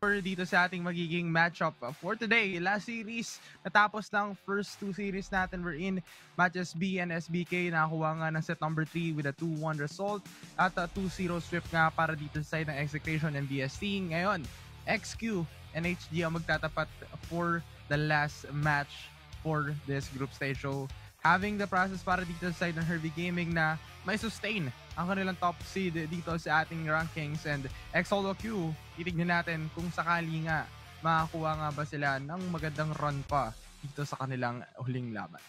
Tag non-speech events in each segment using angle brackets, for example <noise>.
score dito sa ating magiging matchup for today. Last series, natapos ng first two series natin. We're in matches B and SBK. Nakakuha nga ng set number 3 with a 2-1 result at a 2-0 sweep nga para dito sa side ng Execution and BST. Ngayon, XQ and HG ang magtatapat for the last match for this group stage. So, having the process para dito sa side ng Hervey Gaming na may sustain ang kanilang top seed dito sa ating rankings and Exolo Q, titignan natin kung sakali nga makakuha nga ba sila ng magandang run pa dito sa kanilang huling laban.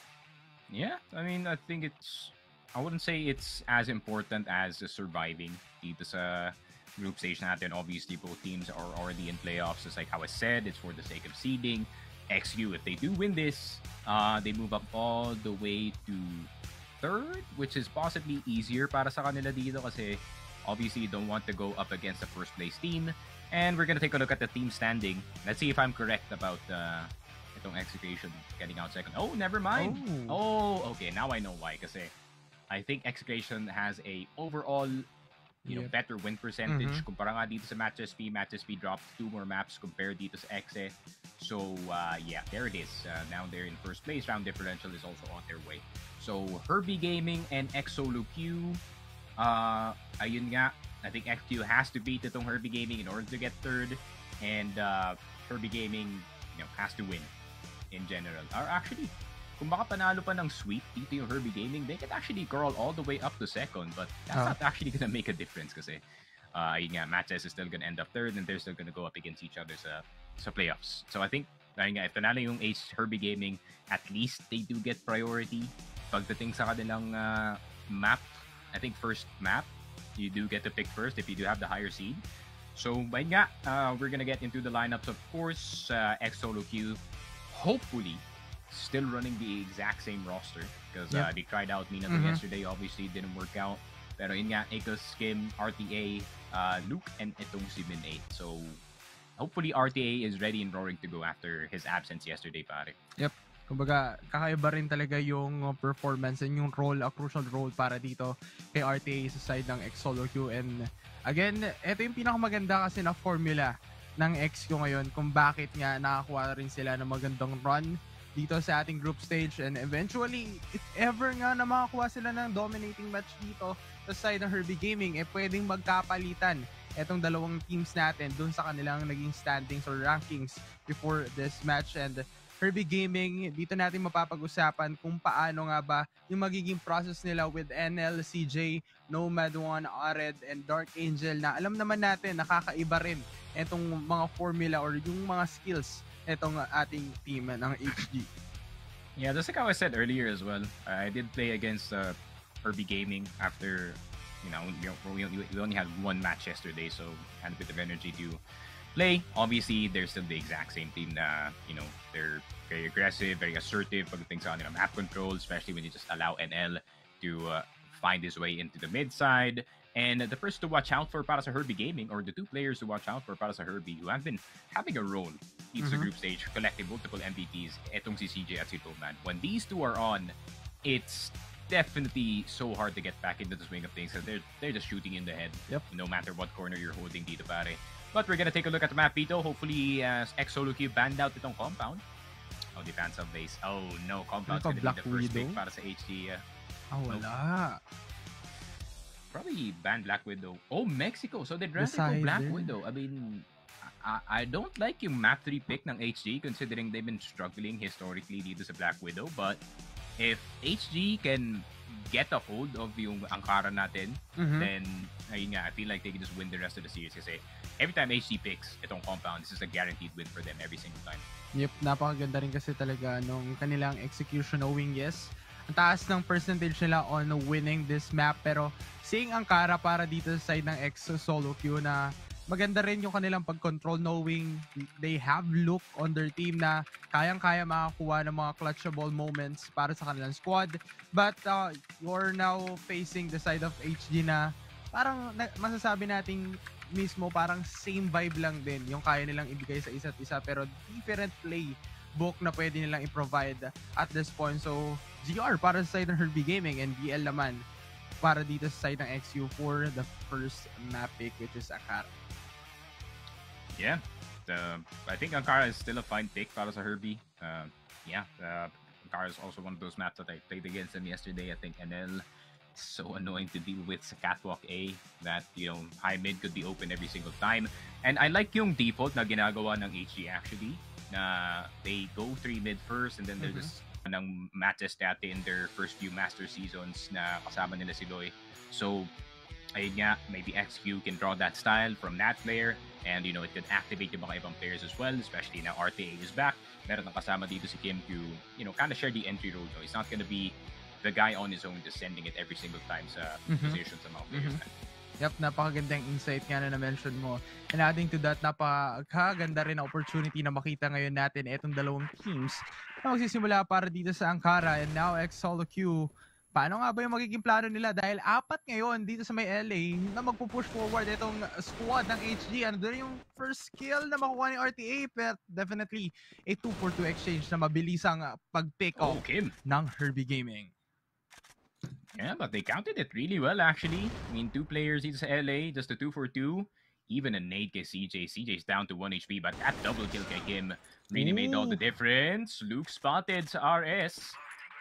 Yeah, I mean, I think it's, I wouldn't say it's as important as the surviving dito sa group stage natin. Obviously, both teams are already in playoffs. It's like how I said, it's for the sake of seeding. XU. If they do win this, uh, they move up all the way to third, which is possibly easier para sa kanila dito kasi obviously you don't want to go up against the first place team. And we're gonna take a look at the team standing. Let's see if I'm correct about uh, itong execution getting out second. Oh, never mind. Oh, oh okay, now I know why. Because I think execution has a overall you know, better win percentage mm-hmm. kumpara nga dito sa Matches dropped two more maps compared dito sa XE. So, uh, yeah, there it is. Uh, now they're in first place. Round differential is also on their way. So, Herbie Gaming and XoloQ. Uh, ayun nga, I think XQ has to beat itong Herbie Gaming in order to get third. And uh, Herbie Gaming, you know, has to win in general. Or actually, kung baka panalo pa ng sweep dito yung Herbie Gaming, they could actually crawl all the way up to second, but that's huh? not ah. actually gonna make a difference kasi uh, yun nga, Matches is still gonna end up third and they're still gonna go up against each other sa, sa playoffs. So I think, ayun nga, if panalo yung Ace Herbie Gaming, at least they do get priority pagdating sa kanilang uh, map. I think first map, you do get to pick first if you do have the higher seed. So, ayun nga, uh, we're gonna get into the lineups, of course, uh, X Solo Q, hopefully, still running the exact same roster because uh, yep. uh, they tried out Nina mm-hmm. yesterday. Obviously, didn't work out. Pero in nga, Akos, Kim, RTA, uh, Luke, and itong si Min 8. So, hopefully RTA is ready and roaring to go after his absence yesterday, pare. Yep. Kumbaga, kakaiba rin talaga yung uh, performance and yung role, a crucial role para dito kay RTA sa side ng Xolo Q. And again, ito yung pinakamaganda kasi na formula ng ko ngayon kung bakit nga nakakuha rin sila ng magandang run dito sa ating group stage and eventually if ever nga na makakuha sila ng dominating match dito sa side ng Herbie Gaming eh pwedeng magkapalitan etong dalawang teams natin dun sa kanilang naging standings or rankings before this match and Herbie Gaming, dito natin mapapag-usapan kung paano nga ba yung magiging process nila with NL, CJ, Nomad One, Ared, and Dark Angel na alam naman natin nakakaiba rin itong mga formula or yung mga skills itong ating team eh, ng HG. Yeah, just like I said earlier as well, I did play against uh, Herbie Gaming after, you know, we, we only had one match yesterday, so had a bit of energy to play. Obviously, they're still the exact same team na, you know, they're very aggressive, very assertive on, you know, map control, especially when you just allow NL to uh, find his way into the mid side. And the person to watch out for para sa Herbie Gaming, or the two players to watch out for para sa Herbie, who have been having a role it's mm-hmm. the group stage collecting multiple MVPs, etong si CJ at si Toman. When these two are on, it's definitely so hard to get back into the swing of things because they're, they're just shooting in the head yep. no matter what corner you're holding dito pare. But we're gonna take a look at the map dito. Hopefully, uh, Exo Cube banned out itong compound. Oh, of base. Oh no, compound's gonna Black be the first Widow? pick para sa HD. Uh, oh, wala. Probably banned Black Widow. Oh, Mexico. So they'd rather Decided. go Black Widow. I mean, I, I don't like yung map 3 pick ng HG considering they've been struggling historically dito sa Black Widow. But if HG can get a hold of yung Ankara natin, mm-hmm. then ayun nga, I feel like they can just win the rest of the series kasi every time HG picks itong compound, this is a guaranteed win for them every single time. Yep, napakaganda rin kasi talaga nung kanilang execution knowing yes ang taas ng percentage nila on winning this map pero seeing Ankara para dito sa side ng EXO solo queue na maganda rin yung kanilang pag-control knowing they have look on their team na kayang-kaya makakuha ng mga clutchable moments para sa kanilang squad. But uh, you're now facing the side of HG na parang masasabi nating mismo parang same vibe lang din yung kaya nilang ibigay sa isa't isa pero different play book na pwede nilang i-provide at this point. So, GR para sa side ng Herbie Gaming and BL naman para dito sa side ng XU for the first map pick which is Akara. yeah, I think Ankara is still a fine pick, a Herbie. Uh, yeah, uh, Ankara is also one of those maps that I played against him yesterday. I think NL so annoying to deal with Catwalk A that, you know, high mid could be open every single time. And I like yung default na ginagawa ng HG actually, na they go 3 mid first and then they're mm-hmm. just ng matches that in their first few Master Seasons na kasama nila si Loy. So, ayun nga, maybe XQ can draw that style from that player and you know, it could activate yung mga ibang players as well, especially now RTA is back. Meron ng kasama dito si Kim who, you know, kind of share the entry role though. He's not gonna be the guy on his own descending sending it every single time sa mm-hmm. position sa mga players mm-hmm. na. Yep, napakagandang insight nga na na-mention mo. And adding to that, napakaganda rin na opportunity na makita ngayon natin itong dalawang teams na magsisimula para dito sa Ankara and now ex-solo queue Paano nga ba yung magiging plano nila? Dahil apat ngayon dito sa may LA na magpupush forward itong squad ng HG. Ano doon yung first kill na makukuha ni RTA pero definitely a 2 for 2 exchange na mabilisang ah, pag-pick oh, off okay. ng Herbie Gaming. Yeah, but they counted it really well actually. I mean, two players dito LA, just a 2 for 2. Even a nade kay CJ. CJ's down to 1 HP but that double kill kay him really Ooh. made all the difference. Luke spotted RS.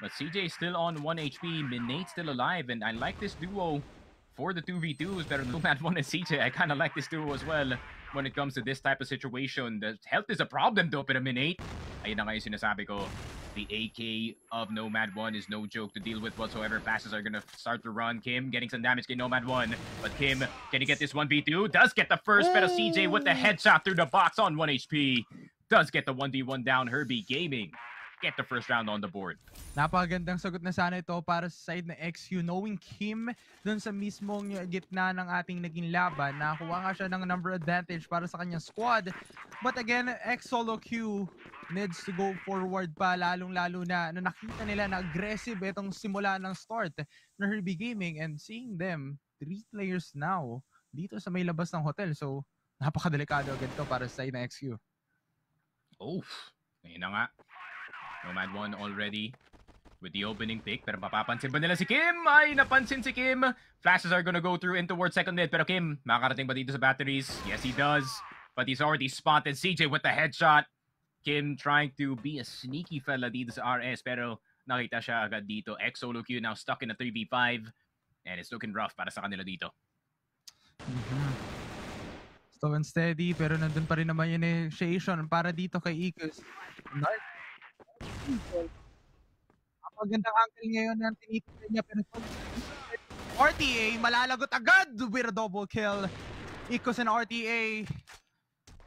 But CJ still on 1 HP, Minate still alive, and I like this duo for the 2v2s better than Nomad <laughs> 1 and CJ. I kind of like this duo as well when it comes to this type of situation. The health is a problem though, pero Minate, ayun na sinasabi ko. The AK of Nomad 1 is no joke to deal with whatsoever. Passes are going to start to run. Kim getting some damage to Nomad 1. But Kim, can he get this 1v2? Does get the first, but CJ with the headshot through the box on 1 HP. Does get the 1v1 down Herbie Gaming. get the first round on the board. Napagandang sagot na sana ito para sa side na XQ knowing Kim dun sa mismong gitna ng ating naging laban. Nakakuha nga siya ng number advantage para sa kanyang squad. But again, X-Solo Q needs to go forward pa lalong-lalo na na nakita nila na aggressive itong simula ng start na Herbie Gaming and seeing them, three players now dito sa may labas ng hotel. So, napakadelikado agad to para sa side na XQ. Oof. Ngayon na nga. Nomad 1 already with the opening pick. Pero mapapansin ba nila si Kim? Ay, napansin si Kim. Flashes are gonna go through and towards second mid. Pero Kim, makakarating ba dito sa batteries? Yes, he does. But he's already spotted CJ with the headshot. Kim trying to be a sneaky fella dito sa RS. Pero nakita siya agad dito. X solo queue now stuck in a 3v5. And it's looking rough para sa kanila dito. Mm -hmm. Slow and steady, pero nandun pa rin naman yung initiation para dito kay Ikus. Narc Ang magandang angle ngayon na tinitignan niya pero RTA malalagot agad with a double kill. Ikos and RTA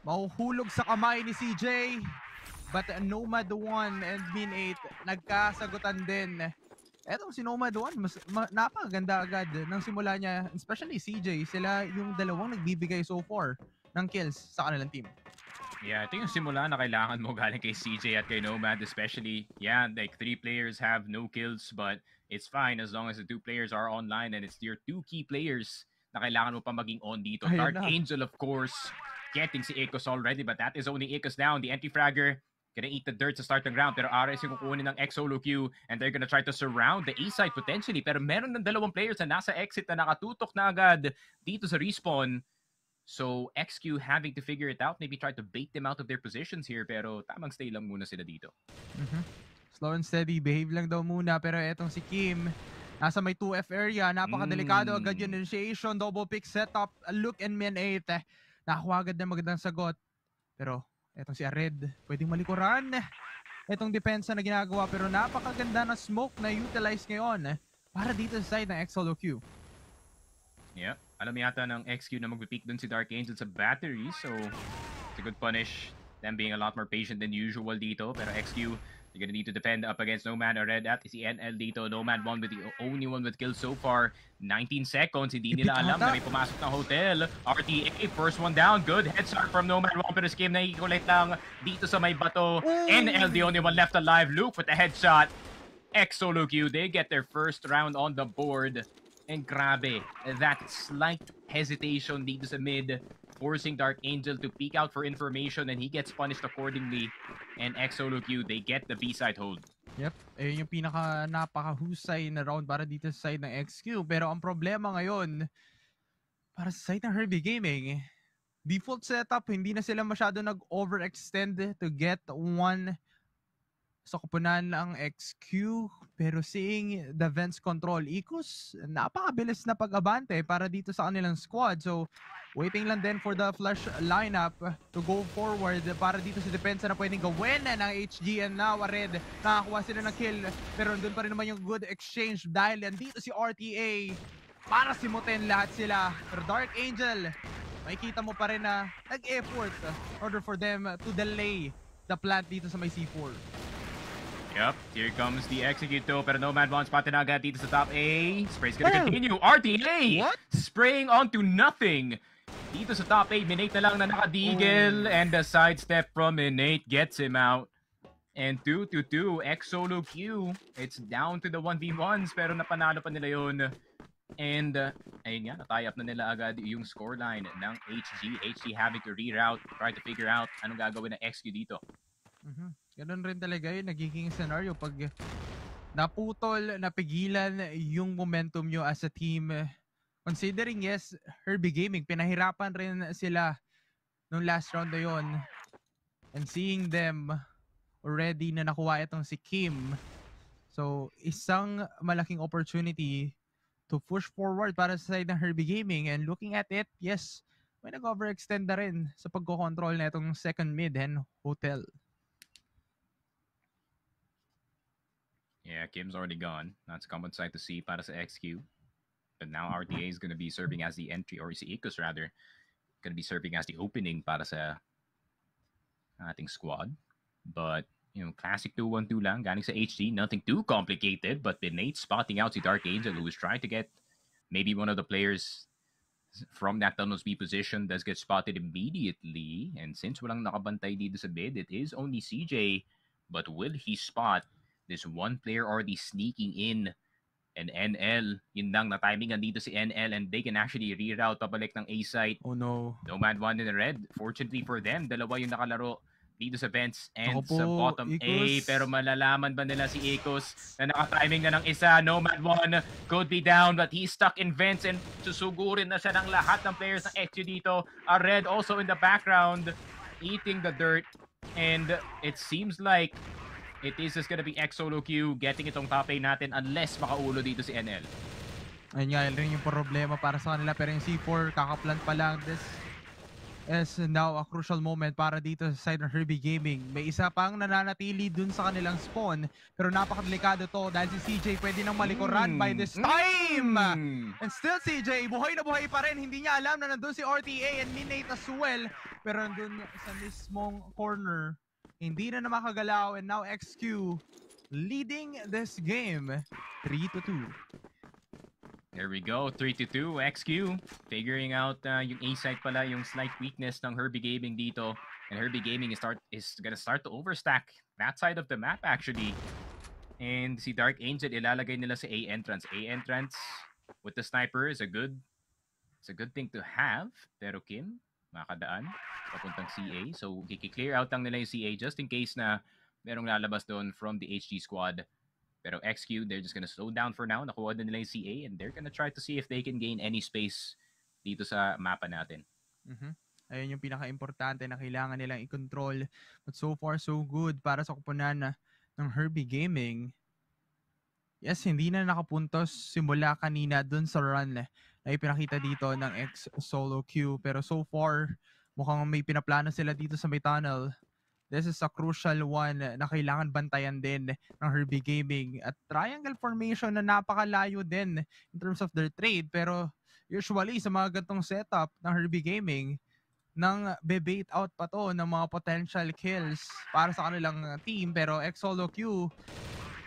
mahuhulog sa kamay ni CJ. But Nomad 1 and Min 8 nagkasagutan din. Etong si Nomad 1, mas, ma, napakaganda agad ng simula niya. Especially CJ, sila yung dalawang nagbibigay so far ng kills sa kanilang team. Yeah, ito yung simula na kailangan mo galing kay CJ at kay Nomad especially. Yeah, like three players have no kills but it's fine as long as the two players are online and it's your two key players na kailangan mo pa maging on dito. Ayun Dark na. Angel of course getting si Ecos already but that is only Ecos down. The anti-fragger gonna eat the dirt sa start ng round pero RS yung kukunin ng X solo queue and they're gonna try to surround the A side potentially pero meron ng dalawang players na nasa exit na nakatutok na agad dito sa respawn So, XQ having to figure it out, maybe try to bait them out of their positions here, pero tamang stay lang muna sila dito. Mm -hmm. Slow and steady, behave lang daw muna, pero etong si Kim, nasa may 2F area, napakadelikado mm. agad yung initiation, double pick setup, look and minate. Eh. Nakakuha agad na magandang sagot. Pero, etong si Red, pwedeng malikuran. Etong depensa na ginagawa, pero napakaganda na smoke na utilize ngayon eh, para dito sa side ng XLOQ. Yeah alam yata ng XQ na mag-peak dun si Dark Angel sa battery. So, it's a good punish. Them being a lot more patient than usual dito. Pero XQ, they're gonna need to defend up against Nomad or Red at si NL dito. Nomad one with the only one with kills so far. 19 seconds. Hindi nila alam na may pumasok na hotel. RTA, first one down. Good head start from Nomad one. Pero game na ikulit lang dito sa may bato. NL the only one left alive. Luke with the headshot. Exo Luke, you, they get their first round on the board. And grabe, that slight hesitation dito sa mid, forcing Dark Angel to peek out for information and he gets punished accordingly. And XOLOQ, they get the B-side hold. Yep, eh yung pinaka napakahusay na round para dito sa side ng XQ. Pero ang problema ngayon, para sa side ng Herbie Gaming, default setup, hindi na sila masyado nag-overextend to get one sa sakpunan ng XQ pero seeing the Vents control Icos napakabilis na pag-abante para dito sa kanilang squad so waiting lang din for the flash lineup to go forward para dito sa si depensa na pwedeng gawin ng HG and now Red nakakuha sila ng kill pero doon pa rin naman yung good exchange dahil dito si RTA para simutin lahat sila pero Dark Angel makikita mo pa rin na nag-effort order for them to delay the plant dito sa may C4 Yep, here comes the Executo, pero Nomad launch pa tinaga dito sa top A. Spray's gonna continue. RTA! What? Spraying onto nothing. Dito sa top A, Minate na lang na nakadigil. Oh. And a sidestep from Minate gets him out. And 2 to 2, Exolo Q. It's down to the 1v1s, pero napanalo pa nila yun. And, uh, ayun nga, natie up na nila agad yung scoreline ng HG. HG having to reroute, try to figure out anong gagawin ng XQ dito. Mm-hmm. Ganun rin talaga yun, nagiging scenario pag naputol, napigilan yung momentum nyo as a team. Considering yes, Herbie Gaming, pinahirapan rin sila nung last round na yun. And seeing them already na nakuha itong si Kim. So, isang malaking opportunity to push forward para sa side ng Herbie Gaming. And looking at it, yes, may nag-overextend na rin sa pagkocontrol na itong second mid and hotel. Yeah, Kim's already gone. Not to compensate the C para sa XQ. But now mm-hmm. RTA is going to be serving as the entry, or si Ecos rather, going to be serving as the opening para sa uh, ating squad. But, you know, classic 2-1-2 lang, galing sa HD, nothing too complicated, but the Nate spotting out si Dark Angel, who is trying to get maybe one of the players from that Tunnels B position does get spotted immediately. And since walang nakabantay dito sa bid, it is only CJ. But will he spot this one player already sneaking in and NL, yun lang, na-timingan timing dito si NL and they can actually reroute pabalik ng A-site. Oh no. No Nomad one in the red. Fortunately for them, dalawa yung nakalaro dito sa Vents and po, sa bottom Icos. A. Pero malalaman ba nila si Ecos na naka-timing na ng isa? No Nomad one could be down but he's stuck in Vents and susugurin na siya ng lahat ng players ng XG dito. A red also in the background eating the dirt and it seems like It is just gonna be Exolo Q getting itong top lane natin unless makaulo dito si NL. Ayun nga, yun rin yung problema para sa kanila. Pero yung C4, kakaplant pa lang. This is now a crucial moment para dito sa side ng Herbie Gaming. May isa pang nananatili dun sa kanilang spawn. Pero napakadelikado to dahil si CJ pwede nang malikuran mm. by this time. Mm. And still CJ, buhay na buhay pa rin. Hindi niya alam na nandun si RTA and Minate as well. Pero nandun sa mismong corner hindi na na makagalaw and now XQ leading this game 3 to 2. There we go, 3 to 2, XQ figuring out uh, yung A side pala yung slight weakness ng Herbie Gaming dito and Herbie Gaming is start is going to start to overstack that side of the map actually. And si Dark Angel ilalagay nila sa A entrance. A entrance with the sniper is a good it's a good thing to have, pero Kim makadaan papuntang CA. So, kiki-clear out lang nila yung CA just in case na merong lalabas doon from the HG squad. Pero XQ, they're just gonna slow down for now. Nakuha na nila yung CA and they're gonna try to see if they can gain any space dito sa mapa natin. Mm-hmm. Ayun yung pinaka-importante na kailangan nilang i-control. But so far, so good para sa kupunan ah, ng Herbie Gaming. Yes, hindi na nakapuntos simula kanina dun sa run eh na ipinakita dito ng ex-solo queue. Pero so far, mukhang may pinaplano sila dito sa may tunnel. This is a crucial one na kailangan bantayan din ng Herbie Gaming. At triangle formation na napakalayo din in terms of their trade. Pero usually sa mga gantong setup ng Herbie Gaming, nang bebait out pa to ng mga potential kills para sa kanilang team. Pero ex-solo queue,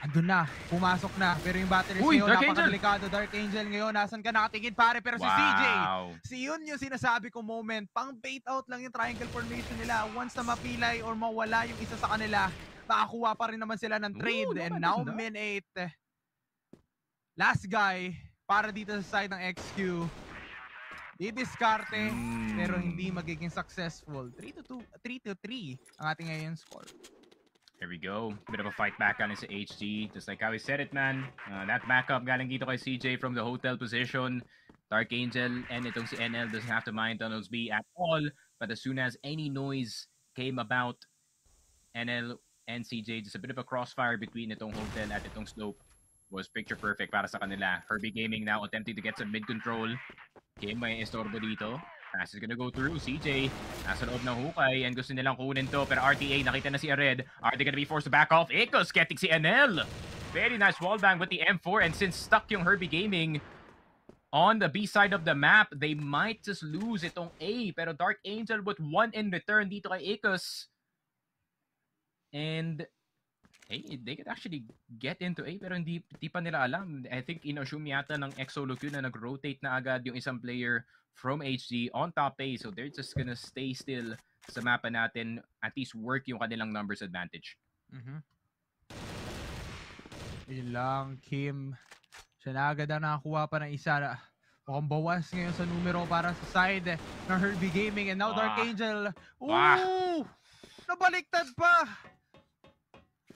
Andun na, pumasok na. Pero yung battery Uy, ngayon, Dark Angel. Dark Angel ngayon, nasan ka nakatingin pare? Pero wow. si CJ, si yun yung sinasabi ko moment. Pang bait out lang yung triangle formation nila. Once na mapilay or mawala yung isa sa kanila, makakuha pa rin naman sila ng trade. Ooh, And now, min 8. Last guy, para dito sa side ng XQ. Didiskarte, mm. pero hmm. hindi magiging successful. 3 to 2, 3 to 3 ang ating ngayon score. There we go. Bit of a fight back on his HD. Just like how he said it, man. Uh, that backup galing dito kay CJ from the hotel position. Dark Angel and itong si NL doesn't have to mind Tunnels B at all. But as soon as any noise came about, NL and CJ, just a bit of a crossfire between itong hotel at itong slope was picture perfect para sa kanila. Herbie Gaming now attempting to get some mid-control. Game may estorbo dito. Pass is gonna go through. CJ, nasa loob ng hukay and gusto nilang kunin to. Pero RTA, nakita na si Ared. RTA gonna be forced to back off. Ikos, ketik si NL. Very nice wallbang with the M4. And since stuck yung Herbie Gaming on the B side of the map, they might just lose itong A. Pero Dark Angel with one in return dito kay Ikos. And hey, they could actually get into A pero hindi, hindi pa nila alam. I think in-assume yata ng Exolocute na nag-rotate na agad yung isang player from HG on top A. So they're just gonna stay still sa mapa natin. At least work yung kanilang numbers advantage. Mm-hmm. Ilang Kim. Siya na agad na nakakuha pa ng isa. Mukhang bawas ngayon sa numero para sa side ng Herbie Gaming. And now ah. Dark Angel. Ah. Ooh! Ah. Nabaliktad pa!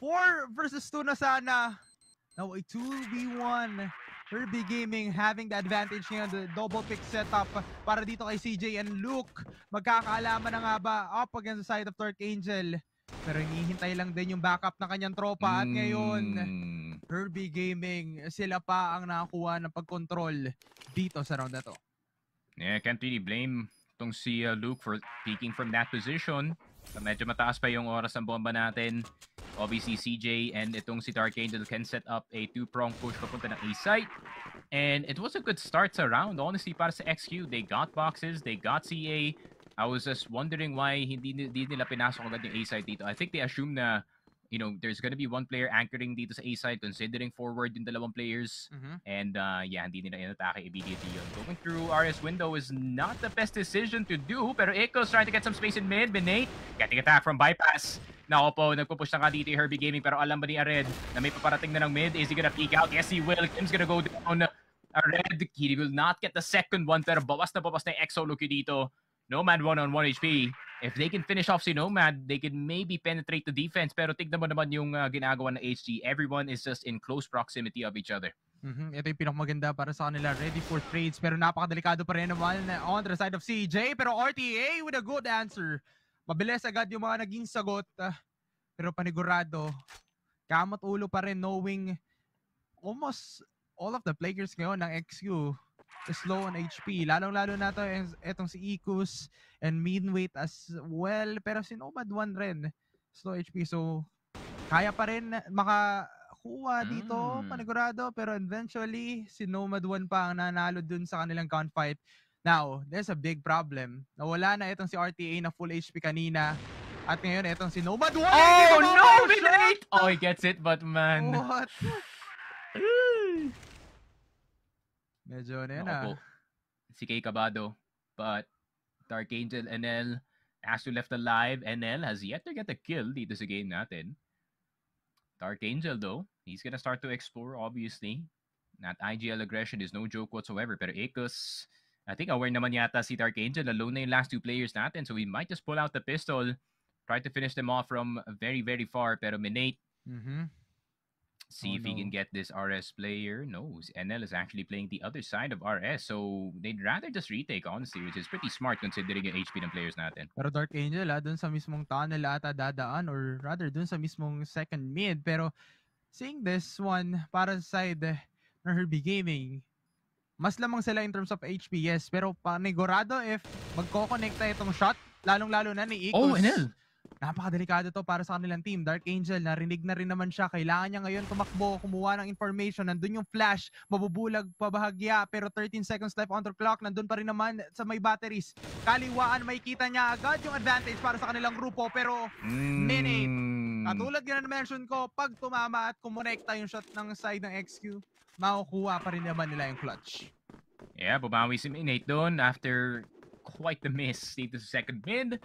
4 versus 2 na sana. Now, a 2v1. Herbie Gaming having the advantage ngayon, the double pick setup para dito kay CJ and Luke. Magkakaalaman na nga ba up against the side of Dark Angel. Pero hinihintay lang din yung backup ng kanyang tropa. At hmm. ngayon, Herbie Gaming, sila pa ang nakakuha ng pagkontrol dito sa round na to. Yeah, can't really blame tong si uh, Luke for peeking from that position. So medyo mataas pa yung oras ng bomba natin. Obviously, CJ and itong si Dark Angel can set up a two-prong push papunta ng A-site. And it was a good start sa round. Honestly, para sa XQ, they got boxes, they got CA. I was just wondering why hindi, hindi nila pinasok agad yung A-site dito. I think they assume na you know, there's gonna be one player anchoring dito sa A-side, considering forward yung dalawang players. Mm-hmm. And uh, yeah, hindi nila inatake immediately yun. Going through RS window is not the best decision to do, pero Echo's trying to get some space in mid. Binate getting attack from Bypass. Na opo, nagpo-push na nga dito Herbie Gaming, pero alam ba ni Ared na may paparating na ng mid? Is he gonna peek out? Yes, he will. Kim's gonna go down. Ared, he will not get the second one, pero bawas na bawas na yung Exo Lucky dito. Nomad one on one HP. If they can finish off si Nomad, they can maybe penetrate the defense. Pero tignan mo naman yung uh, ginagawa ng HG. Everyone is just in close proximity of each other. Mm-hmm. Ito yung pinakamaganda para sa kanila. Ready for trades. Pero napakadelikado pa rin naman on the side of CJ. Pero RTA with a good answer. Mabilis agad yung mga naging sagot. Uh, pero panigurado, kamot ulo pa rin knowing almost all of the players ngayon ng XQ slow on HP. Lalong-lalo na to, eh, etong si Ikus and Meanweight as well. Pero si Nomad 1 rin, slow HP. So, kaya pa rin makakuha dito, mm. panigurado. Pero eventually, si Nomad 1 pa ang nanalo dun sa kanilang gunfight. Now, there's a big problem. Nawala na itong si RTA na full HP kanina. At ngayon, itong si Nomad 1. Oh, no! Minate! Oh, he gets it, but man. What? Medyo ano yan ah. Si Kay Cabado. But Dark Angel NL to left alive. NL has yet to get a kill dito sa game natin. Dark Angel though, he's gonna start to explore obviously. That IGL aggression is no joke whatsoever. Pero Akos, I think aware naman yata si Dark Angel. Alone na yung last two players natin. So we might just pull out the pistol. Try to finish them off from very, very far. Pero Minate, mm-hmm see oh, if no. he can mm-hmm. get this RS player. No, NL is actually playing the other side of RS. So they'd rather just retake, honestly, which is pretty smart considering yung HP ng players natin. Pero Dark Angel, ah, dun sa mismong tunnel ata dadaan or rather dun sa mismong second mid. Pero seeing this one para sa side eh, ng Herbie Gaming, mas lamang sila in terms of HP, yes. Pero panigurado if magkokonekta itong shot, lalong-lalo na ni Ecos. Oh, NL! Napakadelikado to para sa kanilang team. Dark Angel, narinig na rin naman siya. Kailangan niya ngayon tumakbo, kumuha ng information. Nandun yung flash, mabubulag, pabahagya. Pero 13 seconds left on the clock. Nandun pa rin naman sa may batteries. Kaliwaan, makikita niya agad yung advantage para sa kanilang grupo. Pero mm. minute. Katulad na mention ko, pag tumama at kumonekta yung shot ng side ng XQ, makukuha pa rin naman nila yung clutch. Yeah, bumawi si Minate doon after quite the miss dito sa second mid.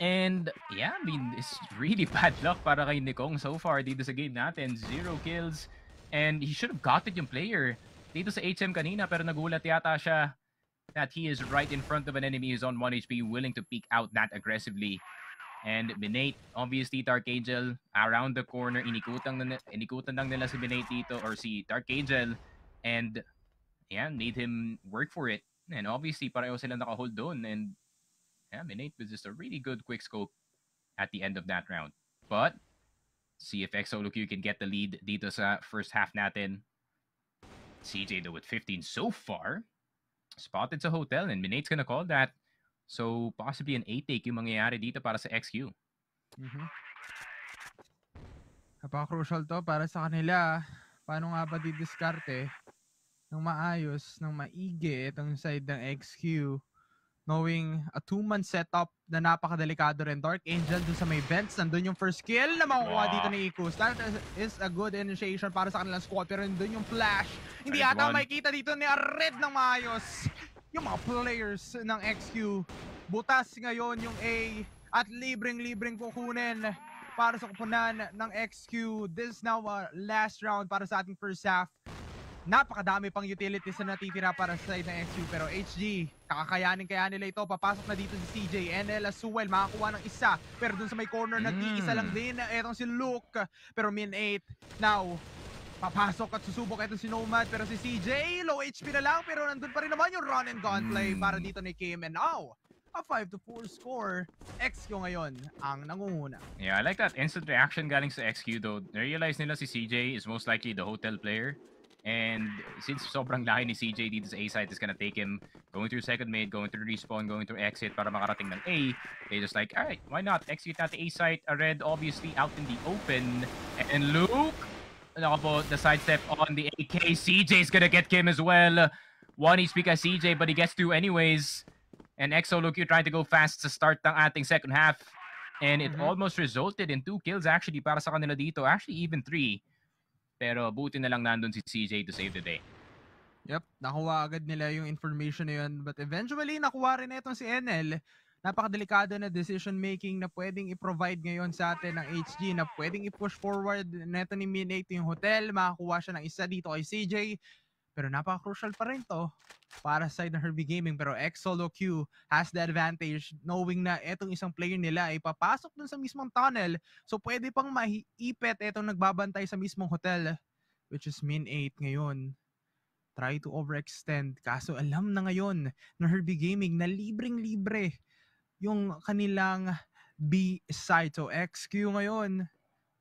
And yeah, I mean, it's really <laughs> bad luck para kay Nikong so far dito sa game natin. Zero kills. And he should have got it yung player dito sa HM kanina pero nagulat yata siya that he is right in front of an enemy who's on 1 HP willing to peek out that aggressively. And Binate, obviously Dark Angel around the corner, inikutan, na, inikutan lang nila si Binate dito or si Dark Angel and yeah, made him work for it. And obviously pareho sila naka-hold doon and Aminate was just a really good quick scope at the end of that round. But, see if XOLQ can get the lead dito sa first half natin. CJ though with 15 so far. Spotted sa hotel and Minate's gonna call that. So, possibly an 8-take yung mangyayari dito para sa XQ. Mm -hmm. crucial to para sa kanila. Ah. Paano nga ba didiskarte ng maayos, ng maigi itong side ng XQ? Knowing a two-man setup na napakadelikado rin. Dark Angel dun sa may vents. Nandun yung first kill na makukuha dito ni Ikus. That is a good initiation para sa kanilang squad. Pero nandun yung flash. Hindi There's ata one. makikita dito ni Red ng maayos. Yung mga players ng XQ. Butas ngayon yung A at libreng-libreng kukunin para sa kupunan ng XQ. This is now uh, last round para sa ating first half. Napakadami pang utilities na natitira para sa side ng SU pero HG, kakakayanin kaya nila ito. Papasok na dito si CJ, NL as well, makakuha ng isa. Pero dun sa may corner na mm. isa lang din, etong si Luke. Pero min 8, now, papasok at susubok etong si Nomad. Pero si CJ, low HP na lang pero nandun pa rin naman yung run and gun play hmm. para dito ni Kim. And now, a 5 to 4 score, XQ ngayon ang nangunguna. Yeah, I like that instant reaction galing sa XQ though. Narealize nila si CJ is most likely the hotel player. And since sobrang lahi ni CJ dito sa A side, it's gonna take him going through second mid, going through respawn, going through exit para makarating ng A. They just like, alright, why not? Execute natin A side. A red obviously out in the open. And Luke, naka the sidestep on the AK. CJ's gonna get Kim as well. One HP ka CJ, but he gets through anyways. And Exo Luke, you trying to go fast to start ng ating second half. And it mm -hmm. almost resulted in two kills actually para sa kanila dito. Actually, even three. Pero buti na lang nandun si CJ to save the day. Yep, nakuha agad nila yung information na yun. But eventually, nakuha rin itong si NL. Napakadelikado na decision making na pwedeng i-provide ngayon sa atin ng HG na pwedeng i-push forward neto ni Minate yung hotel. Makakuha siya ng isa dito kay CJ pero napaka-crucial pa rin to para sa side ng Herbie Gaming. Pero X-Solo Q has the advantage knowing na etong isang player nila ay papasok dun sa mismong tunnel. So pwede pang maiipit etong nagbabantay sa mismong hotel which is min 8 ngayon. Try to overextend. Kaso alam na ngayon ng Herbie Gaming na libreng-libre yung kanilang B site. So XQ ngayon.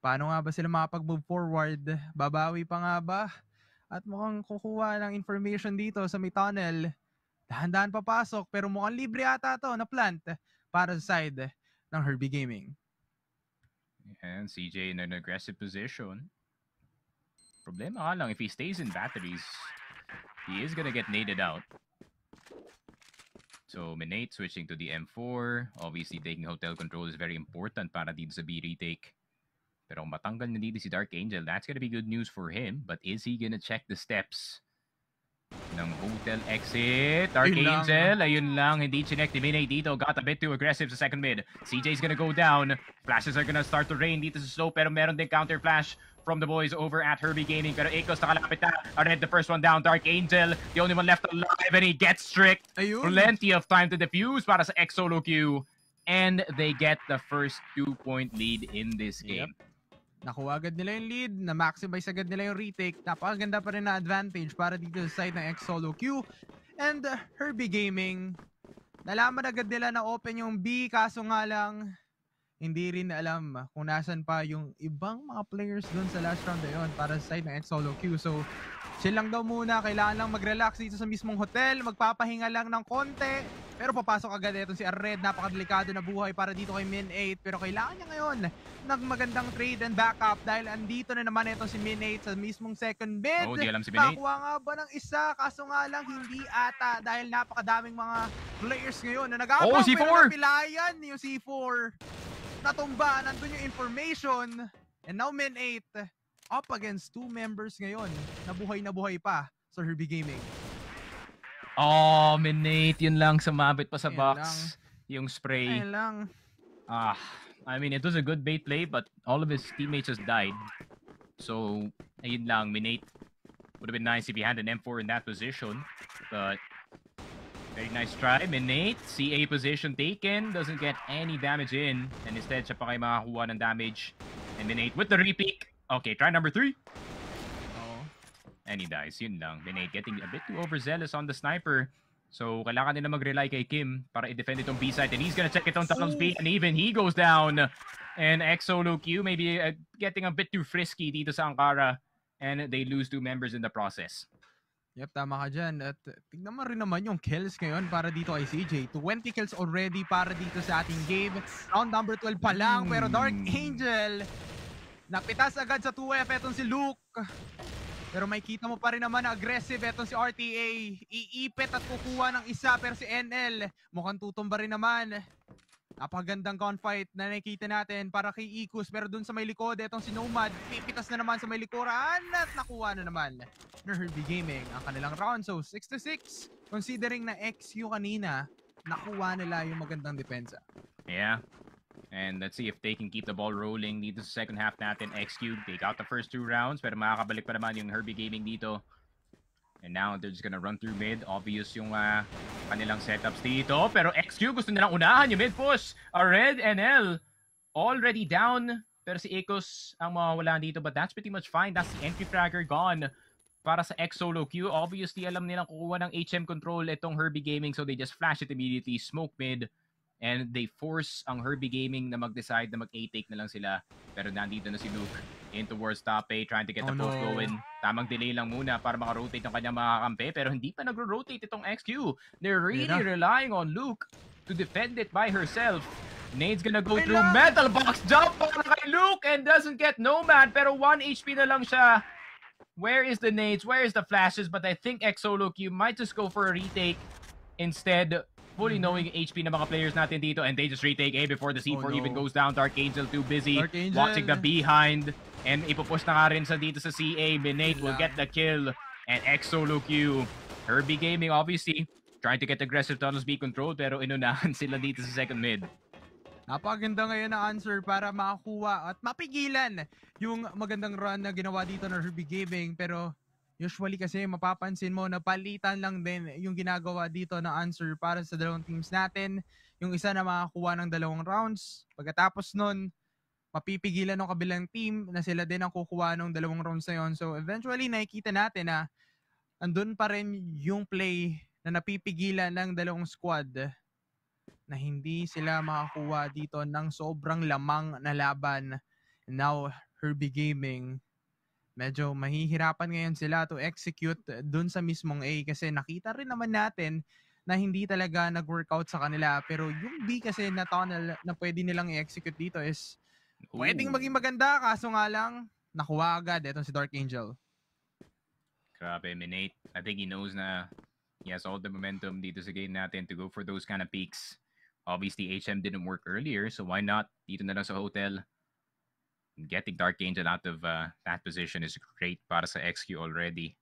Paano nga ba sila makapag-move forward? Babawi pa nga ba? At mukhang kukuha ng information dito sa may tunnel. Dahan-dahan papasok pero mukhang libre ata to na plant para sa side ng Herbie Gaming. And CJ in an aggressive position. Problema ka lang, if he stays in batteries, he is gonna get naded out. So Minate switching to the M4. Obviously, taking hotel control is very important para dito sa B retake. Pero matanggal na dito si Dark Angel. That's gonna be good news for him. But is he gonna check the steps ng hotel exit? Dark ayun Angel, lang. ayun lang. Hindi chinectiminate dito. Got a bit too aggressive sa second mid. CJ's gonna go down. Flashes are gonna start to rain dito sa slow. Pero meron din counter flash from the boys over at Herbie Gaming. Pero Akos nakalapit na. Red the first one down. Dark Angel, the only one left alive. And he gets tricked. Ayun. Plenty of time to defuse para sa X solo queue. And they get the first two-point lead in this game. Yep. Nakuha agad nila yung lead, na-maximize agad nila yung retake. Napakaganda pa rin na advantage para dito sa side ng X-Solo Q. And uh, Herbie Gaming, nalaman agad nila na open yung B, kaso nga lang, hindi rin alam kung nasan pa yung ibang mga players dun sa last round na yun para sa side ng X-Solo Q. So, Chill lang daw muna, kailangan lang mag-relax dito sa mismong hotel, magpapahinga lang ng konti. Pero papasok agad itong si Arred, napakadelikado na buhay para dito kay Min 8. Pero kailangan niya ngayon ng magandang trade and backup dahil andito na naman itong si Min 8 sa mismong second bid. Oh, di alam si Min 8. Nakuha nga ba ng isa, kaso nga lang hindi ata dahil napakadaming mga players ngayon na nag-aabang oh, C4. pero napilayan yung C4. Natumba, nandun yung information. And now Min 8 up against two members ngayon na buhay na buhay pa sa Herbie Gaming. Oh, minate, yun lang sumabit pa sa yun box lang. yung spray. Ayun lang. Ah, I mean, it was a good bait play but all of his teammates just died. So, ayun lang, minate. Would have been nice if he had an M4 in that position, but very nice try, minate. CA position taken, doesn't get any damage in, and instead siya pa kayo makakuha ng damage. And minate with the repeat. Okay, try number three. Oh. And he dies. Yun lang. Benade getting a bit too overzealous on the sniper. So, kailangan nila mag-rely kay Kim para i-defend itong b site And he's gonna check it itong Tunnel's B. And even he goes down. And Exolo Q maybe uh, getting a bit too frisky dito sa Ankara. And they lose two members in the process. Yep, tama ka dyan. At uh, tignan mo rin naman yung kills ngayon para dito kay CJ. 20 kills already para dito sa ating game. Round number 12 pa lang, pero Dark hmm. Angel Napitas agad sa 2F etong si Luke. Pero may kita mo pa rin naman na aggressive etong si RTA. Iipit at kukuha ng isa pero si NL mukhang tutumba rin naman. Napagandang gunfight na nakikita natin para kay Ikus. Pero dun sa may likod, etong si Nomad, pipitas na naman sa may likuran at nakuha na naman ng Herbie Gaming ang kanilang round. So 6 to 6, considering na XU kanina, nakuha nila yung magandang depensa. Yeah. And let's see if they can keep the ball rolling dito sa second half natin. X-Cube, take out the first two rounds. Pero makakabalik pa naman yung Herbie Gaming dito. And now, they're just gonna run through mid. Obvious yung uh, kanilang setups dito. Pero XQ gusto nilang unahan yung mid push. A red and L already down. Pero si Ecos ang mawawalan dito. But that's pretty much fine. That's the entry fragger gone para sa X solo queue. Obviously, alam nilang kukuha ng HM control itong Herbie Gaming. So they just flash it immediately. Smoke mid. And they force ang Herbie Gaming na mag-decide na mag-A-take na lang sila. Pero nandito na si Luke in towards top A, trying to get oh, the oh, post no. going. Tamang delay lang muna para makarotate ang kanyang mga kampe. Pero hindi pa nagro-rotate itong XQ. They're really yeah. relying on Luke to defend it by herself. Nade's gonna go through metal box jump para kay Luke and doesn't get Nomad pero 1 HP na lang siya. Where is the nades? Where is the flashes? But I think Exoluk, you might just go for a retake instead fully knowing HP na mga players natin dito and they just retake A before the C4 oh, no. even goes down. Dark Angel too busy Angel. watching the behind and ipopush na nga rin sa dito sa CA. Minate will get the kill and Exo Q. Herbie Gaming obviously trying to get aggressive Tunnels B control pero inunahan <laughs> sila dito sa second mid. Napaganda ngayon na answer para makakuha at mapigilan yung magandang run na ginawa dito ng Herbie Gaming pero usually kasi mapapansin mo na palitan lang din yung ginagawa dito na answer para sa dalawang teams natin. Yung isa na makakuha ng dalawang rounds. Pagkatapos nun, mapipigilan ng kabilang team na sila din ang kukuha ng dalawang rounds na yun. So eventually nakikita natin na andun pa rin yung play na napipigilan ng dalawang squad na hindi sila makakuha dito ng sobrang lamang na laban. Now, Herbie Gaming medyo mahihirapan ngayon sila to execute dun sa mismong A kasi nakita rin naman natin na hindi talaga nag-workout sa kanila pero yung B kasi na tunnel na pwede nilang i-execute dito is pwedeng maging maganda kaso nga lang nakuha agad itong si Dark Angel. Grabe, Minate. I think he knows na he has all the momentum dito sa game natin to go for those kind of peaks. Obviously, HM didn't work earlier, so why not dito na lang sa hotel? getting Dark Angel out of uh, that position is great para sa XQ already.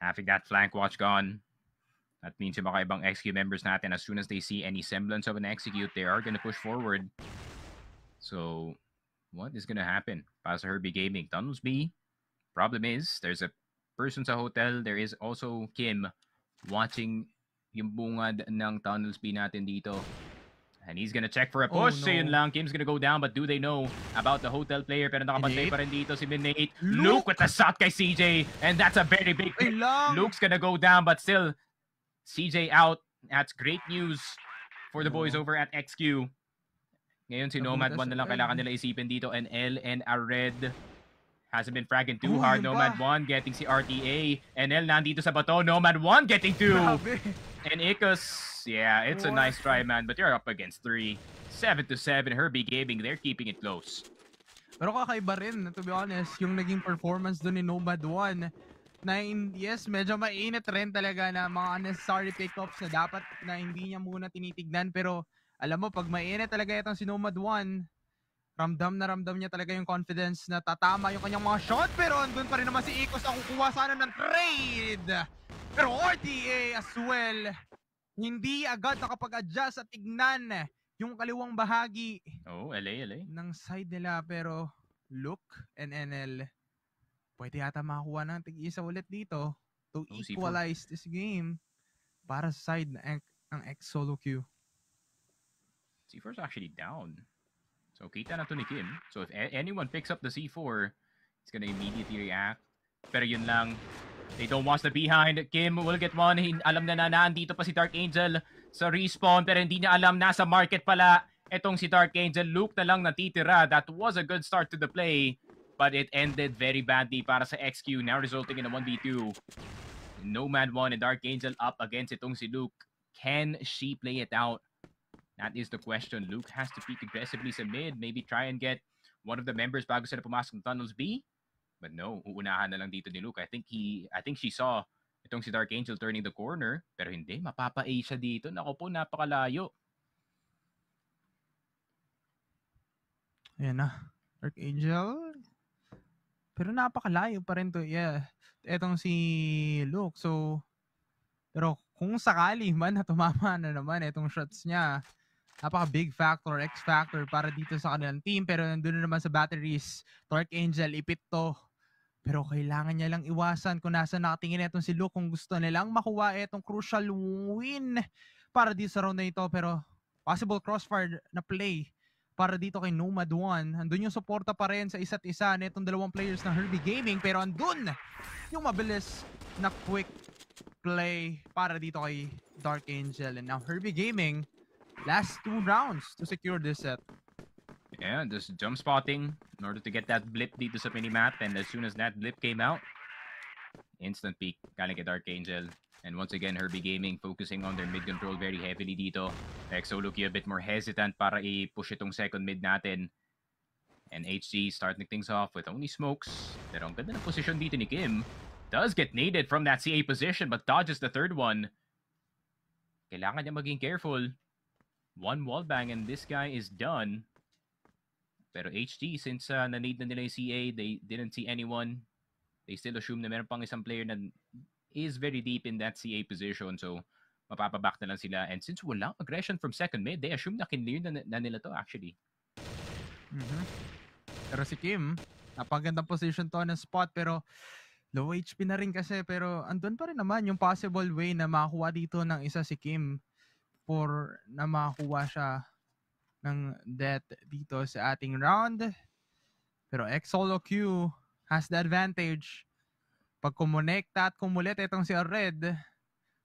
Having that flank watch gone, that means yung mga ibang XQ members natin, as soon as they see any semblance of an execute, they are gonna push forward. So, what is gonna happen? Para sa Herbie Gaming, B. problem is, there's a person sa hotel, there is also Kim watching yung bungad ng B natin dito. And he's gonna check for a oh, push. Oh, no. Yun lang. Kim's gonna go down. But do they know about the hotel player? Pero nakapantay pa rin dito si Midnight. Luke. Luke with the shot kay CJ. And that's a very big pick. Luke's gonna go down. But still, CJ out. That's great news for the boys oh. over at XQ. Ngayon si Nomad 1 na lang kailangan nila isipin dito. And L and a red hasn't been fragging too oh, hard. Nomad 1 getting si RTA. NL nandito sa bato. Nomad 1 getting 2. And Ikus, yeah, it's a nice try, man, but you're up against three. 7 to 7, Herbie Gaming, they're keeping it close. Pero kakaiba rin, to be honest, yung naging performance dun ni Nomad 1 na in, yes, medyo mainit rin talaga na mga unnecessary pickups na dapat na hindi niya muna tinitignan pero alam mo, pag mainit talaga itong si Nomad 1, ramdam na ramdam niya talaga yung confidence na tatama yung kanyang mga shot pero andun pa rin naman si Ikos na kukuha sana ng trade pero RTA eh, as well, hindi agad nakapag-adjust at tignan yung kaliwang bahagi oh, LA, LA. ng side nila. Pero look and NL, pwede yata makakuha ng tig-isa ulit dito to oh, equalize this game para sa side ng, ng ex solo queue. C4 is actually down. So, kita na to ni Kim. So, if anyone picks up the C4, it's gonna immediately react. Pero yun lang, They don't want the behind. Kim will get one. Alam na na nandito pa si Dark Angel sa respawn pero hindi niya alam nasa market pala etong si Dark Angel. Luke na lang natitira. That was a good start to the play but it ended very badly para sa XQ now resulting in a 1v2. Nomad 1 and Dark Angel up against itong si Luke. Can she play it out? That is the question. Luke has to peek aggressively sa mid. Maybe try and get one of the members bago sila pumasok ng Tunnels B. But no, uunahan na lang dito ni Luke. I think he I think she saw itong si Dark Angel turning the corner, pero hindi mapapa-A siya dito. Nako po, napakalayo. Ayan na. Dark Angel. Pero napakalayo pa rin to. Yeah. Etong si Luke. So, pero kung sakali man na tumama na naman itong shots niya, napaka big factor, X factor para dito sa kanilang team. Pero nandun na naman sa batteries, Dark Angel, ipit to pero kailangan niya lang iwasan kung nasa nakatingin itong si Luke kung gusto nilang makuha itong crucial win para dito sa round na ito. Pero possible crossfire na play para dito kay Nomad 1. Andun yung suporta pa rin sa isa't isa nitong dalawang players ng Herbie Gaming. Pero andun yung mabilis na quick play para dito kay Dark Angel. And now Herbie Gaming, last two rounds to secure this set. Yeah, just jump spotting in order to get that blip dito sa minimap. And as soon as that blip came out, instant peek. Gonna get Dark Angel. And once again, Herbie Gaming focusing on their mid control very heavily dito. Exo looking a bit more hesitant para i-push itong second mid natin. And HG starting things off with only smokes. Pero ang ganda ng position dito ni Kim. Does get needed from that CA position but dodges the third one. Kailangan niya maging careful. One wall bang and this guy is done. Pero HG, since uh, na-need na nila yung CA, they didn't see anyone. They still assume na meron pang isang player na is very deep in that CA position. So, mapapaback na lang sila. And since walang aggression from second mid, they assume na kinlear na, na nila to actually. Mm-hmm. Pero si Kim, napagandang position to ng spot. Pero low HP na rin kasi. Pero andun pa rin naman yung possible way na makakuha dito ng isa si Kim for na makakuha siya ng death dito sa ating round. Pero Exolo Q has the advantage. Pag kumonekta at kumulit itong si Red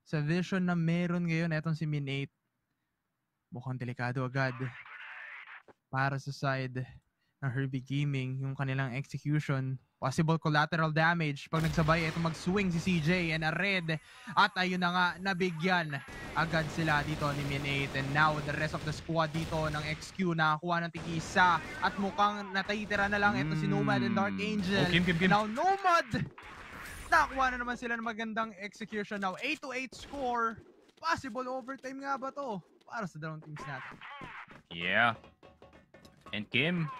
sa vision na meron ngayon itong si Min 8. Mukhang delikado agad para sa side ng Herbie Gaming, yung kanilang execution, possible collateral damage pag nagsabay ito mag-swing si CJ and a red at ayun na nga nabigyan agad sila dito ni Min8 and now the rest of the squad dito ng XQ nakakuha ng tigisa at mukhang natitira na lang ito si Nomad and Dark hmm. Angel oh, game, game, game. now Nomad nakakuha na naman sila ng magandang execution now 8 to 8 score possible overtime nga ba to para sa dalawang teams natin yeah and Kim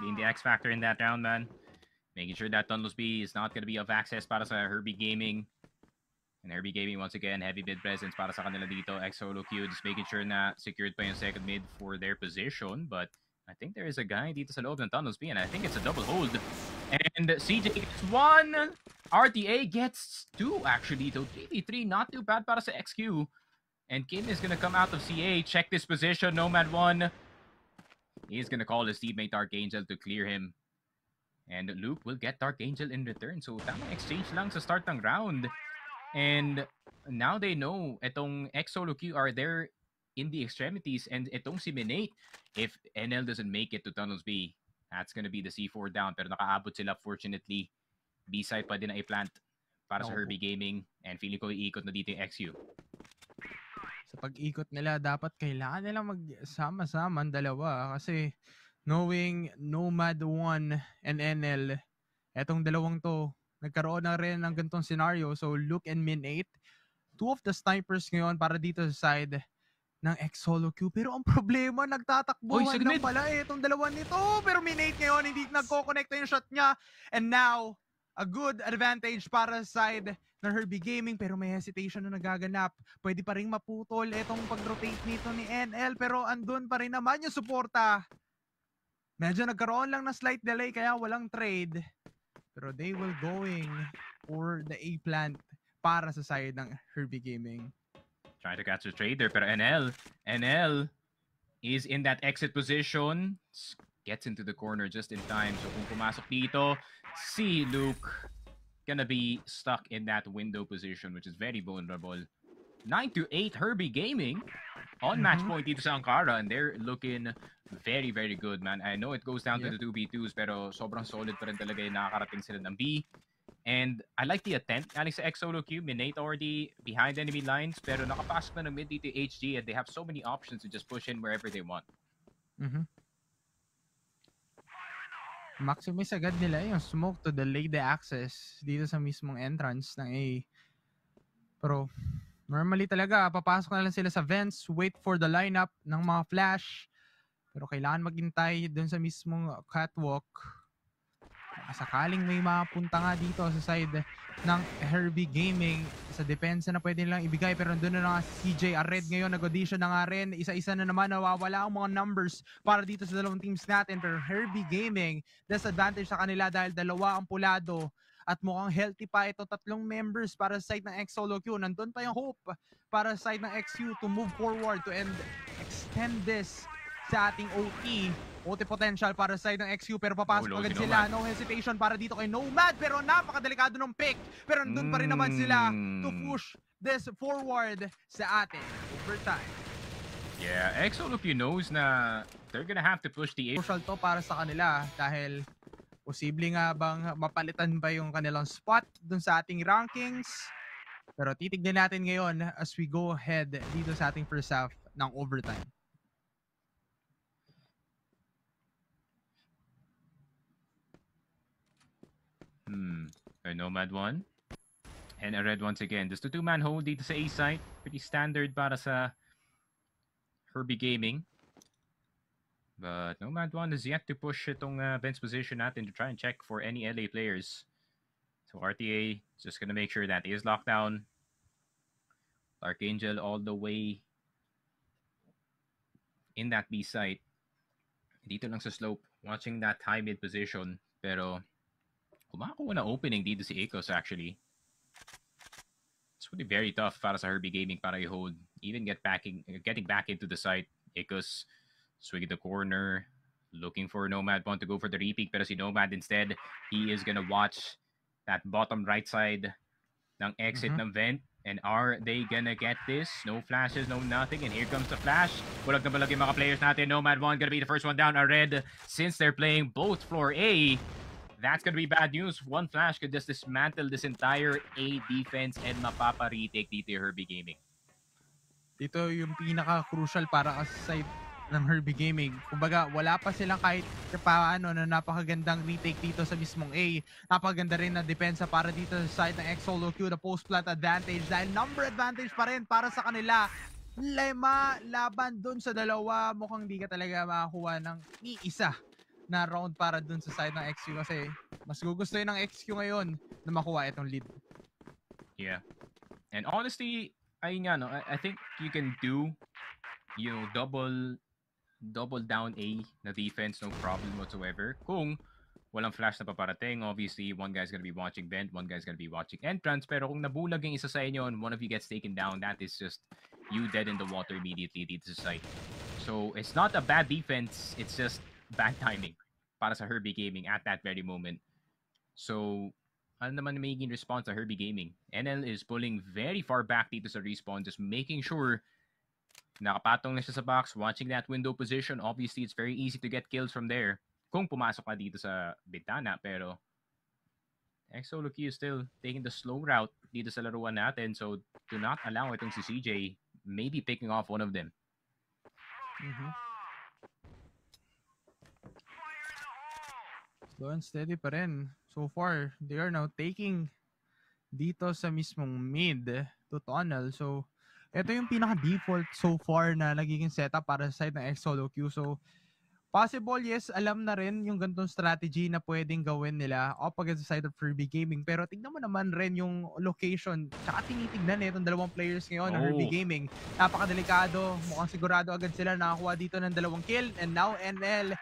being the X factor in that round, man. Making sure that B is not gonna be of access para sa Herbie Gaming. And Herbie Gaming, once again, heavy mid presence para sa kanila dito. X-Solo Q just making sure na secured pa yung second mid for their position. But I think there is a guy dito sa loob ng B, and I think it's a double hold. And CJ gets one. RTA gets two, actually. dito 3 3 not too bad para sa XQ. And Kim is gonna come out of CA, check this position, Nomad 1. He's going to call his teammate Dark Angel to clear him. And Luke will get Dark Angel in return. So tama exchange lang sa start ng round. And now they know itong Exolo Q are there in the extremities. And itong si Minate, if NL doesn't make it to Tunnels B, that's gonna be the C4 down. Pero nakaabot sila fortunately. B-side pa din na i-plant para sa Herbie Gaming. And feeling ko iikot na dito yung XU. sa pag-ikot nila, dapat kailangan nila magsama-sama ang dalawa kasi knowing Nomad 1 and NL, etong dalawang to, nagkaroon na rin ng ganitong scenario. So, Luke and Min 8, two of the snipers ngayon para dito sa side ng ex-solo queue. Pero ang problema, nagtatakbuhan Oy, lang pala eh, itong dalawa nito. Pero Min 8 ngayon, hindi nagko-connect yung shot niya. And now, a good advantage para sa side ng Herbie Gaming pero may hesitation na nagaganap. Pwede pa rin maputol itong pag-rotate nito ni NL pero andun pa rin naman yung suporta. Medyo nagkaroon lang na slight delay kaya walang trade. Pero they will going for the A plant para sa side ng Herbie Gaming. Trying to catch the trader pero NL, NL is in that exit position. Gets into the corner just in time. So kung pumasok dito, si Luke gonna be stuck in that window position, which is very vulnerable. 9 to 8 Herbie Gaming on mm -hmm. match mm-hmm. point dito sa Ankara and they're looking very very good man. I know it goes down yep. to the 2v2s pero sobrang solid pa rin talaga yung nakakarating sila ng B. And I like the attempt Alex, sa XOLO Q. Minate already behind enemy lines pero nakapasok na ng mid dito HG and they have so many options to just push in wherever they want. Mm -hmm. maximize agad nila yung smoke to delay the access dito sa mismong entrance ng A. Pero normally talaga, papasok na lang sila sa vents, wait for the lineup ng mga flash. Pero kailangan maghintay doon sa mismong catwalk sakaling may mapunta nga dito sa side ng Herbie Gaming sa depensa na pwede nilang ibigay pero doon na nga si CJ Arred ngayon nag-audition na nga rin isa-isa na naman nawawala ang mga numbers para dito sa dalawang teams natin pero Herbie Gaming disadvantage sa kanila dahil dalawa ang pulado at mukhang healthy pa itong tatlong members para sa side ng XSoloQ. Nandun pa yung hope para sa side ng XU to move forward to end, extend this sa ating OT. Ote potential para sa side ng XQ pero papasok oh, agad sila. No hesitation para dito kay Nomad pero napakadelikado ng pick. Pero nandun pa rin naman sila to mm. push this forward sa atin. Overtime. Yeah, XLOP knows na they're gonna have to push the... Crucial to para sa kanila dahil posible nga bang mapalitan ba yung kanilang spot dun sa ating rankings. Pero titignan natin ngayon as we go ahead dito sa ating first half ng overtime. Hmm. A Nomad one. And a red once again. Just a two-man hold dito sa A-site. Pretty standard para sa Herbie Gaming. But Nomad one is yet to push itong uh, bench position natin to try and check for any LA players. So RTA just gonna make sure that is locked down. Archangel all the way in that B site. Dito lang sa slope, watching that high mid position. Pero Kumakuha na opening dito si Akos actually. It's really very tough para sa Herbie Gaming para i-hold. Even get back in uh, getting back into the site. Akos swing the corner. Looking for Nomad. Want to go for the repeat. Pero si Nomad instead, he is gonna watch that bottom right side ng exit mm -hmm. ng vent. And are they gonna get this? No flashes, no nothing. And here comes the flash. Bulag na bulag yung mga players natin. Nomad 1 gonna be the first one down. A red, since they're playing both floor A, that's gonna be bad news. One flash could just dismantle this entire A defense and mapapa-retake dito yung Herbie Gaming. Dito yung pinaka-crucial para sa side ng Herbie Gaming. Kumbaga, wala pa silang kahit paano na napakagandang retake dito sa mismong A. Napakaganda rin na depensa para dito sa side ng X-Solo Q, the post-plant advantage dahil number advantage pa rin para sa kanila lema laban dun sa dalawa mukhang di ka talaga makakuha ng iisa na round para dun sa side ng XQ kasi mas gugustuhin ng XQ ngayon na makuha itong lead. Yeah. And honestly, ay nga no, I, I think you can do you know, double double down A na defense no problem whatsoever. Kung walang flash na paparating, obviously one guy's gonna be watching vent, one guy's gonna be watching entrance, pero kung nabulag yung isa sa inyo and one of you gets taken down, that is just you dead in the water immediately dito sa site. So it's not a bad defense, it's just bad timing para sa Herbie Gaming at that very moment. So, ano naman magiging response sa Herbie Gaming? NL is pulling very far back dito sa respawn, just making sure nakapatong na siya sa box, watching that window position. Obviously, it's very easy to get kills from there kung pumasok ka dito sa bintana. Pero, XOLQ is still taking the slow route dito sa laruan natin. So, do not allow itong si CJ maybe picking off one of them. Mm-hmm. doon steady pa rin. So far, they are now taking dito sa mismong mid to tunnel. So, ito yung pinaka-default so far na nagiging setup para sa side ng X-Solo Q. So, possible, yes, alam na rin yung ganitong strategy na pwedeng gawin nila up against the side of Furby Gaming. Pero tignan mo naman rin yung location. Tsaka tinitignan eh, itong dalawang players ngayon oh. ng Furby Gaming. Napakadelikado. Mukhang sigurado agad sila nakakuha dito ng dalawang kill. And now, NL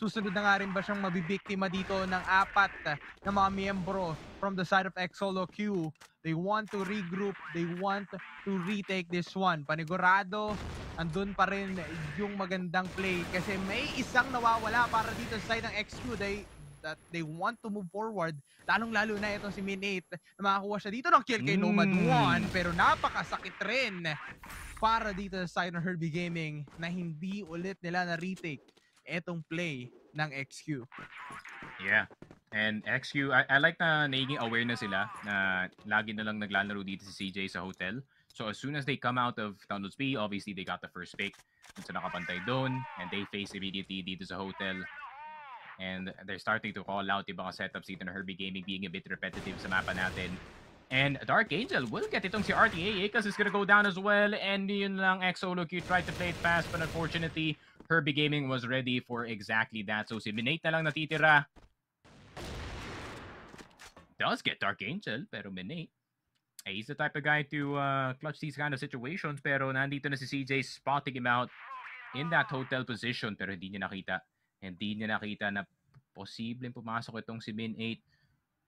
Susunod na nga rin ba siyang mabibiktima dito ng apat eh, na mga miyembro from the side of Exolo Q. They want to regroup. They want to retake this one. Panigurado, andun pa rin yung magandang play kasi may isang nawawala para dito sa side ng XQ. They that they want to move forward. Lalong-lalo na itong si Minate na makakuha siya dito ng kill kay hmm. Nomad 1 pero napakasakit rin para dito sa side ng Herbie Gaming na hindi ulit nila na retake etong play ng XQ. Yeah. And XQ, I, I like na naging aware na sila na lagi na lang naglalaro dito si CJ sa hotel. So as soon as they come out of Downloads B, obviously they got the first pick dun sa nakapantay doon and they face immediately dito sa hotel. And they're starting to call out ibang setups dito na Herbie Gaming being a bit repetitive sa mapa natin. And Dark Angel will get itong si RTA because eh, it's gonna go down as well. And yun lang, Exo, look, tried to play it fast but unfortunately, Herbie Gaming was ready for exactly that. So si Minate na lang natitira. Does get Dark Angel, pero Minate. Eh, he's the type of guy to uh, clutch these kind of situations pero nandito na si CJ spotting him out in that hotel position pero hindi niya nakita. Hindi niya nakita na posibleng pumasok itong si Min 8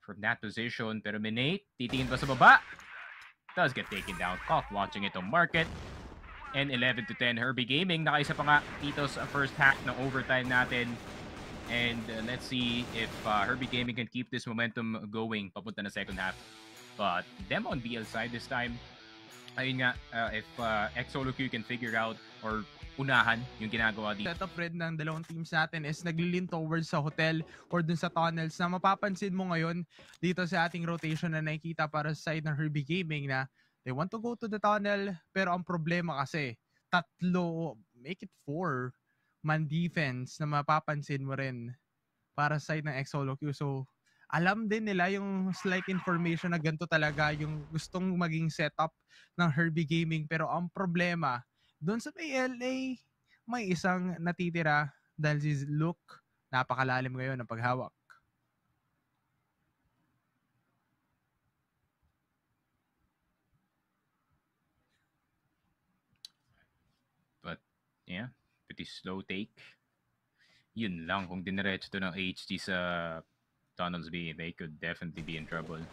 from that position. Pero Minate, titingin pa sa baba? Does get taken down. Caught watching it on market. And 11 to 10, Herbie Gaming. Nakaisa pa nga Tito's first half ng overtime natin. And uh, let's see if uh, Herbie Gaming can keep this momentum going papunta na second half. But them on BL side this time, ayun nga, uh, if uh, XOLOQ can figure out or unahan yung ginagawa dito. Set up red ng dalawang teams natin is naglilin towards sa hotel or dun sa tunnels na mapapansin mo ngayon dito sa ating rotation na nakikita para sa side ng Herbie Gaming na they want to go to the tunnel pero ang problema kasi tatlo, make it four man defense na mapapansin mo rin para sa side ng XLOQ. So, alam din nila yung slight information na ganito talaga yung gustong maging setup ng Herbie Gaming. Pero ang problema, doon sa may LA, may isang natitira dahil si Luke, napakalalim ngayon ng paghawak. But, yeah, pretty slow take. Yun lang, kung diniretso to ng HT sa Tunnels B, they could definitely be in trouble.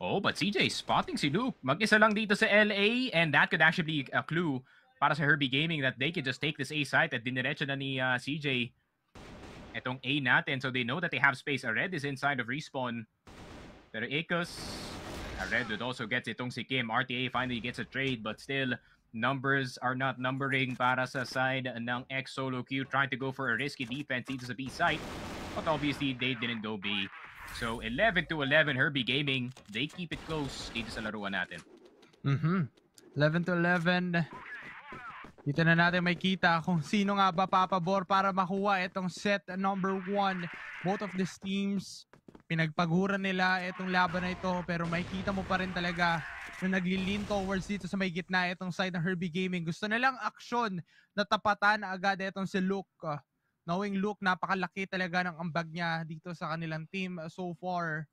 Oh, but CJ spotting si Luke. Mag-isa lang dito sa LA and that could actually be a clue para sa Herbie Gaming that they could just take this A site at diniretso na ni uh, CJ itong A natin. So they know that they have space. A red is inside of respawn. Pero Akos, a red would also gets itong si Kim. RTA finally gets a trade but still numbers are not numbering para sa side ng X Solo Q trying to go for a risky defense dito sa B site. But obviously they didn't go B. So 11 to 11 Herbie Gaming, they keep it close dito sa laruan natin. Mhm. Mm 11 to 11. Dito na natin may kita kung sino nga ba papabor para makuha itong set number 1. Both of these teams, pinagpagura nila itong laban na ito pero may kita mo pa rin talaga na nagli-lean towards dito sa may gitna itong side ng Herbie Gaming. Gusto na lang aksyon na tapatan agad itong si Luke knowing Luke, napakalaki talaga ng ambag niya dito sa kanilang team so far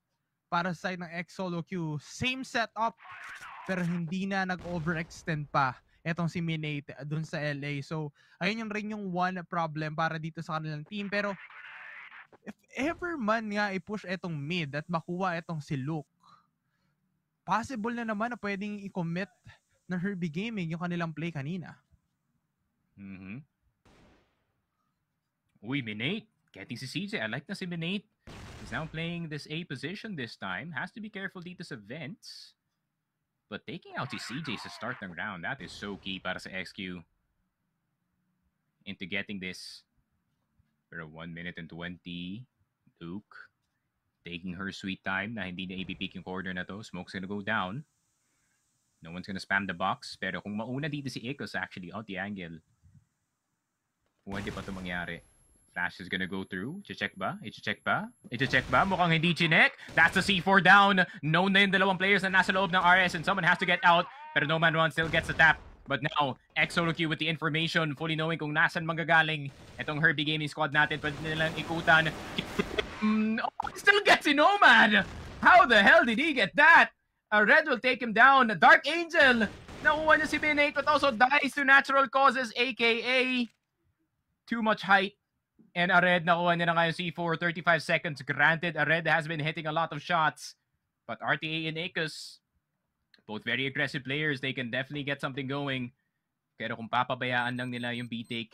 para sa side ng X-Solo Q. Same setup, pero hindi na nag-overextend pa etong si Minate dun sa LA. So, ayun yung rin yung one problem para dito sa kanilang team. Pero, if ever man nga i-push etong mid at makuha etong si Luke, possible na naman na pwedeng i-commit na Herbie Gaming yung kanilang play kanina. Mm-hmm. Uy, Minate. Getting si CJ. I like na si Minate. He's now playing this A position this time. Has to be careful dito sa vents. But taking out si CJ to start the round, that is so key para sa XQ. Into getting this. a 1 minute and 20. Duke taking her sweet time na hindi na ABP yung corner na to. Smoke's gonna go down. No one's gonna spam the box. Pero kung mauna dito si Ecos actually out the angle, pwede pa to mangyari. Flash is gonna go through. Che-check ba? Iche-check ba? Iche-check ba? Mukhang hindi chinek. That's the C4 down. Known na yung dalawang players na nasa loob ng RS and someone has to get out. Pero No Man Run still gets the tap. But now, XOLQ with the information, fully knowing kung nasan manggagaling itong Herbie Gaming squad natin. Pwede nilang ikutan. Hmm, oh, still gets in Nomad! How the hell did he get that? A uh, Red will take him down. Dark Angel! Nakuha niya si Binate but also dies to natural causes, aka too much height And Ared nakuha niya na ngayon C4, 35 e seconds. Granted, Ared has been hitting a lot of shots. But RTA and Akus, both very aggressive players. They can definitely get something going. Pero kung papabayaan lang nila yung B-take,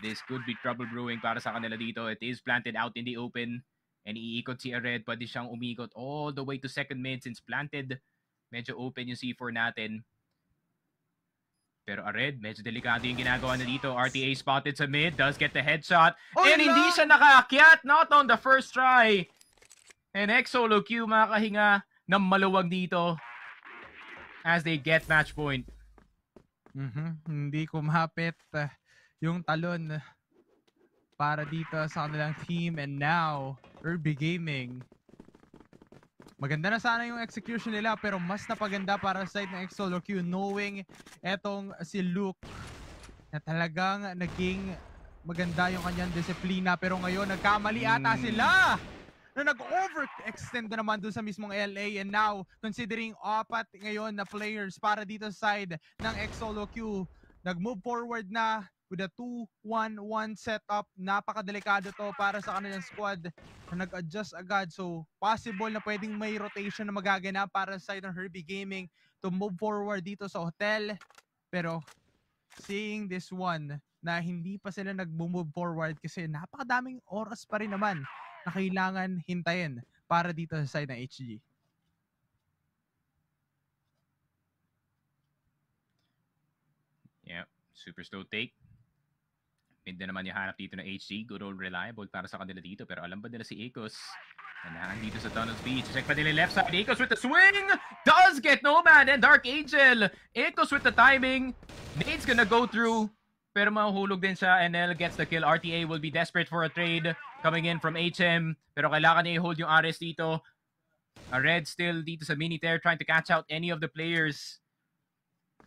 this could be trouble brewing para sa kanila dito. It is planted out in the open. And iikot si Ared. Pwede siyang umikot all the way to second mid since planted. Medyo open yung C4 natin. Pero Ared, medyo delikado yung ginagawa na dito. RTA spotted sa mid, does get the headshot. Oh, and hindi siya nakaakyat, not on the first try. And Exolo Q makahinga ng maluwag dito as they get match point. Mm -hmm. Hindi kumapit uh, yung talon uh, para dito sa kanilang team. And now, Irby Gaming Maganda na sana yung execution nila pero mas napaganda para sa side ng Exolor Q knowing etong si Luke na talagang naging maganda yung kanyang disiplina pero ngayon nagkamali ata hmm. sila na nag-overextend na naman doon sa mismong LA and now considering apat ngayon na players para dito sa side ng Exolo Q nag-move forward na with a 2-1-1 setup. Napakadelikado to para sa kanilang squad na nag-adjust agad. So, possible na pwedeng may rotation na magaganap para sa side ng Herbie Gaming to move forward dito sa hotel. Pero, seeing this one na hindi pa sila nag-move forward kasi napakadaming oras pa rin naman na kailangan hintayin para dito sa side ng HG. Yep. Super slow take. Hindi naman yung hanap dito ng HG. Good old reliable para sa kanila dito. Pero alam ba nila si Akos? Nanahan dito sa Tunnel's Beach. Check pa nila left side. Akos with the swing! Does get Nomad and Dark Angel! Akos with the timing. Nade's gonna go through. Pero mahuhulog din siya. NL gets the kill. RTA will be desperate for a trade coming in from HM. Pero kailangan niya i-hold yung RS dito. A red still dito sa mini tear trying to catch out any of the players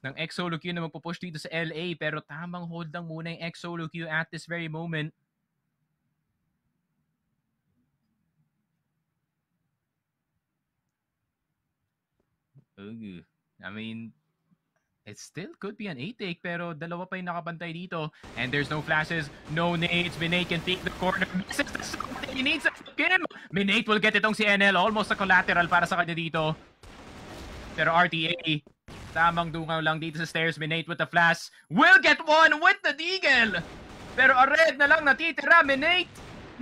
ng XLOQ na magpo-push dito sa LA pero tamang hold lang muna yung XLOQ at this very moment. Ooh. I mean, it still could be an 8-take, pero dalawa pa yung nakabantay dito. And there's no flashes, no nades. Minate can take the corner. Misses the shot. He needs a skin. Minate will get itong si NL. Almost a collateral para sa kanya dito. Pero RTA Tamang dungaw lang dito sa stairs. Minate with the flash. Will get one with the deagle. Pero a red na lang natitira. Minate.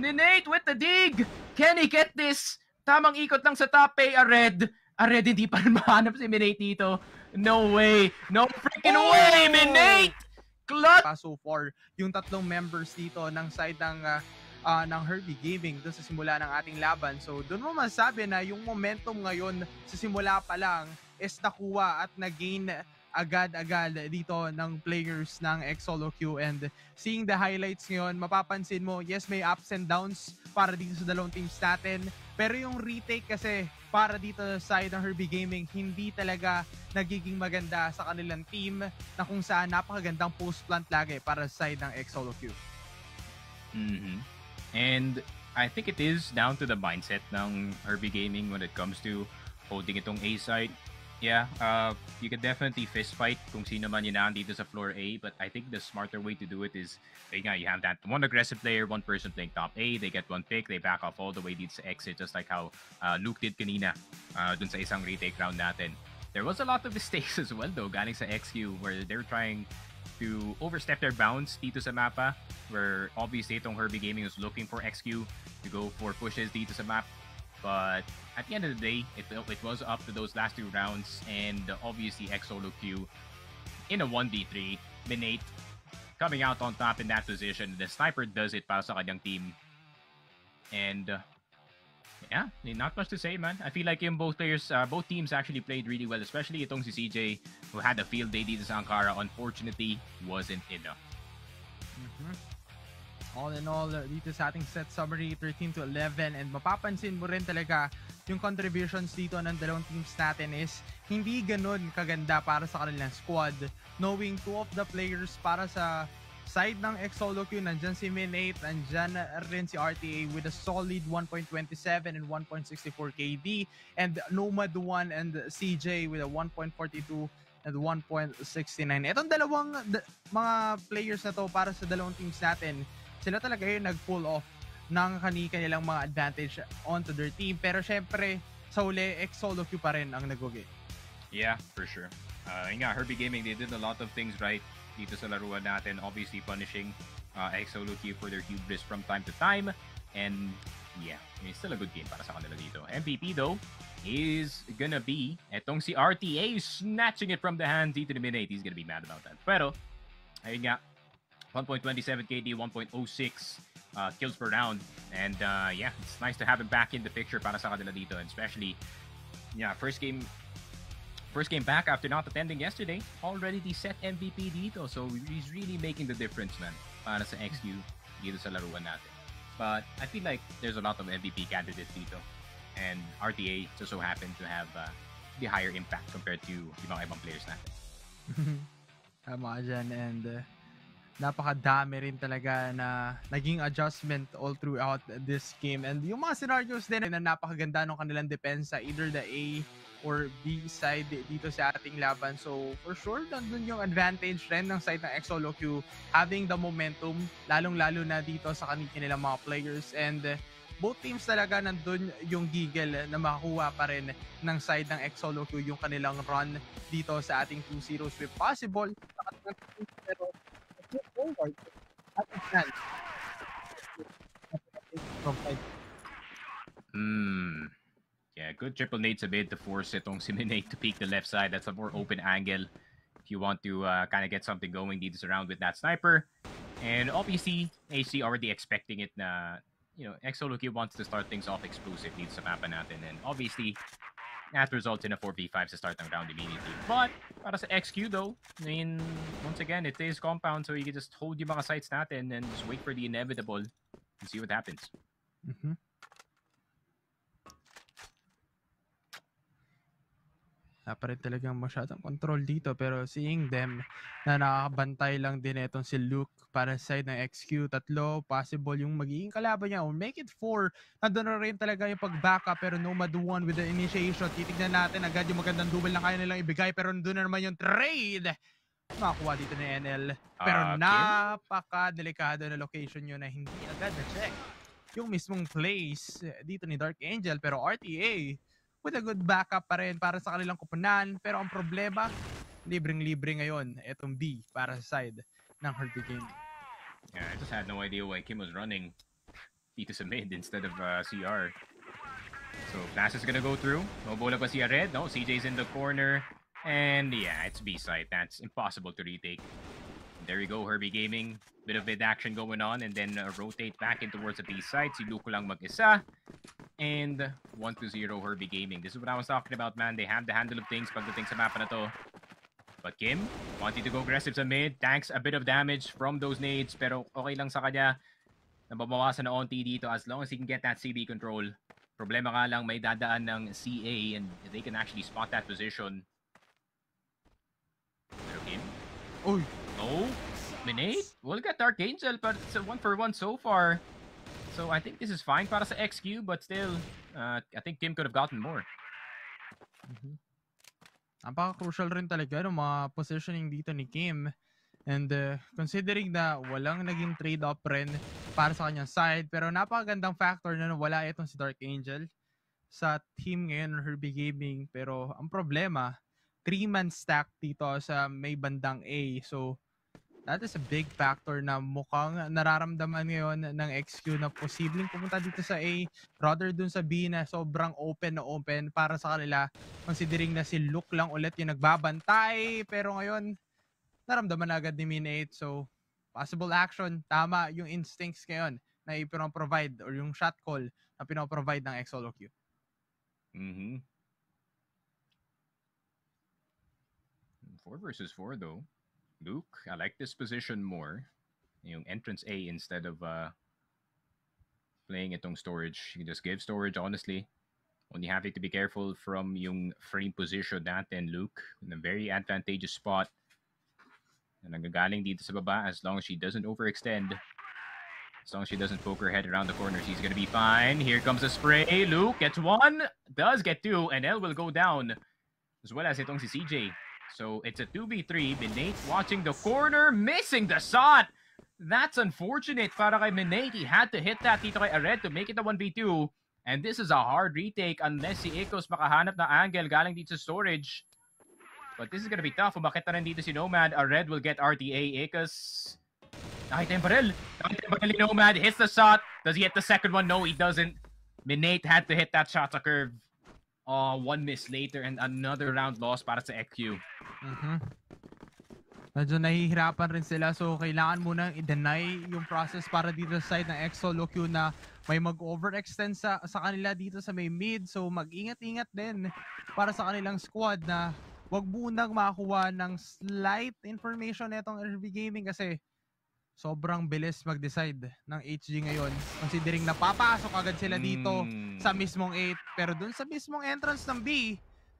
Minate with the dig. Can he get this? Tamang ikot lang sa top pay. A red. A red hindi pa rin mahanap si Minate dito. No way. No freaking oh! way, Minate. Clutch. Ah, so far, yung tatlong members dito ng side ng uh, uh, ng Herbie Gaming doon sa simula ng ating laban. So doon mo masabi na yung momentum ngayon sa simula pa lang is nakuha at nagain agad-agad dito ng players ng Exolo Q and seeing the highlights ngayon, mapapansin mo, yes, may ups and downs para dito sa dalawang teams natin, pero yung retake kasi para dito sa side ng Herbie Gaming, hindi talaga nagiging maganda sa kanilang team na kung saan napakagandang post plant lagi para sa side ng Exolo Q. Mm-hmm. And I think it is down to the mindset ng Herbie Gaming when it comes to holding itong A side Yeah, uh, you could definitely fist fight kung sino man yun dito sa floor A, but I think the smarter way to do it is, you, know, you have that one aggressive player, one person playing top A, they get one pick, they back off all the way dito exit, just like how uh, Luke did kanina uh, dun sa isang retake round natin. There was a lot of <laughs> mistakes as well though, galing sa XQ, where they're trying to overstep their bounds dito sa mapa, where obviously itong Herbie Gaming is looking for XQ to go for pushes dito sa map. But at the end of the day, it, it was up to those last two rounds, and obviously Exo looked in a 1v3. Minate coming out on top in that position. The sniper does it for sa kanyang team. And uh, yeah, eh, not much to say, man. I feel like in both players, uh, both teams actually played really well, especially itong si CJ who had a field day dito sa Ankara. Unfortunately, wasn't enough. Mm -hmm. all in all dito sa ating set summary 13 to 11 and mapapansin mo rin talaga yung contributions dito ng dalawang teams natin is hindi ganun kaganda para sa kanilang squad knowing two of the players para sa side ng Exolo Q nandyan si Minate nandyan rin si RTA with a solid 1.27 and 1.64 KD and Nomad 1 and CJ with a 1.42 at 1.69. Itong dalawang mga players na to para sa dalawang teams natin sila talaga yung nag-pull off ng kanilang mga advantage onto their team. Pero syempre, sa huli, ex-solo queue pa rin ang nagugi. Yeah, for sure. Uh, yun nga, Herbie Gaming, they did a lot of things right dito sa laruan natin. Obviously, punishing uh, ex-solo queue for their hubris from time to time. And yeah, it's still a good game para sa kanila dito. MVP though is gonna be etong si RTA snatching it from the hands dito ni Minate. He's gonna be mad about that. Pero, ayun nga, 1.27 KD, 1.06 uh, kills per round. And uh, yeah, it's nice to have him back in the picture para sa kanila dito. And especially, yeah, first game First game back after not attending yesterday, already the set MVP dito. So he's really making the difference, man, para sa XQ dito sa laruan natin. But I feel like there's a lot of MVP candidates dito. And RTA just so happened to have uh, the higher impact compared to ibang ibang players natin. <laughs> Tama dyan. And uh, napakadami rin talaga na naging adjustment all throughout this game. And yung mga scenarios din na napakaganda ng kanilang depensa, either the A or B side dito sa ating laban. So, for sure, nandun yung advantage rin ng side ng Exolo having the momentum, lalong-lalo na dito sa kanilang mga players. And uh, both teams talaga nandun yung giggle na makakuha pa rin ng side ng Exolo yung kanilang run dito sa ating 2-0 sweep possible. Pero Hmm. Yeah, good triple nades a bit to force itong si Minate to peek the left side. That's a more open angle if you want to uh, kind of get something going needs around with that sniper. And obviously, AC already expecting it na, uh, you know, Exolookie wants to start things off explosive. Needs sa mapa natin. And obviously, that results in a 4v5 to start them down immediately. But, para sa XQ though, I mean, once again, it is compound, so you can just hold yung mga sites natin and just wait for the inevitable and see what happens. Mm-hmm. Wala pa rin talagang masyadong control dito pero seeing them na nakakabantay lang din itong si Luke para sa side ng XQ. Tatlo, possible yung magiging kalaban niya or make it four. Nandun na rin talaga yung pag-backup pero Nomad one with the initiation. Titignan natin agad yung magandang double na kaya nilang ibigay pero nandun na naman yung trade makakuha dito ni NL. Pero uh, napaka-delikado na location yun na hindi agad na-check yung mismong place dito ni Dark Angel. Pero RTA, with a good backup pa rin para sa kanilang kupunan. Pero ang problema, libreng-libre ngayon itong B para sa side ng Hervey Gaming. Yeah, I just had no idea why Kim was running dito sa mid instead of uh, CR. So Flash is gonna go through. No bola pa si Red. No, CJ's in the corner. And yeah, it's B side. That's impossible to retake. There you go, Herbie Gaming. Bit of mid action going on and then uh, rotate back in towards the B side. Si Luko lang mag-isa. And 1 to 0 Herbie Gaming. This is what I was talking about, man. They have the handle of things pagdating sa mapa na to. But Kim, wanting to go aggressive sa mid. Tanks a bit of damage from those nades. Pero okay lang sa kanya. Nababawasan na onti dito as long as he can get that CB control. Problema ka lang, may dadaan ng CA and they can actually spot that position. Pero Kim? Oy! No, oh, Minate? We'll get Dark Angel, but it's a one for one so far. So I think this is fine for sa XQ, but still, uh, I think Kim could have gotten more. Mm -hmm. Napaka-crucial rin talaga ng ma positioning dito ni Kim. And uh, considering na walang naging trade-up rin para sa kanyang side, pero napakagandang factor na wala itong si Dark Angel sa team ngayon, Herbie Gaming. Pero ang problema, 3-man stack dito sa may bandang A. So, that is a big factor na mukhang nararamdaman ngayon ng XQ na posibleng pumunta dito sa A rather dun sa B na sobrang open na open para sa kanila considering na si Luke lang ulit yung nagbabantay pero ngayon naramdaman na agad ni Minate so possible action tama yung instincts ngayon na ipinoprovide or yung shot call na pinoprovide ng XOLOQ or Q. Mm-hmm. Four versus 4 though. Luke, I like this position more. Yung entrance A instead of uh, playing itong storage. You just give storage, honestly. Only having to be careful from yung frame position natin, Luke. In a very advantageous spot. Na nagagaling dito sa baba as long as she doesn't overextend. As long as she doesn't poke her head around the corner, she's gonna be fine. Here comes the spray. Luke gets one, does get two, and L will go down. As well as itong si CJ. So it's a 2v3. Minate watching the corner, missing the shot. That's unfortunate para kay Minate. He had to hit that dito kay Ared to make it a 1v2. And this is a hard retake unless si Ecos makahanap na angle galing dito sa storage. But this is gonna be tough. Umakita rin dito si Nomad. Ared will get RTA. Ecos... Nakita yung baril. Nakita yung baril ni Nomad. Hits the shot. Does he hit the second one? No, he doesn't. Minate had to hit that shot to curve. uh, one miss later and another round loss para sa EQ. Mm-hmm. Medyo nahihirapan rin sila so kailangan muna i-deny yung process para dito sa side ng EXO Q na may mag-overextend sa, sa kanila dito sa may mid so mag-ingat-ingat din para sa kanilang squad na wag munang makakuha ng slight information netong RV Gaming kasi sobrang bilis mag-decide ng HG ngayon. Considering napapasok agad sila dito mm. sa mismong 8. Pero dun sa mismong entrance ng B,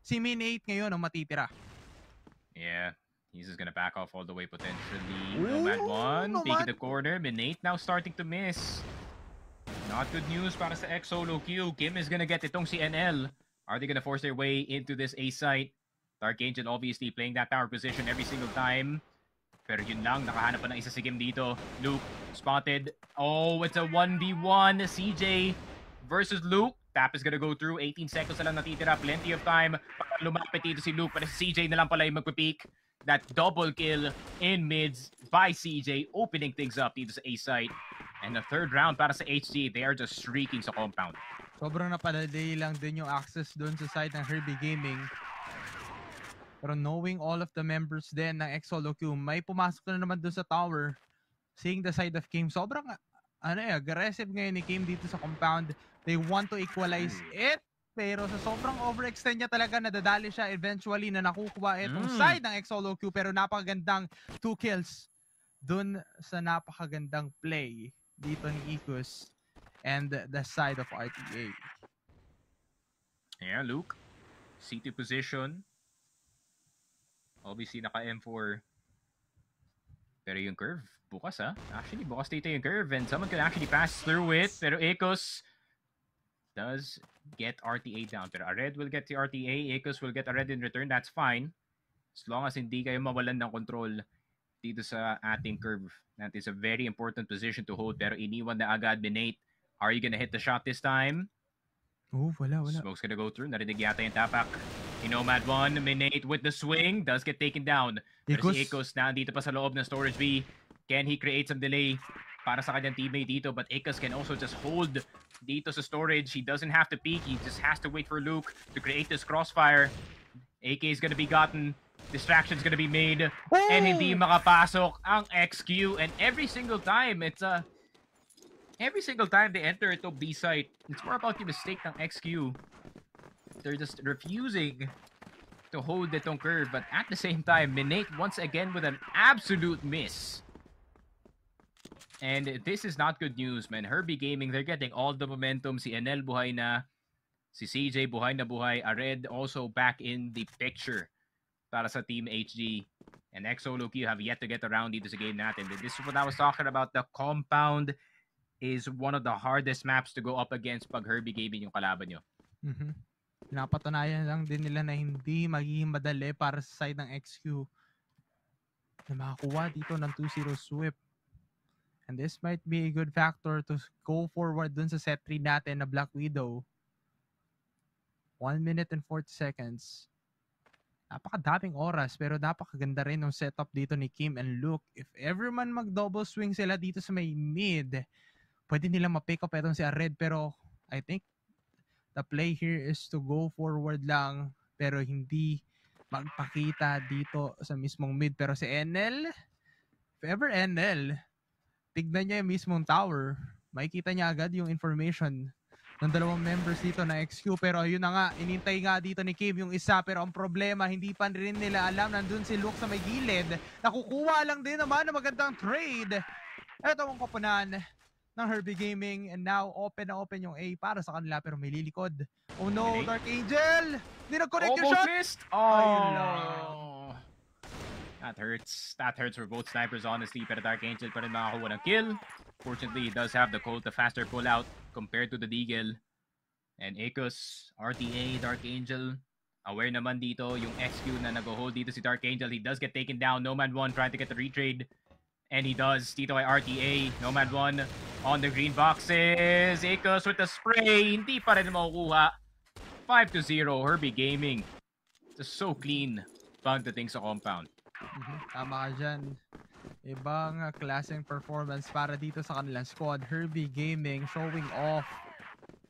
si Min 8 ngayon ang matitira. Yeah. He's just gonna back off all the way potentially. Ooh, no bad one. Peek in the corner. Min 8 now starting to miss. Not good news para sa X solo queue. Kim is gonna get itong si NL. Are they gonna force their way into this A site? Dark Angel obviously playing that tower position every single time. Pero yun lang, nakahanap pa ng isa si game dito. Luke, spotted. Oh, it's a 1v1. CJ versus Luke. Tap is gonna go through. 18 seconds na lang natitira. Plenty of time. Lumapit dito si Luke. Pero si CJ na lang pala yung magpipeak. That double kill in mids by CJ. Opening things up dito sa A-site. And the third round para sa HC, they are just streaking sa compound. Sobrang napadali lang din yung access doon sa site ng Herbie Gaming. Pero knowing all of the members then ng XOLOQ, may pumasok na naman doon sa tower. Seeing the side of Kim, sobrang ano eh, aggressive ngayon ni Kim dito sa compound. They want to equalize hmm. it. Pero sa sobrang overextend niya talaga, nadadali siya eventually na nakukuha itong mm. side ng XOLOQ. Pero napakagandang two kills doon sa napakagandang play dito ni Ikus and the side of RTA. Yeah, Luke. CT position. Obviously, naka M4. Pero yung curve, bukas ha. Actually, bukas dito yung curve and someone can actually pass through it. Pero Ecos does get RTA down. Pero red will get the RTA. Ecos will get red in return. That's fine. As long as hindi kayo mawalan ng control dito sa ating curve. That is a very important position to hold. Pero iniwan na agad Benate. Are you gonna hit the shot this time? Oh, wala, wala. Smoke's gonna go through. Narinig yata yung tapak. Nomad 1, Minate with the swing, does get taken down. Pero si Ikos nandito pa sa loob ng Storage B. Can he create some delay para sa kanyang teammate dito? But Ikos can also just hold dito sa Storage. He doesn't have to peek. He just has to wait for Luke to create this crossfire. AK is gonna be gotten. Distraction's gonna be made. Hey! And hindi makapasok ang XQ. And every single time, it's a... every single time they enter ito B-site, it's more about the mistake ng XQ they're just refusing to hold the Tonker, curve. But at the same time, Minate once again with an absolute miss. And this is not good news, man. Herbie Gaming, they're getting all the momentum. Si Enel buhay na. Si CJ buhay na buhay. Ared also back in the picture para sa Team HG. And Exo you have yet to get around dito sa game natin. But this is what I was talking about. The compound is one of the hardest maps to go up against pag Herbie Gaming yung kalaban nyo. Mm-hmm. Pinapatunayan lang din nila na hindi magiging madali para sa side ng XQ na makakuha dito ng 2-0 sweep. And this might be a good factor to go forward dun sa set 3 natin na Black Widow. 1 minute and 40 seconds. Napakadaming oras pero napakaganda rin ng setup dito ni Kim and Luke. If ever man mag-double swing sila dito sa may mid, pwede nila ma-pick up itong si Red pero I think The play here is to go forward lang pero hindi magpakita dito sa mismong mid. Pero si NL, if ever NL, tignan niya yung mismong tower, makikita niya agad yung information ng dalawang members dito na XQ. Pero yun na nga, inintay nga dito ni Cave yung isa. Pero ang problema, hindi pa rin nila alam. Nandun si Luke sa may gilid. Nakukuha lang din naman ng magandang trade. Ito ang kapunan ng Herbie Gaming and now open na open yung A para sa kanila pero may lilikod. Oh no, Relate? Dark Angel! Hindi nag-connect yung shot! Missed. Oh! Ayun lang. That hurts. That hurts for both snipers honestly pero Dark Angel pa rin makakuha ng kill. Fortunately, he does have the cold, the faster pullout compared to the Deagle. And Akos, RTA, Dark Angel, aware naman dito yung XQ na nag-hold dito si Dark Angel. He does get taken down. No man one trying to get the retrade. And he does. Dito ay RTA, Nomad 1 on the green boxes. Akos with the spray. Hindi pa rin makukuha. 5 to 0, Herbie Gaming. It's so clean pagdating sa compound. Mm -hmm. Tama ka dyan. Ibang klaseng performance para dito sa kanilang squad. Herbie Gaming showing off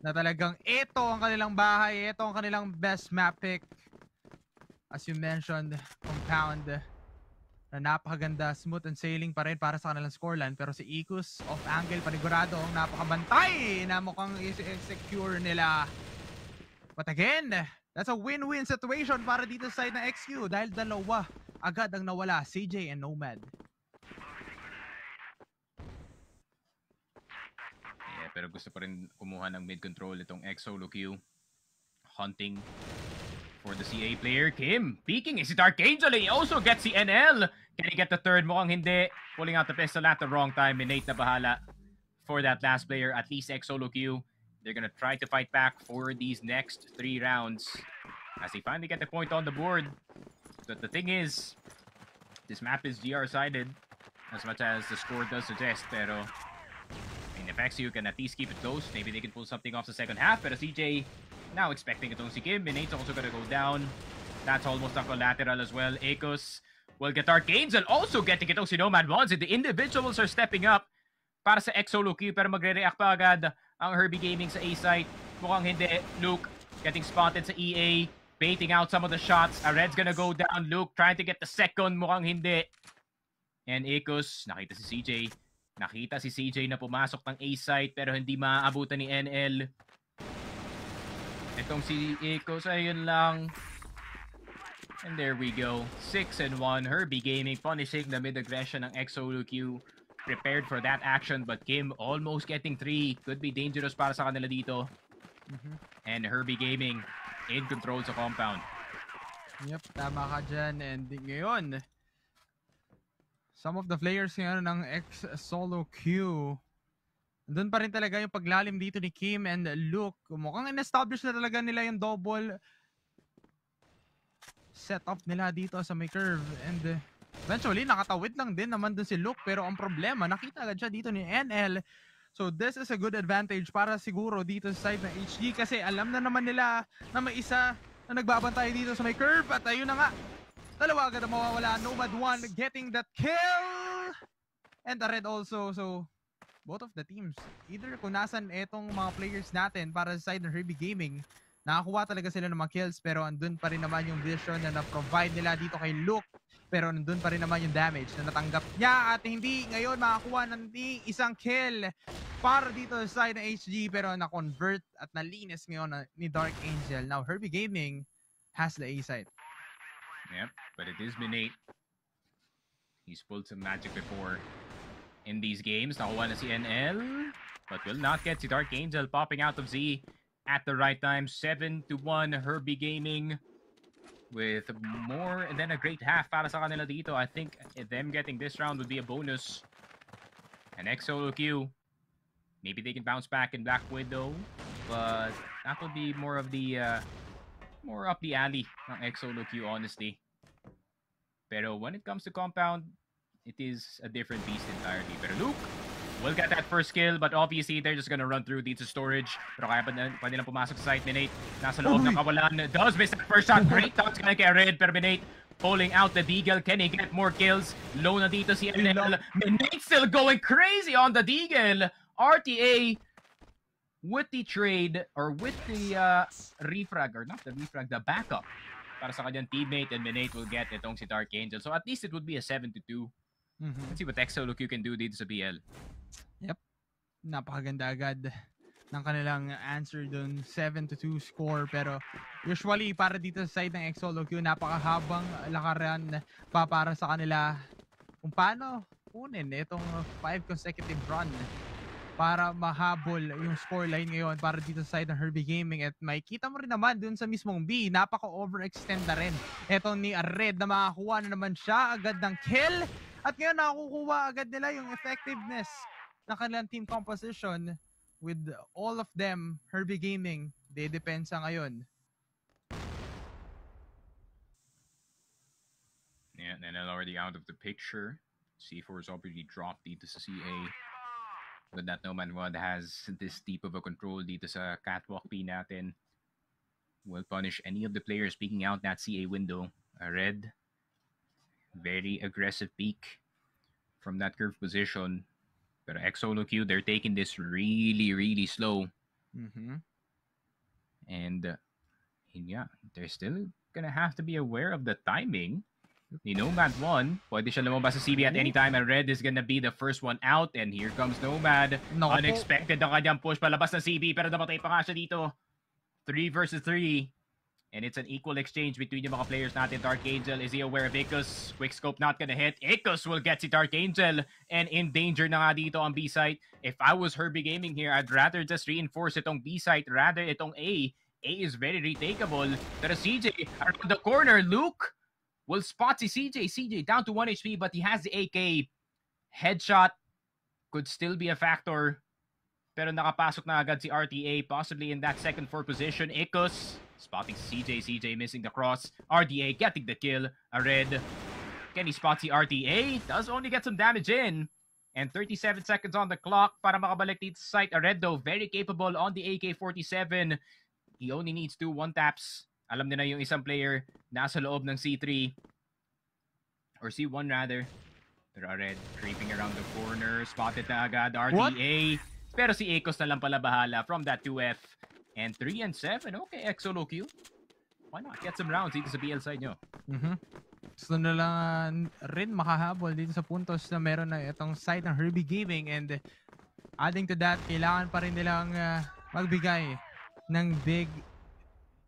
na talagang ito ang kanilang bahay, ito ang kanilang best map pick. As you mentioned, compound na napakaganda, smooth and sailing pa rin para sa kanilang scoreline. Pero si Ikus off angle, panigurado ang napakabantay na mukhang i-secure nila. But again, that's a win-win situation para dito sa side ng XQ dahil dalawa agad ang nawala, CJ and Nomad. Yeah, pero gusto pa rin kumuha ng mid-control itong EXO Q hunting for the CA player, Kim. Peeking is it Archangel? He also gets the NL. Can he get the third? Mukhang hindi. Pulling out the pistol at the wrong time. And Nate na bahala for that last player. At least Exolo Q. They're going to try to fight back for these next three rounds. As they finally get the point on the board. But the thing is, this map is GR-sided. As much as the score does suggest. Pero I mean, if you can at least keep it close, maybe they can pull something off the second half. But as CJ now expecting itong si Kim. Minate's also gonna go down. That's almost a collateral as well. Akos Well, get Games and also get getting itong si Nomad Wands. The individuals are stepping up para sa Exolo Luke pero magre-react pa agad ang Herbie Gaming sa A-site. Mukhang hindi. Luke getting spotted sa EA, baiting out some of the shots. A Red's gonna go down. Luke trying to get the second. Mukhang hindi. And Ecos, nakita si CJ. Nakita si CJ na pumasok ng A-site pero hindi maaabutan ni NL. Itong si Ecos, ayun lang. And there we go. 6 and 1. Herbie Gaming punishing the mid-aggression ng Q. Prepared for that action, but Kim almost getting 3. Could be dangerous para sa kanila dito. Mm -hmm. And Herbie Gaming in control sa compound. Yep, tama ka dyan. And ngayon, some of the players ngayon ng X-Solo Q doon pa rin talaga yung paglalim dito ni Kim and Luke. Mukhang in-establish na talaga nila yung double set off nila dito sa may curve and uh, eventually nakatawid lang din naman dun si Luke pero ang problema nakita agad siya dito ni NL So this is a good advantage para siguro dito sa side ng HG kasi alam na naman nila na may isa na nagbabantay dito sa may curve at ayun na nga dalawa agad ang mawawala Nomad 1 getting that kill and the red also so both of the teams either kung nasan etong mga players natin para sa side ng Ruby Gaming Nakakuha talaga sila ng mga kills pero andun pa rin naman yung vision na na-provide nila dito kay Luke. Pero andun pa rin naman yung damage na natanggap niya at hindi ngayon makakuha ng isang kill para dito sa side ng HG pero na-convert at nalinis ngayon na, ni Dark Angel. Now Herbie Gaming has the A side. Yep, but it is Minate. He's pulled some magic before in these games. Nakuha na si NL but will not get si Dark Angel popping out of Z. at the right time. 7 to 1 Herbie Gaming with more than a great half para sa kanila dito. I think them getting this round would be a bonus. An XO Q. Maybe they can bounce back in Black Widow, but that would be more of the uh, more up the alley ng look you, honestly. Pero when it comes to compound, it is a different beast entirely. Pero Luke will get that first kill, but obviously they're just gonna run through dito storage. Pero kaya pa na, pwede lang pumasok sa site. Minate, nasa loob oh ng kawalan. Does miss that first shot. Great touch <laughs> gonna get red, pero Minate pulling out the Deagle. Can he get more kills? Low na dito si NL. Minate still going crazy on the Deagle. RTA with the trade or with the uh, refrag or not the refrag, the backup para sa kanyang teammate and Minate will get itong si Dark Angel. So at least it would be a 7 2. Mm -hmm. Let's see what Exo look you can do dito sa BL. Yep. Napakaganda agad ng kanilang answer doon. 7 to 2 score. Pero usually para dito sa side ng Exologio, napakahabang lakaran pa para sa kanila kung paano kunin itong 5 consecutive run para mahabol yung scoreline ngayon para dito sa side ng Herbie Gaming at makikita mo rin naman dun sa mismong B napaka-overextend na rin eto ni Red na makakuha na naman siya agad ng kill at ngayon nakukuha agad nila yung effectiveness na kanilang team composition with all of them, Herbie Gaming, They depend ngayon. Yeah, and then already out of the picture. C4 is already dropped dito sa CA. But that no man what has this deep of a control dito sa catwalk P natin. Will punish any of the players peeking out that CA window. A red, very aggressive peek from that curve position. Pero Exolo Q, they're taking this really, really slow. Mm-hmm. And uh, yeah, they're still gonna have to be aware of the timing. Ni Nomad one, Pwede siya lumabas sa CB at any time and Red is gonna be the first one out. And here comes Nomad. No, Unexpected ang kanyang push palabas ng CB pero namatay pa nga siya dito. 3 versus 3. And it's an equal exchange between the mga players natin. Dark Angel, is he aware of Ikus? Quickscope not gonna hit. Ikus will get si Dark Angel. And in danger na nga dito ang B-site. If I was Herbie Gaming here, I'd rather just reinforce itong B-site. Rather, itong A. A is very retakeable. Pero CJ, around the corner, Luke will spot si CJ. CJ down to 1 HP, but he has the AK. Headshot could still be a factor. Pero nakapasok na agad si RTA, possibly in that second four position. Ikus Spotting CJ, CJ missing the cross. RDA getting the kill. A red. Kenny spots the RDA? Does only get some damage in. And 37 seconds on the clock para makabalik dito A red though very capable on the AK-47. He only needs two one-taps. Alam nina yung isang player nasa loob ng C3. Or C1 rather. Pero red creeping around the corner. Spotted na agad. RDA. What? Pero si Akos na lang pala bahala from that 2F. And 3 and 7. Okay, Exolo Q. Why not? Get some rounds dito sa BL side nyo. Mm-hmm. Gusto na lang rin makahabol dito sa puntos na meron na itong side ng Herbie Gaming. And adding to that, kailangan pa rin nilang uh, magbigay ng big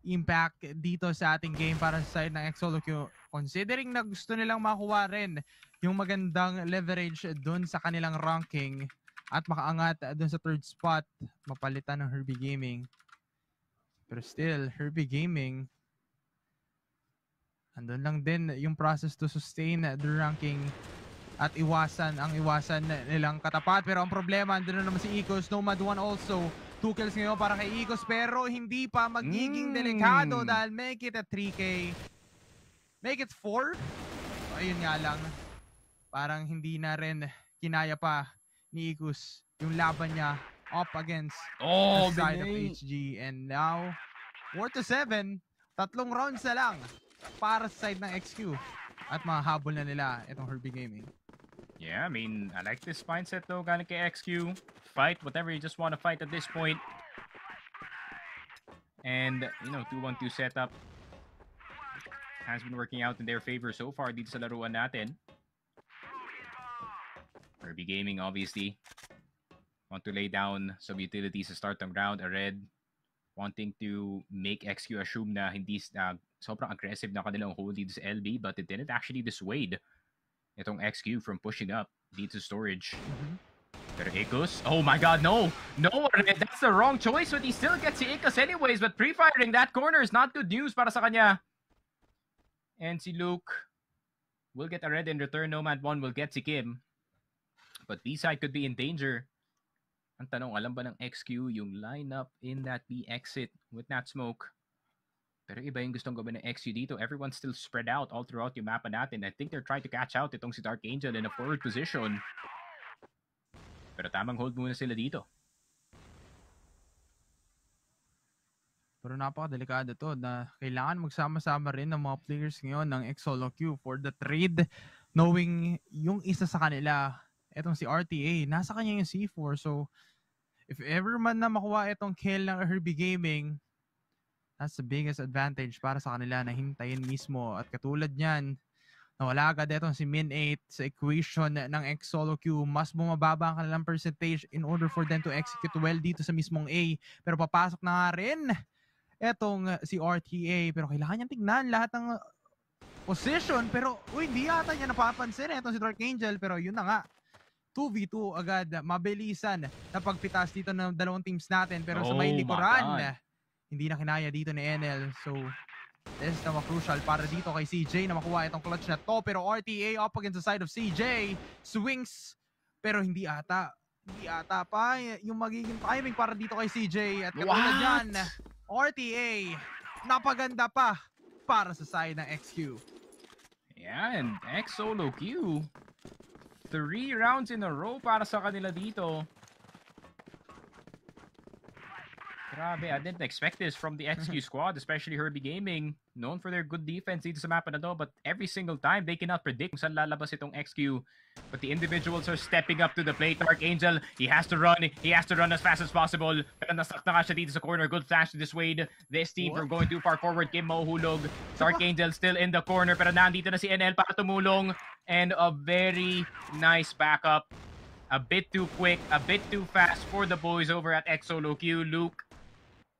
impact dito sa ating game para sa side ng XLOQ. Considering na gusto nilang makuha rin yung magandang leverage dun sa kanilang ranking at makaangat dun sa third spot, mapalitan ng Herbie Gaming. Pero still, Herbie Gaming, andun lang din yung process to sustain the ranking at iwasan ang iwasan nilang katapat. Pero ang problema, andun na naman si Ecos. Nomad 1 also. Two kills ngayon para kay Ecos. Pero hindi pa magiging mm. delikado dahil make it a 3K. Make it 4. So, ayun nga lang. Parang hindi na rin kinaya pa ni Ecos yung laban niya up against oh, the side of HG. And now, 4 to 7. Tatlong rounds na lang para sa side ng XQ. At mahabol na nila itong Herbie Gaming. Yeah, I mean, I like this mindset though, galing kay XQ. Fight whatever you just want to fight at this point. And, you know, 2-1-2 setup has been working out in their favor so far dito sa laruan natin. Herbie Gaming, obviously, want to lay down some utilities to start them round, a red, wanting to make XQ assume na hindi na uh, sobrang aggressive na kanilang hold dito sa LB but it didn't actually dissuade itong XQ from pushing up dito storage. Mm -hmm. Pero oh my god, no! No, Red, that's the wrong choice but he still gets si Ikos anyways but pre-firing that corner is not good news para sa kanya. And si Luke will get a red in return. Nomad 1 will get si Kim. But B-side could be in danger. Ang tanong, alam ba ng XQ yung lineup in that B exit with that Smoke? Pero iba yung gustong gawin ng XQ dito. Everyone's still spread out all throughout yung mapa natin. I think they're trying to catch out itong si Dark Angel in a forward position. Pero tamang hold muna sila dito. Pero napakadelikado to na kailangan magsama-sama rin ng mga players ngayon ng Exolo Q for the trade knowing yung isa sa kanila etong si RTA, nasa kanya yung C4. So, if ever man na makuha itong kill ng Herbie Gaming, that's the biggest advantage para sa kanila na hintayin mismo. At katulad niyan, nawala agad itong si Min 8 sa equation ng X-Solo Q. Mas bumababa ang kanilang percentage in order for them to execute well dito sa mismong A. Pero papasok na nga rin etong si RTA. Pero kailangan niyang tignan lahat ng position. Pero, uy, hindi yata niya napapansin etong eh, si Dark Angel. Pero yun na nga, 2v2 agad, mabilisan na pagpitas dito ng dalawang teams natin. Pero oh sa may oh likuran, hindi na kinaya dito ni NL. So, this na crucial para dito kay CJ na makuha itong clutch na to. Pero RTA up against the side of CJ. Swings, pero hindi ata. Hindi ata pa yung magiging timing para dito kay CJ. At katulad yan, RTA, napaganda pa para sa side ng XQ. Yeah, and X Solo Q. Three rounds in a row para sa kanila dito. Grabe, I didn't expect this from the XQ <laughs> squad, especially Herbie Gaming, known for their good defense dito sa mapa na to, but every single time, they cannot predict kung saan lalabas itong XQ. But the individuals are stepping up to the plate. Archangel, he has to run, he has to run as fast as possible. Pero nasak na nga siya dito sa corner. Good flash to dissuade this team What? from going too far forward. Kim mahuhulog. So Archangel <laughs> still in the corner, pero nandito na si NL para tumulong. And a very nice backup. A bit too quick, a bit too fast for the boys over at Exoloq. Luke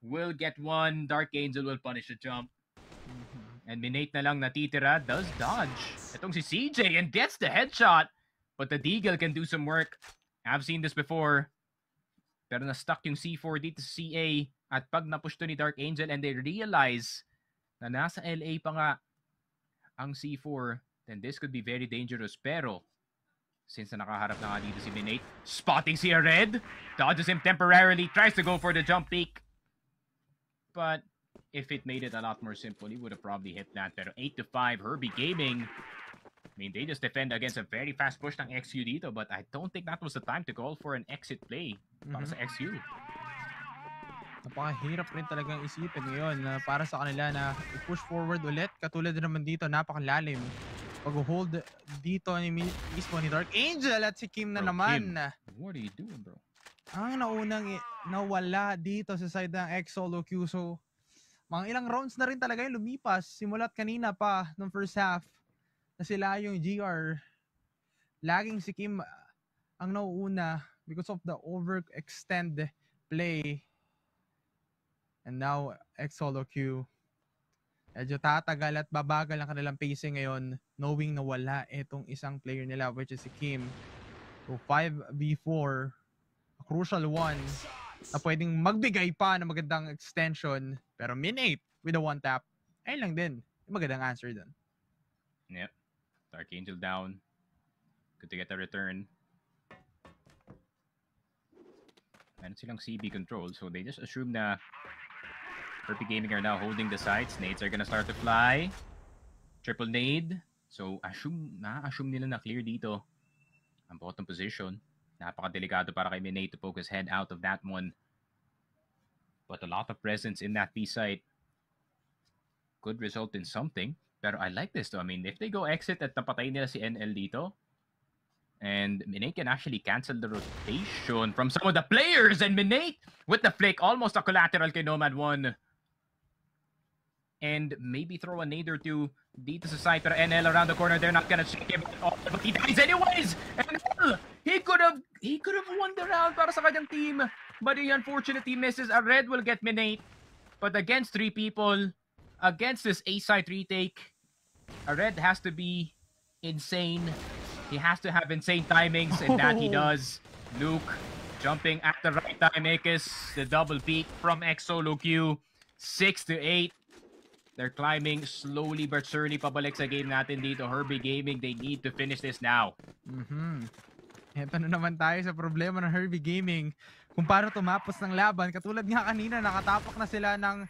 will get one. Dark Angel will punish the jump. Mm-hmm. And Minate na lang natitira does dodge. Itong si CJ and gets the headshot. But the Deagle can do some work. I've seen this before. Pero na-stuck yung C4 dito sa CA. At pag napush to ni Dark Angel and they realize na nasa LA pa nga ang C4, then this could be very dangerous. Pero, since na nakaharap na nga dito si Minate, spotting si Red, dodges him temporarily, tries to go for the jump peak but if it made it a lot more simple, he would have probably hit that. better. 8 to 5, Herbie Gaming. I mean, they just defend against a very fast push on XU dito, but I don't think that was the time to call for an exit play mm -hmm. para sa mm-hmm. XU. Napakahirap rin talagang isipin ngayon na para sa kanila na i-push forward ulit. Katulad naman dito, napakalalim. Pag-hold dito ni mismo ni Dark Angel at si Kim na bro, naman. Kim, what are you doing, bro? ang naunang nawala dito sa side ng Exo Locuso. Mga ilang rounds na rin talaga yung lumipas. Simulat kanina pa nung first half na sila yung GR. Laging si Kim ah, ang nauuna because of the overextend play. And now, Exolo Q. Medyo tatagal at babagal ang kanilang pacing ngayon knowing na wala itong isang player nila which is si Kim. So 5v4 crucial one na pwedeng magbigay pa ng magandang extension pero min 8 with a one tap ayun lang din magandang answer dun yep Dark Angel down good to get a return meron silang CB control so they just assume na Perfect Gaming are now holding the sides nades are gonna start to fly triple nade so assume na assume nila na clear dito ang bottom position Napakadelikado para kay Minay to poke his head out of that one. But a lot of presence in that B-side could result in something. Pero I like this though. I mean, if they go exit at napatay nila si NL dito, and Minate can actually cancel the rotation from some of the players. And Minate with the flick, almost a collateral kay Nomad 1. And maybe throw a nade or two dito sa side. Pero NL around the corner, they're not gonna give it all. But he dies anyways! He could have he could have won the round para sa kanyang team. But he unfortunately misses. A red will get Minate. But against three people, against this A-side retake, a red has to be insane. He has to have insane timings, and that he <laughs> does. Luke jumping at the right time, Akis. The double peak from Exo Luke U. 6 to 8. They're climbing slowly but surely pabalik sa game natin dito. Herbie Gaming, they need to finish this now. Mm-hmm. Eto na naman tayo sa problema ng Herbie Gaming kung paano tumapos ng laban. Katulad nga kanina, nakatapak na sila ng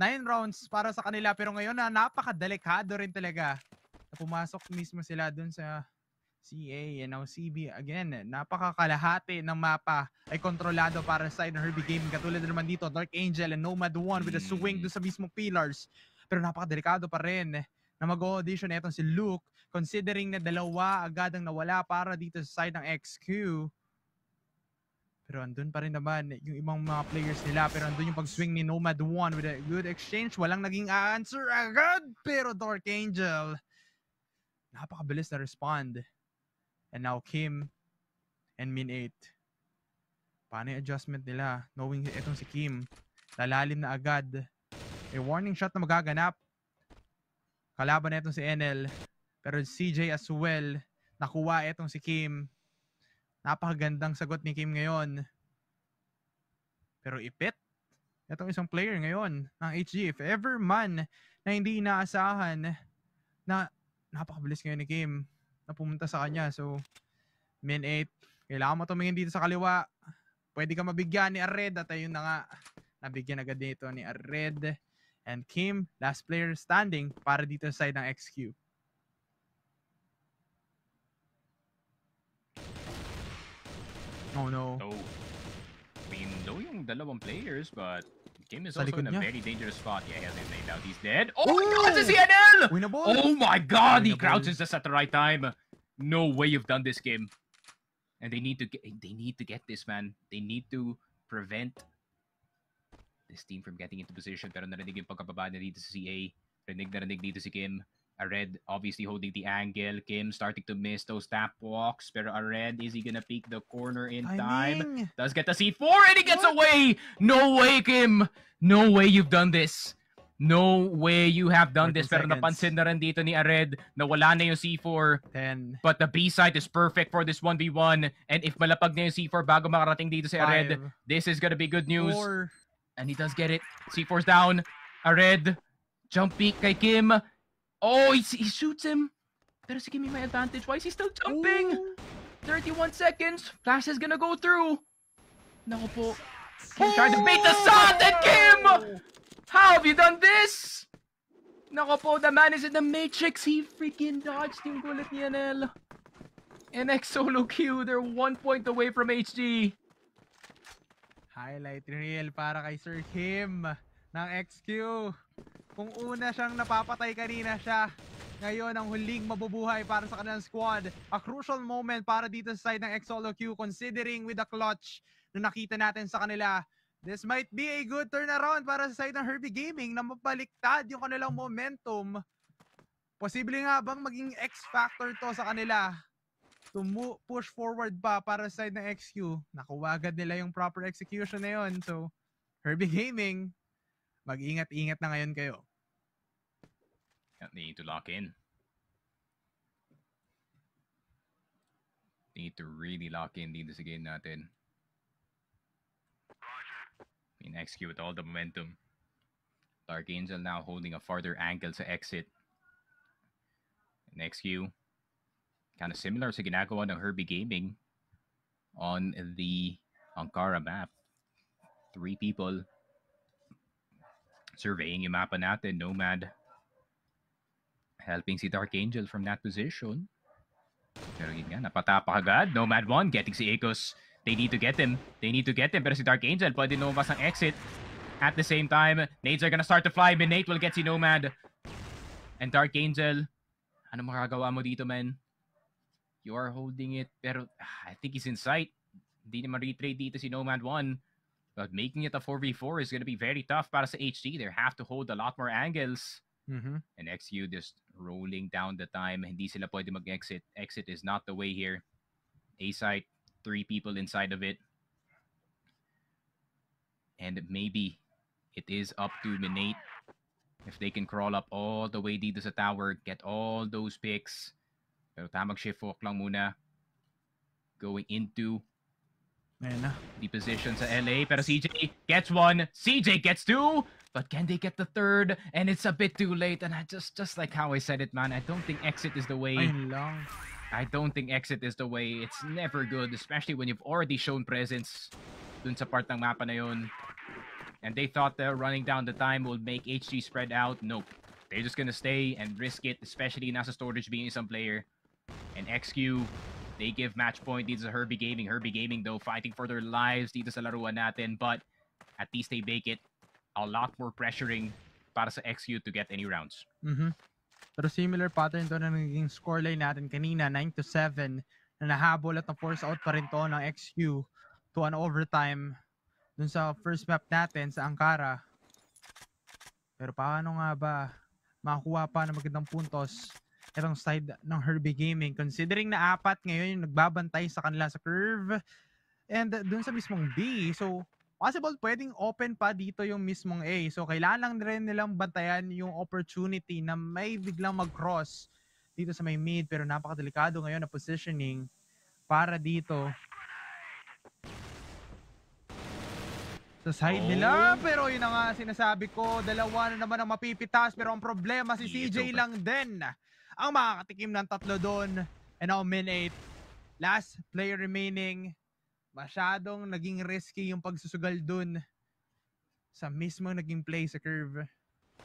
9 rounds para sa kanila. Pero ngayon na napakadelikado rin talaga na pumasok mismo sila dun sa CA and now CB. Again, napakakalahati ng mapa ay kontrolado para sa side ng Herbie Gaming. Katulad naman dito, Dark Angel and Nomad 1 with a swing dun sa mismo pillars. Pero napakadelikado pa rin na mag-audition etong si Luke Considering na dalawa agad ang nawala para dito sa side ng XQ. Pero andun pa rin naman yung ibang mga players nila. Pero andun yung pag-swing ni Nomad 1 with a good exchange. Walang naging answer agad. Pero Dark Angel, napakabilis na respond. And now Kim and Min 8. Paano yung adjustment nila? Knowing itong si Kim, lalalim na agad. A warning shot na magaganap. Kalaban na itong si NL. Pero CJ as well, nakuha itong si Kim. Napakagandang sagot ni Kim ngayon. Pero ipit. Itong isang player ngayon ng HG. If ever man na hindi inaasahan na napakabilis ngayon ni Kim na pumunta sa kanya. So, min 8. Kailangan mo tumingin dito sa kaliwa. Pwede ka mabigyan ni Arred at ayun na nga. Nabigyan agad dito ni Arred and Kim. Last player standing para dito sa side ng XQ. Oh no. So, we know yung dalawang players, but Kim is also in a niya. very dangerous spot. Yeah, he has his nade out. He's dead. Oh Ooh! my god, it's a CNL! Winnable! Oh my god, Winnable. he crouches just at the right time. No way you've done this game. And they need to get they need to get this man. They need to prevent this team from getting into position. Pero narinig yung pagkababa na dito si CA. Rinig na rinig dito si Kim. Red obviously holding the angle. Kim starting to miss those tap walks. Pero Red, is he gonna peek the corner in time? Does get the C4 and he gets what? away! No way, Kim! No way you've done this. No way you have done this. Seconds. Pero napansin na rin dito ni Ared na wala na yung C4. 10. But the B-side is perfect for this 1v1. And if malapag na yung C4 bago makarating dito si Ared, Five. this is gonna be good news. Four. And he does get it. C4's down. Ared, jump peek kay Kim. Oh, he, he shoots him. Better to give me my advantage. Why is he still jumping? Ooh. 31 seconds. Flash is gonna go through. No, but he's oh. trying to beat the sun that Kim! Oh. How have you done this? No, po, the man is in the matrix. He freaking dodged yung bullet ni Anel. NX solo queue. They're one point away from HD. Highlight reel para kay Sir Kim ng XQ. Kung una siyang napapatay kanina siya, ngayon ang huling mabubuhay para sa kanilang squad. A crucial moment para dito sa side ng Exolo Q considering with the clutch na nakita natin sa kanila. This might be a good turnaround para sa side ng Herbie Gaming na mabaliktad yung kanilang momentum. Posible nga bang maging X-factor to sa kanila to push forward pa para sa side ng XQ. Nakuha nila yung proper execution na yun. So, Herbie Gaming, mag-ingat-ingat na ngayon kayo. need to lock in. Need to really lock in dito sa game natin. I mean, execute with all the momentum. Dark Angel now holding a farther angle to exit. And XQ, kind of similar to ginagawa ng Herbie Gaming on the Ankara map. Three people surveying yung mapa natin. Nomad helping si Dark Angel from that position. Pero yun nga, napatapa agad. Nomad 1 getting si Akos. They need to get him. They need to get him. Pero si Dark Angel pwede lumabas ang exit. At the same time, nades are gonna start to fly. Minate will get si Nomad. And Dark Angel, ano makagawa mo dito, man? You are holding it, pero ah, I think he's in sight. Hindi naman retrade dito si Nomad 1. But making it a 4v4 is gonna be very tough para sa HD, They have to hold a lot more angles. Mm-hmm. And XU just rolling down the time. Hindi sila pwede mag-exit. Exit is not the way here. A-site, three people inside of it. And maybe it is up to Minate. If they can crawl up all the way dito sa tower, get all those picks. Pero tamang shift walk lang muna. Going into Ayan na. the position sa LA. Pero CJ gets one. CJ gets two but can they get the third? And it's a bit too late. And I just, just like how I said it, man, I don't think exit is the way. I don't think exit is the way. It's never good, especially when you've already shown presence dun sa part ng mapa na yun. And they thought that running down the time would make HG spread out. Nope. They're just gonna stay and risk it, especially nasa storage being some player. And XQ, they give match point These are Herbie Gaming. Herbie Gaming, though, fighting for their lives dito sa laruan natin. But at least they make it. a lot more pressuring para sa XU to get any rounds. Mm-hmm. Pero similar pattern to na naging scoreline natin kanina, 9 to 7, na nahabol at na-force out pa rin to ng XU to an overtime dun sa first map natin sa Ankara. Pero paano nga ba makakuha pa ng magandang puntos itong side ng Herbie Gaming considering na apat ngayon yung nagbabantay sa kanila sa curve and dun sa mismong B. So, possible pwedeng open pa dito yung mismong A. So kailangan lang rin nilang bantayan yung opportunity na may biglang mag-cross dito sa may mid pero napakadelikado ngayon na positioning para dito. Sa side oh. nila pero yun na nga sinasabi ko dalawa na naman ang mapipitas pero ang problema si CJ lang din ang makakatikim ng tatlo doon and now min 8 last player remaining masyadong naging risky yung pagsusugal dun sa mismo naging play sa curve.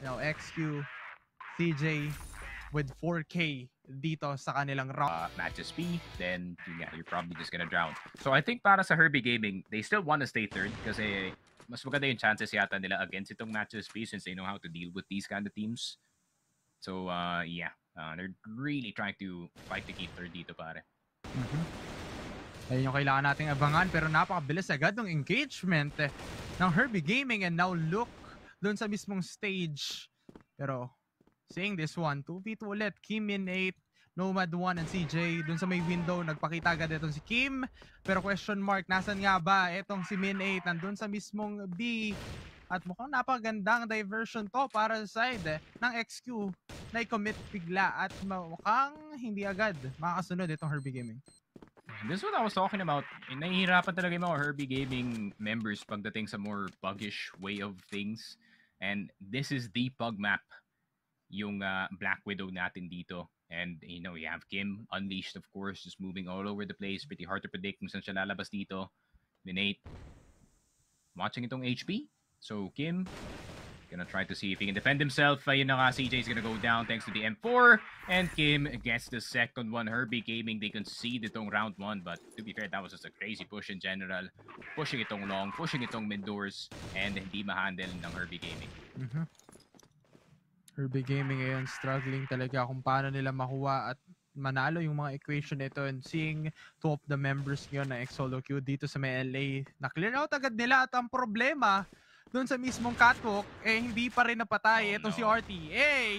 Now, know, XQ, CJ with 4K dito sa kanilang round. Uh, matches B, then yeah, you're probably just gonna drown. So I think para sa Herbie Gaming, they still want to stay third kasi mas maganda yung chances yata nila against itong matches B since they know how to deal with these kind of teams. So uh, yeah, uh, they're really trying to fight to keep third dito pare. Mm -hmm. Ayun yung kailangan nating abangan pero napakabilis agad ng engagement eh, ng Herbie Gaming and now look doon sa mismong stage. Pero seeing this one, 2v2 ulit, Kim in 8, Nomad 1 and CJ doon sa may window. Nagpakita agad itong si Kim pero question mark, nasan nga ba itong si Min 8 nandun sa mismong B at mukhang napagandang diversion to para sa side eh, ng XQ na i-commit bigla at mukhang hindi agad makakasunod itong Herbie Gaming this is what I was talking about. Eh, nahihirapan talaga yung mga Herbie Gaming members pagdating sa more buggish way of things. And this is the pug map, yung uh, Black Widow natin dito. And, you know, you have Kim, Unleashed, of course, just moving all over the place. Pretty hard to predict kung saan siya lalabas dito. Minate, watching itong HP. So, Kim, Gonna try to see if he can defend himself. Ayun na nga, CJ's gonna go down thanks to the M4. And Kim gets the second one. Herbie Gaming, they concede itong round one. But to be fair, that was just a crazy push in general. Pushing itong long, pushing itong mid doors. And hindi ma-handle ng Herbie Gaming. Mm -hmm. Herbie Gaming ngayon struggling talaga kung paano nila makuha at manalo yung mga equation nito and seeing two of the members ngayon ex-solo Q dito sa may LA na clear out agad nila at ang problema doon sa mismong catwalk, eh hindi pa rin napatay oh, itong no. si RTA.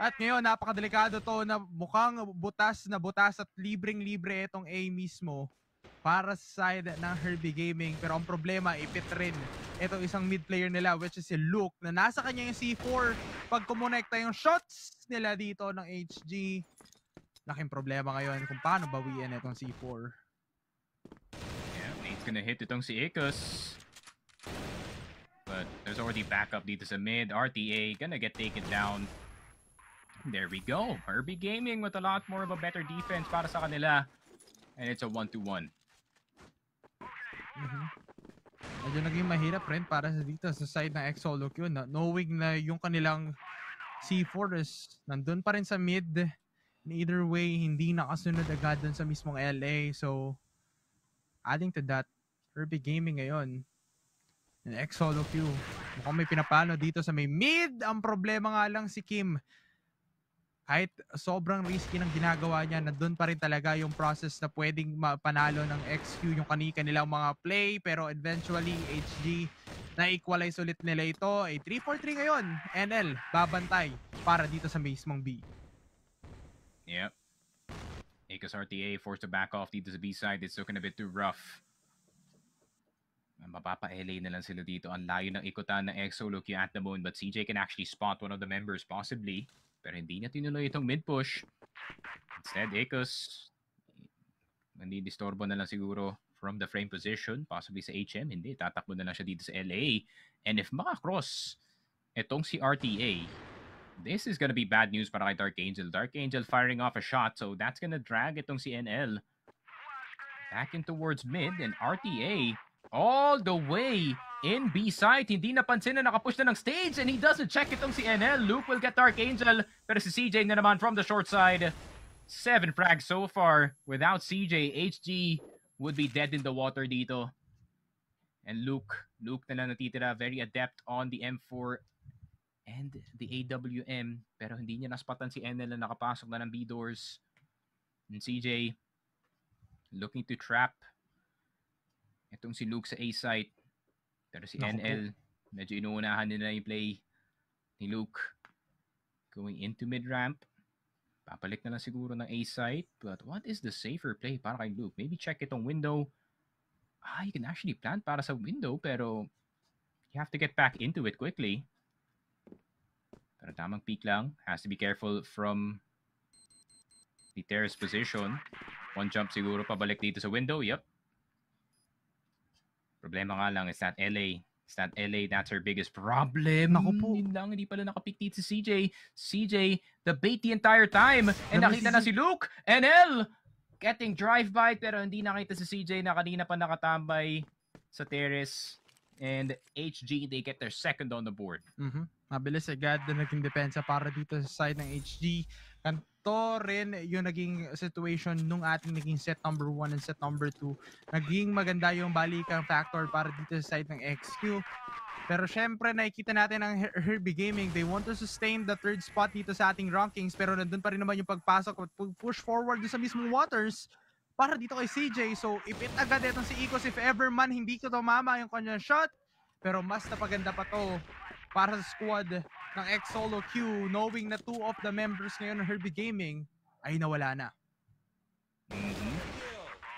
At ngayon, napakadelikado to na mukhang butas na butas at libreng-libre itong A mismo para sa side ng Herbie Gaming. Pero ang problema, ipit rin itong isang mid player nila which is si Luke na nasa kanya yung C4 pag kumonekta yung shots nila dito ng HG. Laking problema ngayon kung paano bawian itong C4. Yeah, Nate's gonna hit itong si Ikus but there's already backup dito sa mid. RTA gonna get taken down. There we go. Herbie Gaming with a lot more of a better defense para sa kanila. And it's a 1-2-1. Mm -hmm. Medyo naging mahirap rin para sa dito sa side ng Exolok yun. Knowing na yung kanilang C4 is nandun pa rin sa mid. And either way, hindi nakasunod agad dun sa mismong LA. So, adding to that, Herbie Gaming ngayon, Next solo queue. Mukhang may pinapalo dito sa may mid. Ang problema nga lang si Kim. Kahit sobrang risky ng ginagawa niya, nandun pa rin talaga yung process na pwedeng mapanalo ng XQ yung kanika nilang mga play. Pero eventually, HG na-equalize ulit nila ito. Ay 3-4-3 ngayon. NL, babantay para dito sa mismong B. Yep. Akos RTA forced to back off dito sa B side. It's looking a bit too rough mapapa-LA na lang sila dito. Ang layo ng ikutan ng EXO Lucky at the moment, but CJ can actually spot one of the members possibly. Pero hindi niya tinuloy itong mid-push. Instead, Ekos nandidistorbo na lang siguro from the frame position, possibly sa HM. Hindi, tatakbo na lang siya dito sa LA. And if maka-cross itong si RTA, this is gonna be bad news para kay Dark Angel. Dark Angel firing off a shot, so that's gonna drag itong si NL back in towards mid, and RTA all the way in B site. Hindi napansin na nakapush na ng stage and he doesn't check itong si NL. Luke will get Dark Angel pero si CJ na naman from the short side. Seven frags so far. Without CJ, HG would be dead in the water dito. And Luke, Luke na lang natitira. Very adept on the M4 and the AWM. Pero hindi niya naspatan si NL na nakapasok na ng B-doors. And CJ looking to trap Itong si Luke sa A site. Pero si Naku NL, po. medyo inuunahan nila yung play ni Luke. Going into mid-ramp. Papalik na lang siguro ng A site. But what is the safer play para kay Luke? Maybe check itong window. Ah, you can actually plant para sa window pero you have to get back into it quickly. Pero tamang peak lang. Has to be careful from the terrace position. One jump siguro pabalik dito sa window. Yep. Problema nga lang, it's not LA. It's not LA, that's her biggest problem. Ako po, hindi lang, hindi pala nakapiktit si CJ. CJ, the bait the entire time. And nakita na si Luke and L getting drive-by pero hindi nakita si CJ na kanina pa nakatambay sa terrace. And HG, they get their second on the board. Mm-hmm. Mabilis agad eh. na naging depensa para dito sa side ng HG. Ganto rin yung naging situation nung ating naging set number 1 and set number 2. Naging maganda yung balikang factor para dito sa side ng XQ. Pero syempre, nakikita natin ang Herbie Gaming. They want to sustain the third spot dito sa ating rankings. Pero nandun pa rin naman yung pagpasok at push forward sa mismo waters para dito kay CJ. So, ipit agad itong si Icos if ever man hindi ko tumama yung kanyang shot. Pero mas napaganda pa to para sa squad ng X-Solo Q knowing na two of the members ngayon ng Herbie Gaming ay nawala na. Mm-hmm.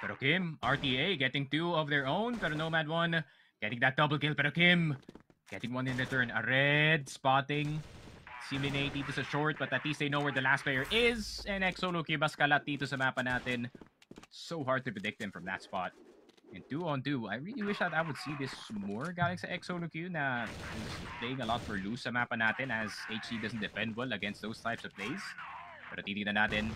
Pero Kim, RTA getting two of their own pero Nomad one getting that double kill pero Kim getting one in the turn. A red spotting si Linay dito sa short but at least they know where the last player is and X-Solo Q bascalat dito sa mapa natin. So hard to predict him from that spot. And do on do. I really wish that I would see this more Galaxy X solo queue na is playing a lot for loose sa mapa natin as HC doesn't defend well against those types of plays. Pero titignan natin.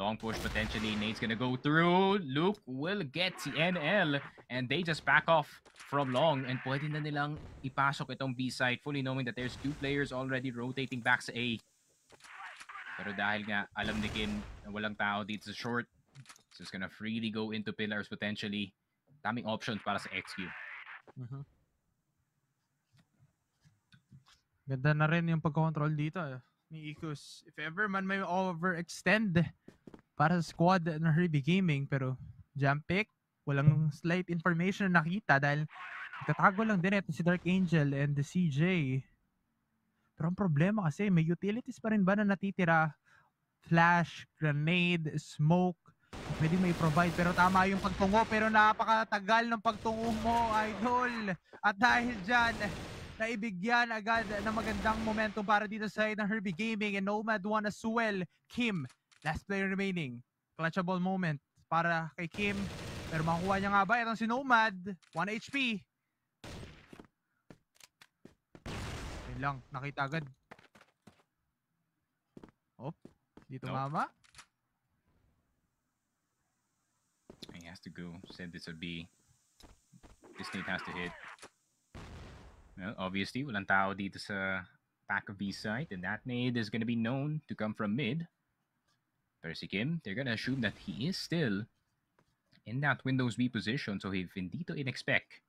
Long push potentially. Nate's gonna go through. Luke will get the NL and they just back off from long and pwede na nilang ipasok itong B-side fully knowing that there's two players already rotating back sa A. Pero dahil nga alam ni Kim na walang tao dito sa short, So it's gonna freely go into pillars potentially. Daming options para sa XQ. Uh-huh. Mm-hmm. Ganda na rin yung pagkontrol dito eh, ni Ikus. If ever man may overextend para sa squad ng Herbie Gaming pero jump pick, walang slight information na nakita dahil tatago lang din ito si Dark Angel and the CJ. Pero ang problema kasi may utilities pa rin ba na natitira? Flash, grenade, smoke, pwede may provide pero tama yung pagtungo pero napakatagal ng pagtungo mo idol at dahil dyan naibigyan agad na magandang momentum para dito sa side ng Herbie Gaming and Nomad 1 as well Kim last player remaining clutchable moment para kay Kim pero makukuha niya nga ba itong si Nomad 1 HP yun lang nakita agad op oh, dito nope. Oh. mama He has to go. Said this would be... This nade has to hit. Well, obviously, walang tao dito sa back of B side. And that nade is going to be known to come from mid. Percy Kim, they're going to assume that he is still in that Windows B position. So if hindi to in-expect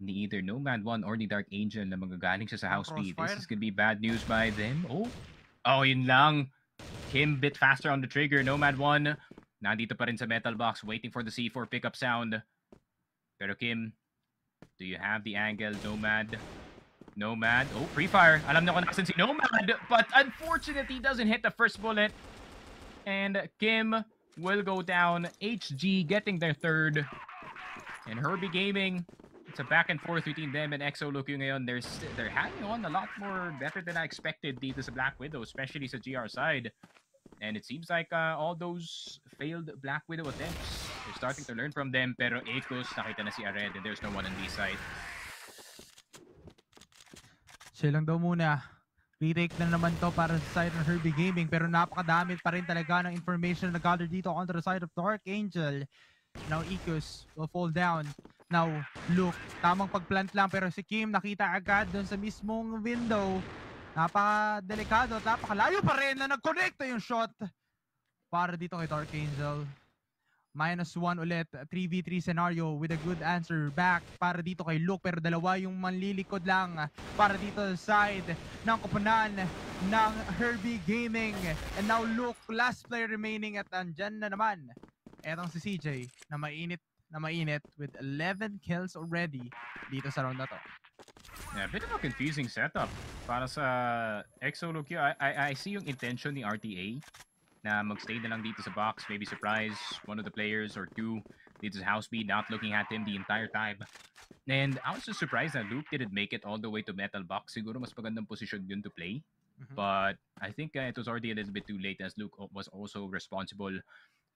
ni either Nomad 1 or ni Dark Angel na magagaling siya sa house B. This is gonna be bad news by them. Oh! Oh, yun lang! Kim bit faster on the trigger. Nomad 1 nandito pa rin sa metal box waiting for the C4 pickup sound. Pero Kim, do you have the angle, Nomad? Nomad, oh, pre-fire. Alam na ko nasan si Nomad, but unfortunately, he doesn't hit the first bullet. And Kim will go down. HG getting their third. And Herbie Gaming, it's a back and forth between them and EXO looking ngayon. They're, they're hanging on a lot more better than I expected dito sa Black Widow, especially sa GR side. And it seems like uh, all those failed Black Widow attempts, they're starting to learn from them. Pero Akos, nakita na si Ared and there's no one on B side. Chill lang daw muna. Retake na naman to para sa side ng Herbie Gaming. Pero napakadami pa rin talaga ng information na gather dito on the side of Dark Angel. Now Ikus will fall down. Now, look, tamang pagplant lang pero si Kim nakita agad doon sa mismong window Napakadelikado at napakalayo pa rin na nag-connect yung shot para dito kay Dark Angel. Minus 1 ulit, 3v3 scenario with a good answer back para dito kay Luke. Pero dalawa yung manlilikod lang para dito sa side ng kupunan ng Herbie Gaming. And now Luke, last player remaining at andyan na naman. Etong si CJ na mainit na mainit with 11 kills already dito sa round na to. Yeah, a bit of a confusing setup para sa Exolokyo. I, I, I see yung intention ni RTA na magstay na lang dito sa box, maybe surprise one of the players or two dito sa house B, not looking at him the entire time. And I was just surprised that Luke didn't make it all the way to metal box. Siguro mas magandang position yun to play. Mm -hmm. But I think uh, it was already a little bit too late as Luke was also responsible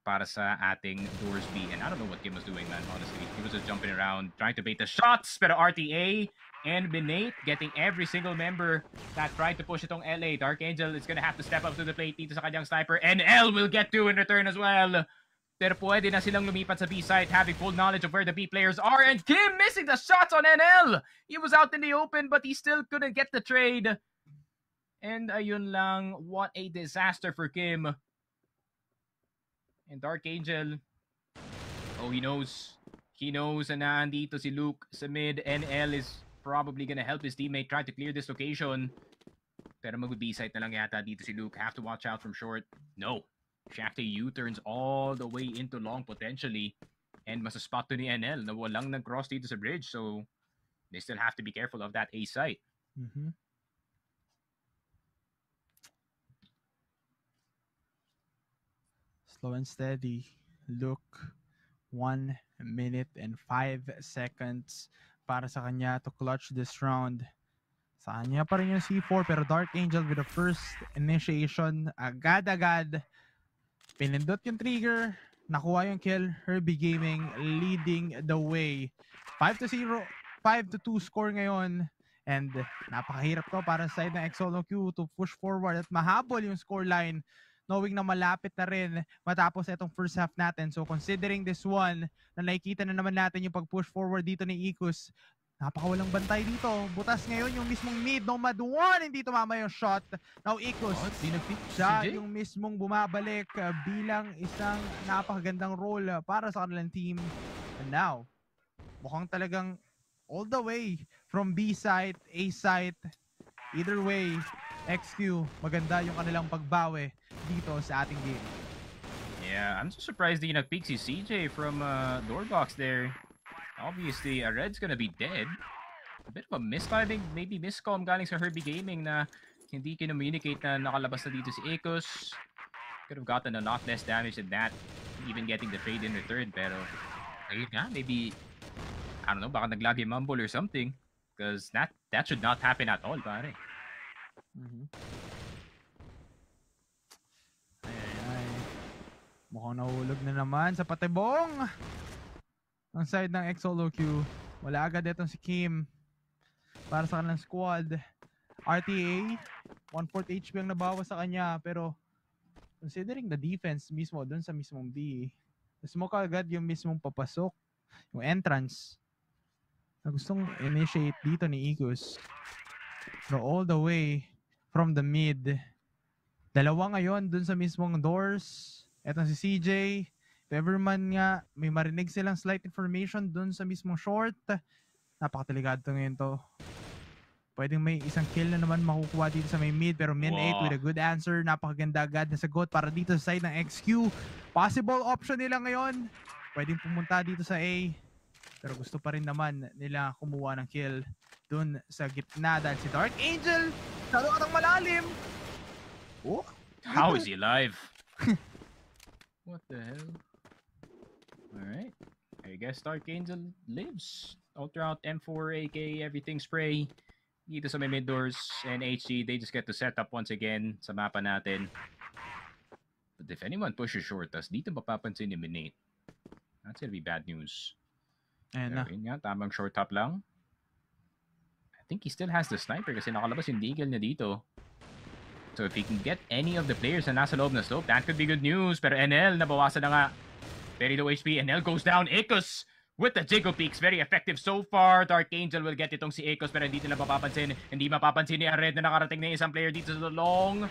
para sa ating Doorsby. And I don't know what Kim was doing, man, honestly. He was just jumping around, trying to bait the shots, pero RTA and Benate getting every single member that tried to push itong LA. Dark Angel is gonna have to step up to the plate dito sa kanyang sniper. And L will get two in return as well. Pero pwede na silang lumipat sa B-side having full knowledge of where the B players are. And Kim missing the shots on NL! He was out in the open but he still couldn't get the trade. And ayun lang, what a disaster for Kim. And Dark Angel. Oh, he knows. He knows and nandito si Luke sa mid. NL is probably gonna help his teammate try to clear this location. Pero mag-B-site na lang yata dito si Luke. Have to watch out from short. No. Shafty U-turns all the way into long potentially. And masaspot to ni NL na walang nag-cross dito sa bridge. So, they still have to be careful of that A-site. Mm-hmm. slow and steady. Look, 1 minute and 5 seconds para sa kanya to clutch this round. Sa kanya pa rin yung C4 pero Dark Angel with the first initiation agad-agad. Pinindot yung trigger. Nakuha yung kill. Herbie Gaming leading the way. 5 to 0, 5 to 2 score ngayon. And napakahirap to para sa side ng Exolo Q to push forward at mahabol yung scoreline knowing na malapit na rin matapos itong first half natin. So considering this one, na nakikita na naman natin yung pag-push forward dito ni Ikus, Napakawalang bantay dito. Butas ngayon yung mismong mid, Nomad 1, hindi tumama yung shot. Now, Ikus, oh, siya yung mismong bumabalik uh, bilang isang napakagandang role uh, para sa kanilang team. And now, mukhang talagang all the way from B site, A site. Either way, XQ, maganda yung kanilang pagbawi dito sa ating game. Yeah, I'm so surprised you nag-peek si CJ from uh, Doorbox there. Obviously, a red's gonna be dead. A bit of a mistiming, maybe miscom galing sa Herbie Gaming na hindi kinomunicate na nakalabas na dito si Ekos. Could have gotten a lot less damage than that, even getting the trade in return. Pero, ayun nga, maybe, I don't know, baka naglag yung mumble or something. Because that, that should not happen at all, pare. Mm-hmm. Ay, ay. Mukhang nahulog na naman sa patibong. Ang side ng Q. Wala agad itong si Kim. Para sa kanilang squad. RTA, 1-4 HP ang nabawas sa kanya. Pero considering the defense mismo doon sa mismong B, mas mo agad yung mismong papasok. Yung entrance. Na gustong initiate dito ni Igus. Pero all the way from the mid. Dalawa ngayon dun sa mismong doors. Eto si CJ. If ever man nga, may marinig silang slight information dun sa mismong short. Napakadelikado ngayon to. Pwedeng may isang kill na naman makukuha dito sa may mid pero min 8 with a good answer. Napakaganda agad na sagot para dito sa side ng XQ. Possible option nila ngayon. Pwedeng pumunta dito sa A. Pero gusto pa rin naman nila kumuha ng kill dun sa gitna dahil si Dark Angel Oh. How is he alive? <laughs> what the hell? Alright. I guess Dark Angel lives. All throughout M4, AK, everything spray. Dito sa may mid doors and HC, they just get to set up once again sa mapa natin. But if anyone pushes short us, dito mapapansin ni Minate. That's gonna be bad news. Ayun eh, na. Yun nga, tamang short top lang. think he still has the sniper kasi nakalabas yung deagle na dito. So if he can get any of the players na nasa loob na slope, that could be good news. Pero NL, nabawasan na nga. Very low HP. NL goes down. Ikus with the Jiggle Peaks. Very effective so far. Dark Angel will get itong si Ikus pero hindi nila mapapansin. Hindi mapapansin ni Red na nakarating na isang player dito sa the long.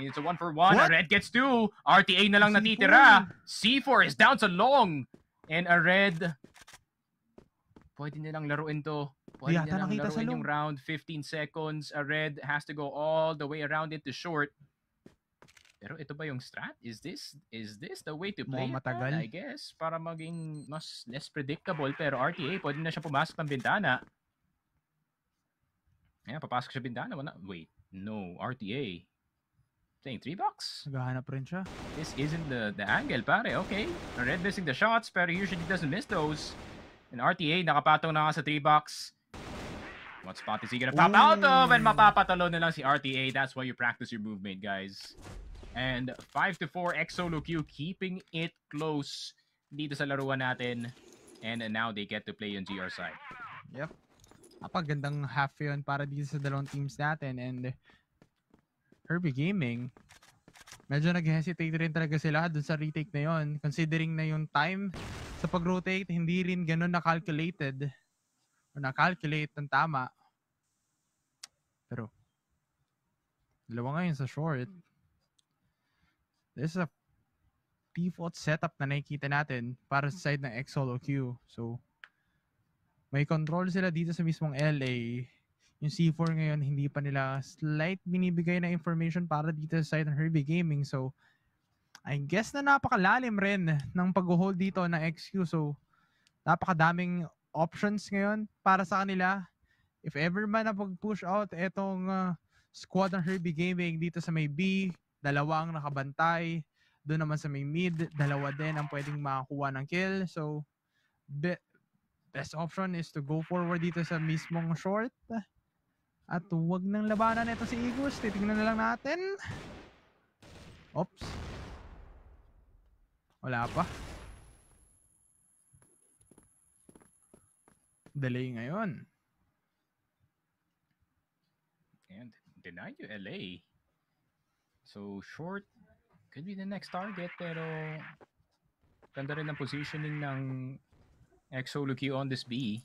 It's a one for one. Red gets two. RTA na lang C4. natitira. C4 is down sa long. And a red. Pwede nilang laruin to. Pwede Di na lang sa yung round, 15 seconds, a red has to go all the way around it to short. Pero ito ba yung strat? Is this is this the way to play Mukhang matagal. I guess. Para maging mas less predictable. Pero RTA, pwede na siya pumasok ng bintana. Ayan, papasok siya bintana. Wala. Wait, no. RTA. Saying 3 bucks? Naghahanap rin siya. This isn't the, the angle, pare. Okay. Red missing the shots, pero usually he doesn't miss those. And RTA, nakapatong na nga sa 3 bucks. What spot is he gonna pop Ooh. out of? And mapapatalo na lang si RTA. That's why you practice your movement, guys. And 5 to 4 Exo Lucu keeping it close dito sa laruan natin. And now they get to play on GR side. Yep. Napagandang half yun para dito sa dalawang teams natin. And Herbie Gaming, medyo nag-hesitate rin talaga sila dun sa retake na yon Considering na yung time sa pag-rotate, hindi rin ganun na-calculated o na-calculate ng tama. Pero, dalawa ngayon sa short. Hmm. This is a default setup na nakikita natin para sa hmm. side ng XOL o Q. So, may control sila dito sa mismong LA. Yung C4 ngayon, hindi pa nila slight binibigay na information para dito sa side ng Herbie Gaming. So, I guess na napakalalim rin ng pag-hold dito ng XQ. So, napakadaming options ngayon para sa kanila. If ever man na pag-push out itong uh, ah, squad ng Herbie Gaming dito sa may B, dalawa ang nakabantay. Doon naman sa may mid, dalawa din ang pwedeng makakuha ng kill. So, be- best option is to go forward dito sa mismong short. At huwag nang labanan ito si Igus. Titignan na lang natin. Oops. Wala pa. delay ngayon. And denied you LA. So short could be the next target pero ganda rin ang positioning ng Exo Luki on this B.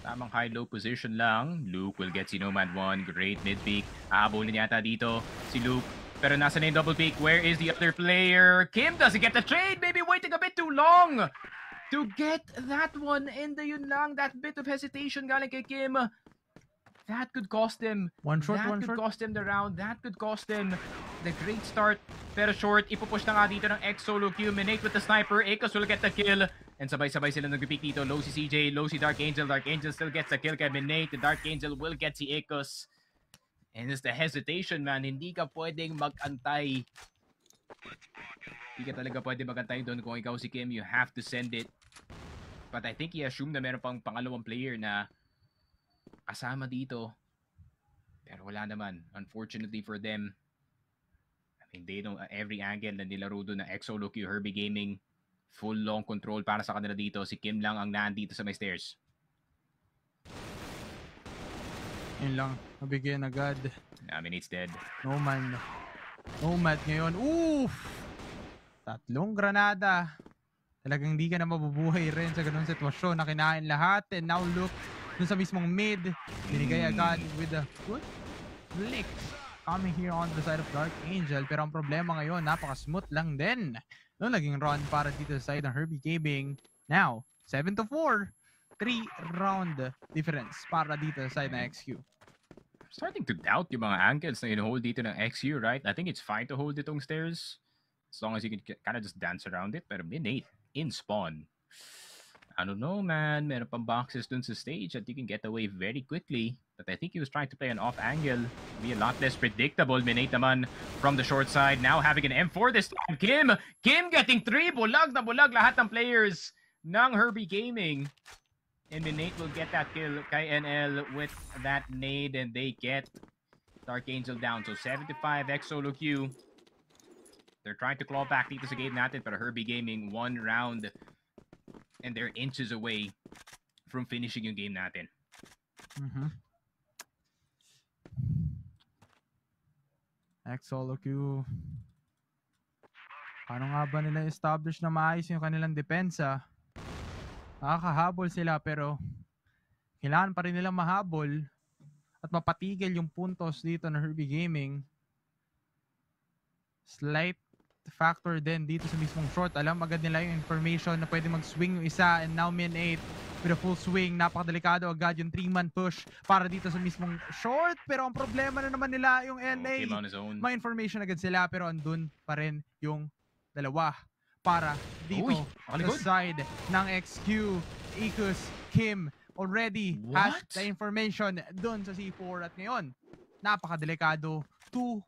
Tamang high-low position lang. Luke will get si Nomad 1. Great mid-peak. Ahabulin yata dito si Luke. Pero nasa na yung double peak. Where is the other player? Kim doesn't get the trade. Maybe waiting a bit too long. to get that one in the yun lang. That bit of hesitation galing kay Kim. That could cost him. One short, that one could cost him the round. That could cost him the great start. Pero short, ipupush na nga dito ng Exo Lucuminate with the sniper. Akos will get the kill. And sabay-sabay sila nag-pick dito. Low si CJ, low si Dark Angel. Dark Angel still gets the kill kay Minate. The Dark Angel will get si Akos. And it's the hesitation, man. Hindi ka pwedeng mag-antay. Hindi ka talaga pwede mag-antay doon. Kung ikaw si Kim, you have to send it. But I think i-assume na meron pang pangalawang player na kasama dito. Pero wala naman. Unfortunately for them, I mean, they don't, uh, every angle na nilaro doon ng XOLOQ Herbie Gaming, full long control para sa kanila dito. Si Kim lang ang nandito sa may stairs. Yun lang, nabigyan agad. it's dead. man. Nomad ngayon. Oof! Tatlong granada. Talagang hindi ka na mabubuhay rin sa ganung sitwasyon na kinain lahat. And now look dun sa mismong mid. Binigay hmm. agad with a good flick coming here on the side of Dark Angel. Pero ang problema ngayon, napaka-smooth lang din. No, naging run para dito sa side ng Herbie Gaming. Now, 7 to 4. 3 round difference para dito sa side ng XQ. Starting to doubt yung mga ankles na in dito ng XU, right? I think it's fine to hold itong stairs. As long as you can kind of just dance around it. Pero mid-8. in Spawn. I don't know, man. up on boxes dun sa stage that you can get away very quickly. But I think he was trying to play an off angle. Be a lot less predictable. Minate man from the short side. Now having an M4 this time. Kim! Kim getting three! Bulag na bulag lahat ng players ng Herbie Gaming. And Minate will get that kill. Kay NL with that nade. And they get Dark Angel down. So 75 X solo queue. They're trying to claw back dito sa gate natin pero Herbie Gaming one round and they're inches away from finishing yung game natin. Mm-hmm. Exolocu. Paano nga ba nila establish na maayos yung kanilang depensa? Nakakahabol sila pero kailangan pa rin nila mahabol at mapatigil yung puntos dito ng Herbie Gaming. Slight factor din dito sa mismong short. Alam agad nila yung information na pwede mag-swing yung isa and now min 8 with a full swing. Napakadelikado agad yung 3-man push para dito sa mismong short. Pero ang problema na naman nila yung LA. Oh, May information agad sila pero andun pa rin yung dalawa para dito Uy, sa side ng XQ. Ikus, Kim already What? has the information doon sa C4 at ngayon. Napakadelikado. 2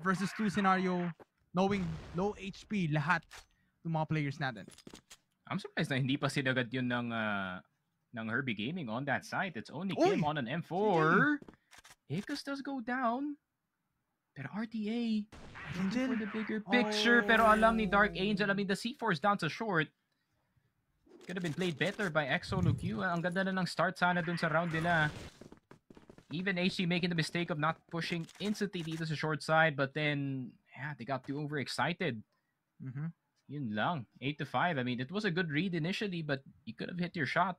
versus 2 scenario knowing low HP lahat ng mga players natin. I'm surprised na hindi pa sinagad yun ng uh, ng Herbie Gaming on that side. It's only Oy! Kim on an M4. Ikus does go down. Pero RTA, Angel for the bigger picture. Oh. Pero alam ni Dark Angel, I mean, the C4 is down to short. Could have been played better by Exo Lucu. Ah, ang ganda na ng start sana dun sa round nila. Even HC making the mistake of not pushing instantly dito sa short side. But then, yeah, they got too overexcited. Mm-hmm. Yun lang. 8 to 5. I mean, it was a good read initially, but you could have hit your shot.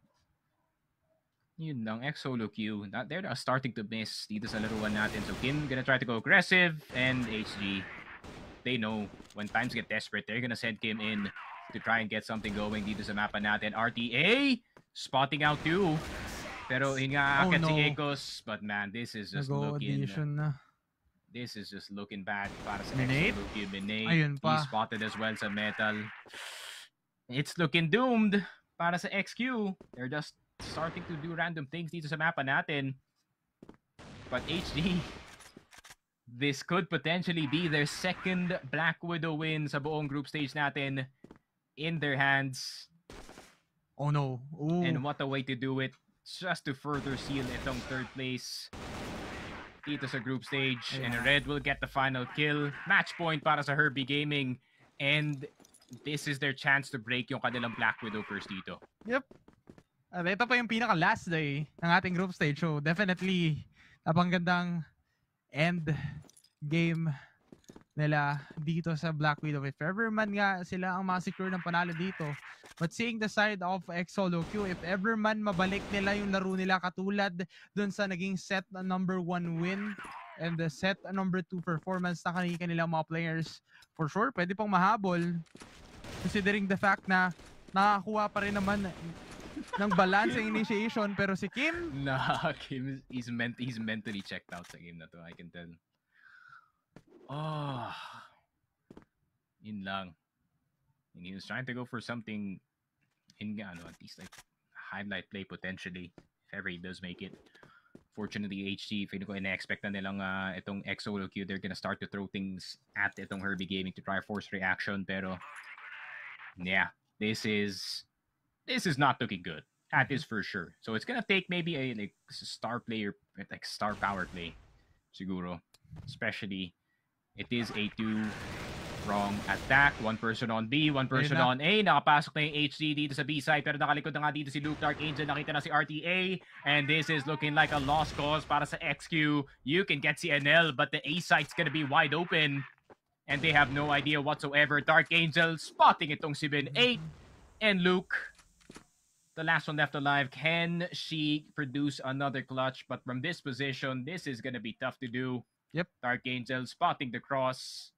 Yun lang. exo look Q. Not, they're starting to miss dito sa laruan natin. So Kim gonna try to go aggressive. And HG, they know when times get desperate, they're gonna send Kim in to try and get something going dito sa mapa natin. RTA spotting out too. Pero oh, no. si Ecos. But man, this is just looking... This is just looking bad para sa Minate? Exaluki. Ayun pa. He spotted as well sa metal. It's looking doomed para sa XQ. They're just starting to do random things dito sa mapa natin. But HD, this could potentially be their second Black Widow win sa buong group stage natin in their hands. Oh no. Ooh. And what a way to do it just to further seal itong third place. dito sa group stage. Yeah. And Red will get the final kill. Match point para sa Herbie Gaming. And this is their chance to break yung kanilang Black Widow curse dito. Yep. Uh, ito pa yung pinaka-last day ng ating group stage. So definitely, abang gandang end game nila dito sa Black Widow. If ever man nga sila ang masecure ng panalo dito, but seeing the side of Exolo Q, if ever man mabalik nila yung laro nila katulad dun sa naging set na number 1 win and the set number 2 performance na kanina kanila mga players, for sure, pwede pong mahabol considering the fact na nakakuha pa rin naman ng balance ang initiation pero si Kim <laughs> nah Kim is meant he's mentally checked out sa game na to I can tell Ah. Oh, in lang. And he was trying to go for something in ano, at least like highlight play potentially if ever he does make it. Fortunately, HC, feeling ko ina-expect na nilang uh, itong XOLQ, they're gonna start to throw things at itong Herbie Gaming to try force reaction, pero yeah, this is this is not looking good. That is for sure. So it's gonna take maybe a like star player, like star power play, siguro, especially it is a two wrong attack. One person on B, one person on A. Nakapasok na yung HC dito sa B side pero nakalikod na nga dito si Luke Dark Angel. Nakita na si RTA and this is looking like a lost cause para sa XQ. You can get si NL but the A site's gonna be wide open and they have no idea whatsoever. Dark Angel spotting itong si Ben 8 and Luke. The last one left alive. Can she produce another clutch? But from this position, this is gonna be tough to do. Yep. Dark Angel spotting the cross.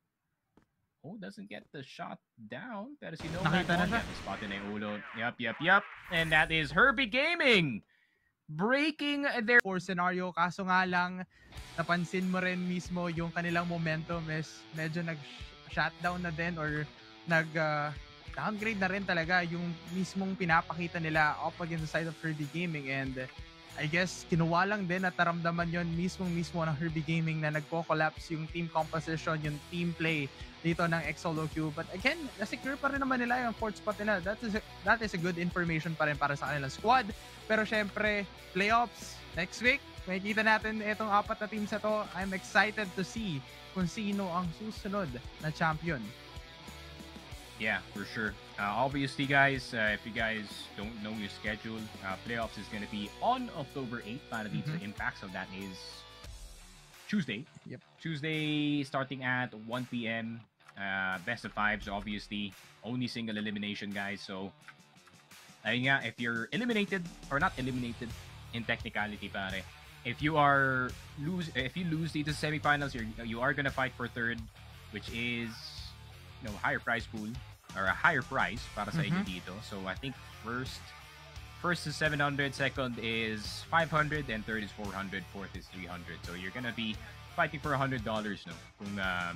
Oh, doesn't get the shot down. Pero si Nomad Nakita na siya. Spotted na yung ulo. Yep, yep, yep. And that is Herbie Gaming breaking their for scenario. Kaso nga lang, napansin mo rin mismo yung kanilang momentum is medyo nag-shutdown na din or nag- uh, downgrade na rin talaga yung mismong pinapakita nila up against the side of Herbie Gaming and I guess, kinuha lang din at naramdaman yon mismo-mismo ng Herbie Gaming na nagko-collapse yung team composition, yung team play dito ng XLOQ. But again, na-secure pa rin naman nila yung fourth spot nila. That is, a, that is a good information pa rin para sa kanilang squad. Pero syempre, playoffs next week. Makikita natin itong apat na teams na to. I'm excited to see kung sino ang susunod na champion Yeah, for sure. Uh, obviously, guys, uh, if you guys don't know your schedule, uh, playoffs is going to be on October 8th. One of the mm-hmm. impacts of that is Tuesday. Yep. Tuesday, starting at 1 p.m. Uh, best of fives, obviously. Only single elimination, guys. So, ayun if you're eliminated, or not eliminated, in technicality, pare. If you are lose, if you lose the semifinals, you're, you are gonna fight for third, which is you know, higher price pool or a higher price para sa mm-hmm. inyo dito. So I think first first is 700, second is 500, and third is 400, fourth is 300. So you're gonna be fighting for $100 no kung uh,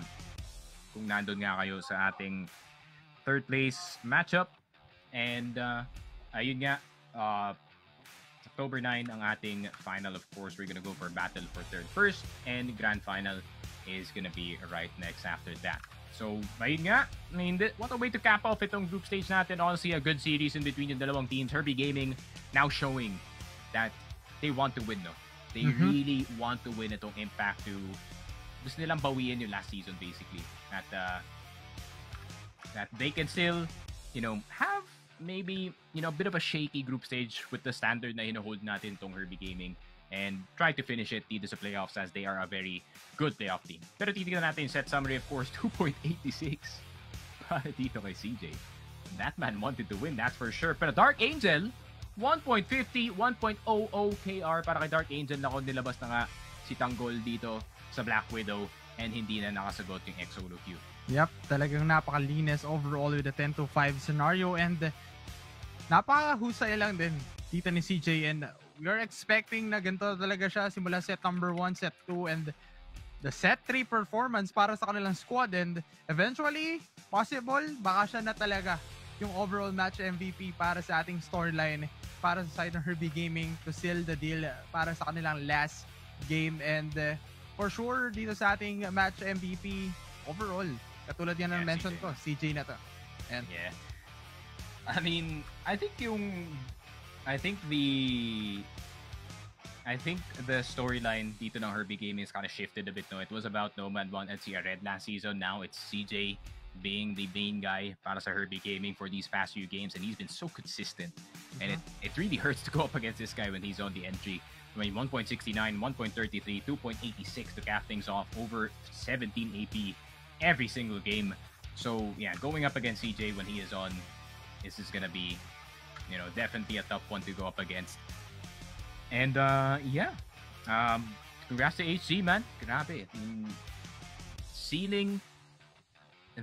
kung nandun nga kayo sa ating third place matchup and uh, ayun nga uh, October 9 ang ating final of course we're gonna go for battle for third first and grand final is gonna be right next after that So, ayun nga. I mean, what a way to cap off itong group stage natin. Honestly, a good series in between yung dalawang teams. Herbie Gaming now showing that they want to win, no? They mm-hmm. really want to win itong Impact to gusto nilang bawiin yung last season basically. That uh, that they can still, you know, have maybe, you know, a bit of a shaky group stage with the standard na hinahold natin tong Herbie Gaming. and try to finish it dito sa playoffs as they are a very good playoff team. Pero titignan natin yung set summary, of course, 2.86 <laughs> para dito kay CJ. That man wanted to win, that's for sure. Pero Dark Angel, 1.50, 1.00 KR para kay Dark Angel. na Nako, nilabas na nga si Tanggol dito sa Black Widow and hindi na nakasagot yung Exolo Q. Yep, talagang napakalinis overall with the 10 to 5 scenario and napakahusay lang din dito ni CJ and you're expecting na ganito talaga siya simula set number 1, set 2, and the set 3 performance para sa kanilang squad. And eventually, possible, baka siya na talaga yung overall match MVP para sa ating storyline para sa side ng Herbie Gaming to seal the deal para sa kanilang last game. And uh, for sure, dito sa ating match MVP overall, katulad yan ng yeah, mention CJ. ko, CJ na to. And, yeah. I mean, I think yung I think the I think the storyline dito ng Herbie Gaming is kind of shifted a bit, no? It was about Nomad 1 and Sierra Red last season. Now it's CJ being the main guy para sa Herbie Gaming for these past few games, and he's been so consistent. Mm-hmm. And it, mm-hmm. it really hurts to go up against this guy when he's on the entry. I mean, 1.69, 1.33, 2.86 to cap things off, over 17 AP every single game. So, yeah, going up against CJ when he is on, this is going to be you know, definitely a tough one to go up against. And uh, yeah, um, congrats to HG, man. Grabe. Sealing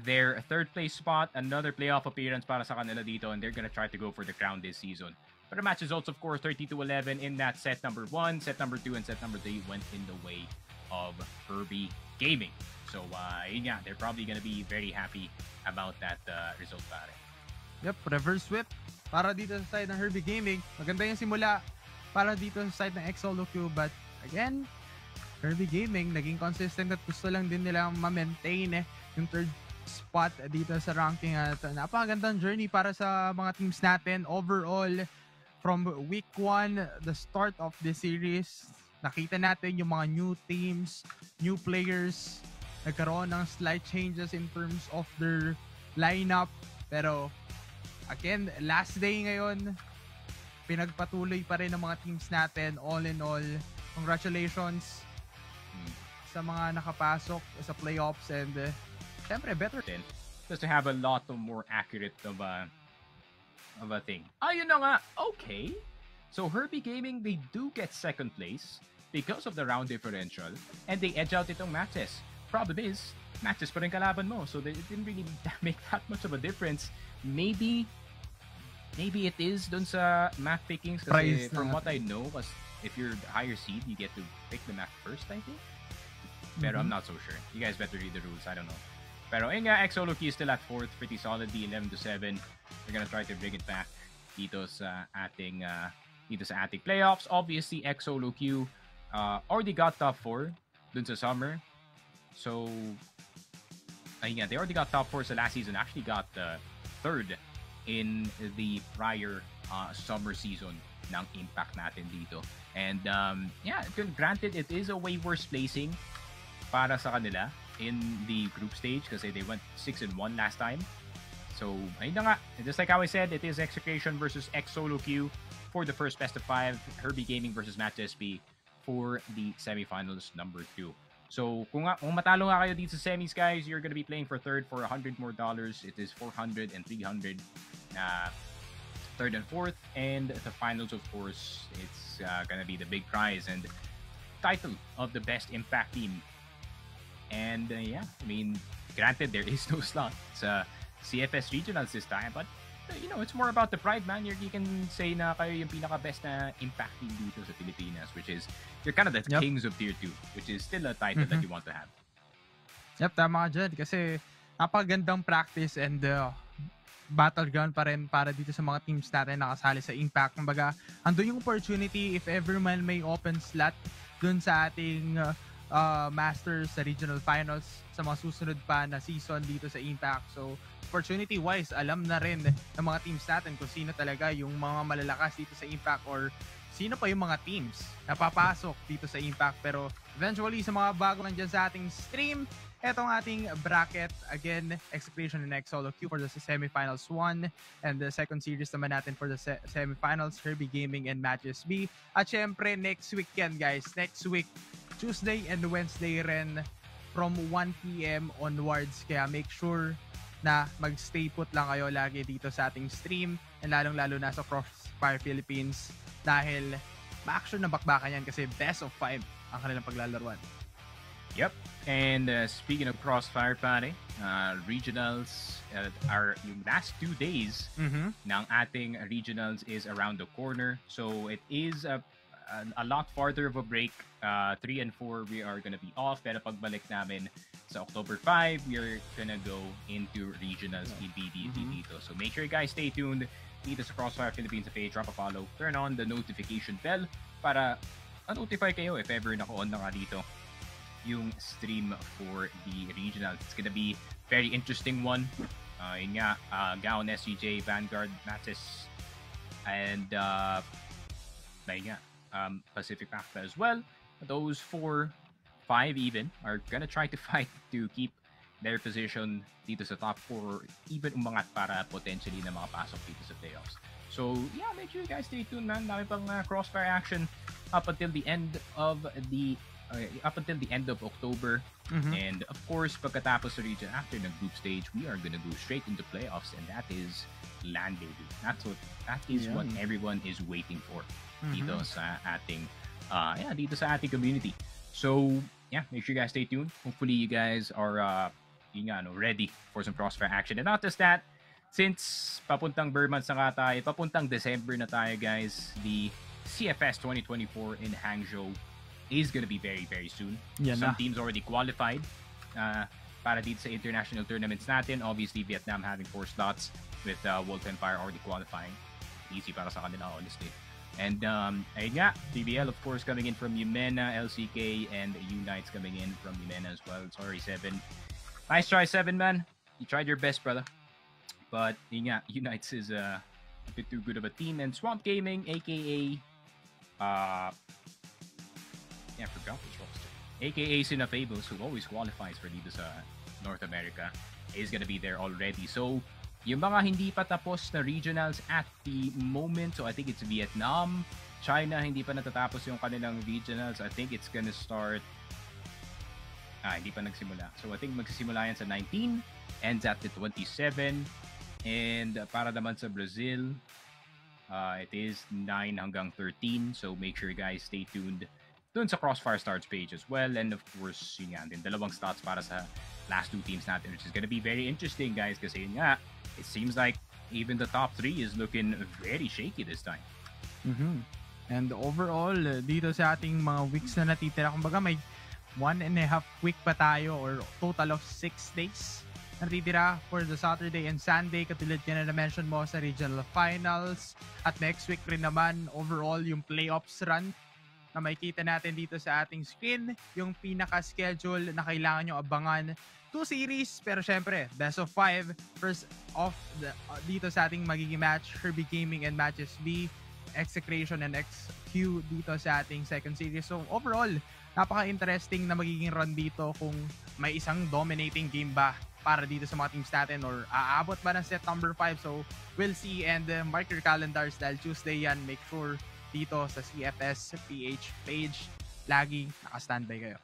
their third place spot, another playoff appearance para sa kanila dito, and they're gonna try to go for the crown this season. But the match results, of course, 30 to 11 in that set number one, set number two, and set number three went in the way of Herbie Gaming. So, uh, yeah, they're probably gonna be very happy about that uh, result, pare. Yep, first whip. para dito sa side ng Herbie Gaming. Maganda yung simula para dito sa side ng Exolo XLOQ but again, Herbie Gaming naging consistent at gusto lang din nila ma-maintain eh, yung third spot dito sa ranking at napakagandang journey para sa mga teams natin overall from week 1 the start of the series nakita natin yung mga new teams new players nagkaroon ng slight changes in terms of their lineup pero Again, last day ngayon. Pinagpatuloy pa rin ng mga teams natin. All in all, congratulations sa mga nakapasok sa playoffs and uh, syempre better din just to have a lot of more accurate of a of a thing. Ayun na nga. Okay. So Herbie Gaming they do get second place because of the round differential and they edge out itong matches. Problem is, matches pa rin kalaban mo. So it didn't really <laughs> make that much of a difference. Maybe maybe it is dun sa map pickings kasi Price from what I know was if you're higher seed, you get to pick the map first, I think. Pero mm-hmm. I'm not so sure. You guys better read the rules. I don't know. Pero yun nga, XO Loki is still at 4th, pretty solid. The 11 to 7. We're gonna try to bring it back dito sa ating uh, dito sa ating playoffs. Obviously, XO Loki uh, already got top 4 dun sa summer. So, uh, yeah, they already got top four so last season. Actually, got uh, third in the prior uh, summer season ng impact natin dito. And um, yeah, granted, it is a way worse placing para sa kanila in the group stage kasi they went 6 and 1 last time. So, ayun na nga. Just like how I said, it is Execution versus X Solo Q for the first best of five, Herbie Gaming versus Match SP for the semifinals number two. So, kung, kung matalo nga kayo dito sa semis, guys, you're gonna be playing for third for 100 more dollars. It is 400 and 300 na uh, third and fourth. And the finals, of course, it's uh, gonna be the big prize and title of the best impact team. And uh, yeah, I mean, granted, there is no <laughs> slot. It's CFS regionals this time, but Eh, you know, it's more about the pride, man. You're, you can say na kayo yung pinaka-best na impacting dito sa Pilipinas, which is, you're kind of the yep. kings of tier 2, which is still a title mm-hmm. that you want to have. Yep, tama ka dyan. Kasi, napagandang practice and uh, battleground pa rin para dito sa mga teams natin nakasali sa Impact. Kumbaga, ando yung opportunity if ever man may open slot dun sa ating uh, uh, Masters sa Regional Finals sa mga susunod pa na season dito sa Impact. So, opportunity wise, alam na rin ng mga teams natin kung sino talaga yung mga malalakas dito sa Impact or sino pa yung mga teams na papasok dito sa Impact. Pero eventually, sa mga bago nandyan sa ating stream, etong ating bracket. Again, execution and next solo queue for the semifinals 1 and the second series naman natin for the semifinals, Kirby Gaming and Matches B. At syempre, next weekend guys. Next week, Tuesday and Wednesday rin from 1pm onwards. Kaya make sure na magstay put lang kayo lagi dito sa ating stream and lalong-lalo na sa Crossfire Philippines dahil ma-action na bakbakan yan kasi best of 5 ang kanilang paglalaruan. Yep. And uh, speaking of Crossfire Pare, uh, regionals uh, are yung last two days mm-hmm. ng ating regionals is around the corner. So it is a a, a lot farther of a break. Uh, 3 and 4, we are gonna be off. Pero pagbalik namin sa October 5, we are gonna go into regionals in BDT mm-hmm. dito. So make sure you guys stay tuned dito the Crossfire Philippines page. Drop a follow. Turn on the notification bell para notify kayo if ever naka-on na nga dito yung stream for the regionals. It's gonna be very interesting one. Uh, yun nga, uh, Gaon, SCJ, Vanguard, Matis, and uh, na yun nga, um, Pacific Pacta as well. Those four, five even, are gonna try to <laughs> fight to keep their position dito sa top 4 even umangat para potentially na makapasok dito sa playoffs. So, yeah, make sure you guys stay tuned, man. Dami pang uh, crossfire action up until the end of the uh, up until the end of October. Mm-hmm. And of course, pagkatapos sa region after ng group stage, we are gonna go straight into playoffs and that is land baby. That's what that is yeah. what everyone is waiting for. mm-hmm. dito sa ating uh, yeah, dito sa ating community. So, yeah, make sure you guys stay tuned. Hopefully you guys are uh, yun nga, no, ready for some Crossfire action. And not just that, since papuntang Burmans na nga tayo, papuntang December na tayo guys, the CFS 2024 in Hangzhou is gonna be very, very soon. Yan Some na. teams already qualified uh, para dito sa international tournaments natin. Obviously, Vietnam having four slots with uh, World Empire already qualifying. Easy para sa kanila, honestly. And um, ayun nga, BBL of course coming in from Umena, LCK, and Unites coming in from Yemen as well. Sorry, Seven. Nice try, Seven, man. You tried your best, brother. But yeah, <laughs> Unites is uh, a bit too good of a team. And Swamp Gaming, aka... Uh, yeah, I forgot this roster. AKA of Abels, who always qualifies for Divas uh, North America, is going to be there already. So Yung mga hindi pa tapos na regionals at the moment, so I think it's Vietnam, China, hindi pa natatapos yung kanilang regionals. I think it's gonna start, ah, hindi pa nagsimula. So I think magsisimula yan sa 19, ends at the 27, and para naman sa Brazil, uh, it is 9 hanggang 13, so make sure guys, stay tuned dun sa Crossfire Starts page as well. And of course, yun nga, din dalawang stats para sa last two teams natin, which is gonna be very interesting, guys, kasi yun nga, it seems like even the top three is looking very shaky this time. Mm-hmm. And overall, uh, dito sa ating mga weeks na natitira, kumbaga may one and a half week pa tayo or total of six days natitira for the Saturday and Sunday katulad yan na mention mo sa regional finals at next week rin naman overall yung playoffs run na makikita natin dito sa ating screen yung pinaka-schedule na kailangan nyo abangan two series, pero syempre, best of five. First off, the, uh, dito sa ating magiging match, Kirby Gaming and Matches B, Execration and XQ dito sa ating second series. So overall, napaka-interesting na magiging run dito kung may isang dominating game ba para dito sa mga teams natin or aabot ba ng set number 5. So, we'll see and uh, mark your calendars dahil Tuesday yan. Make sure dito sa CFS PH page lagi naka-standby kayo.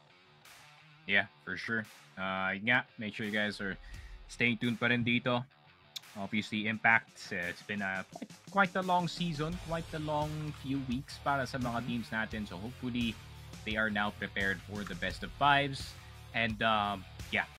Yeah, for sure. Uh, nga, make sure you guys are staying tuned pa rin dito. Obviously, Impact, uh, it's been a quite, quite a long season, quite a long few weeks para sa mga teams natin. So hopefully, they are now prepared for the best of fives. And um, yeah,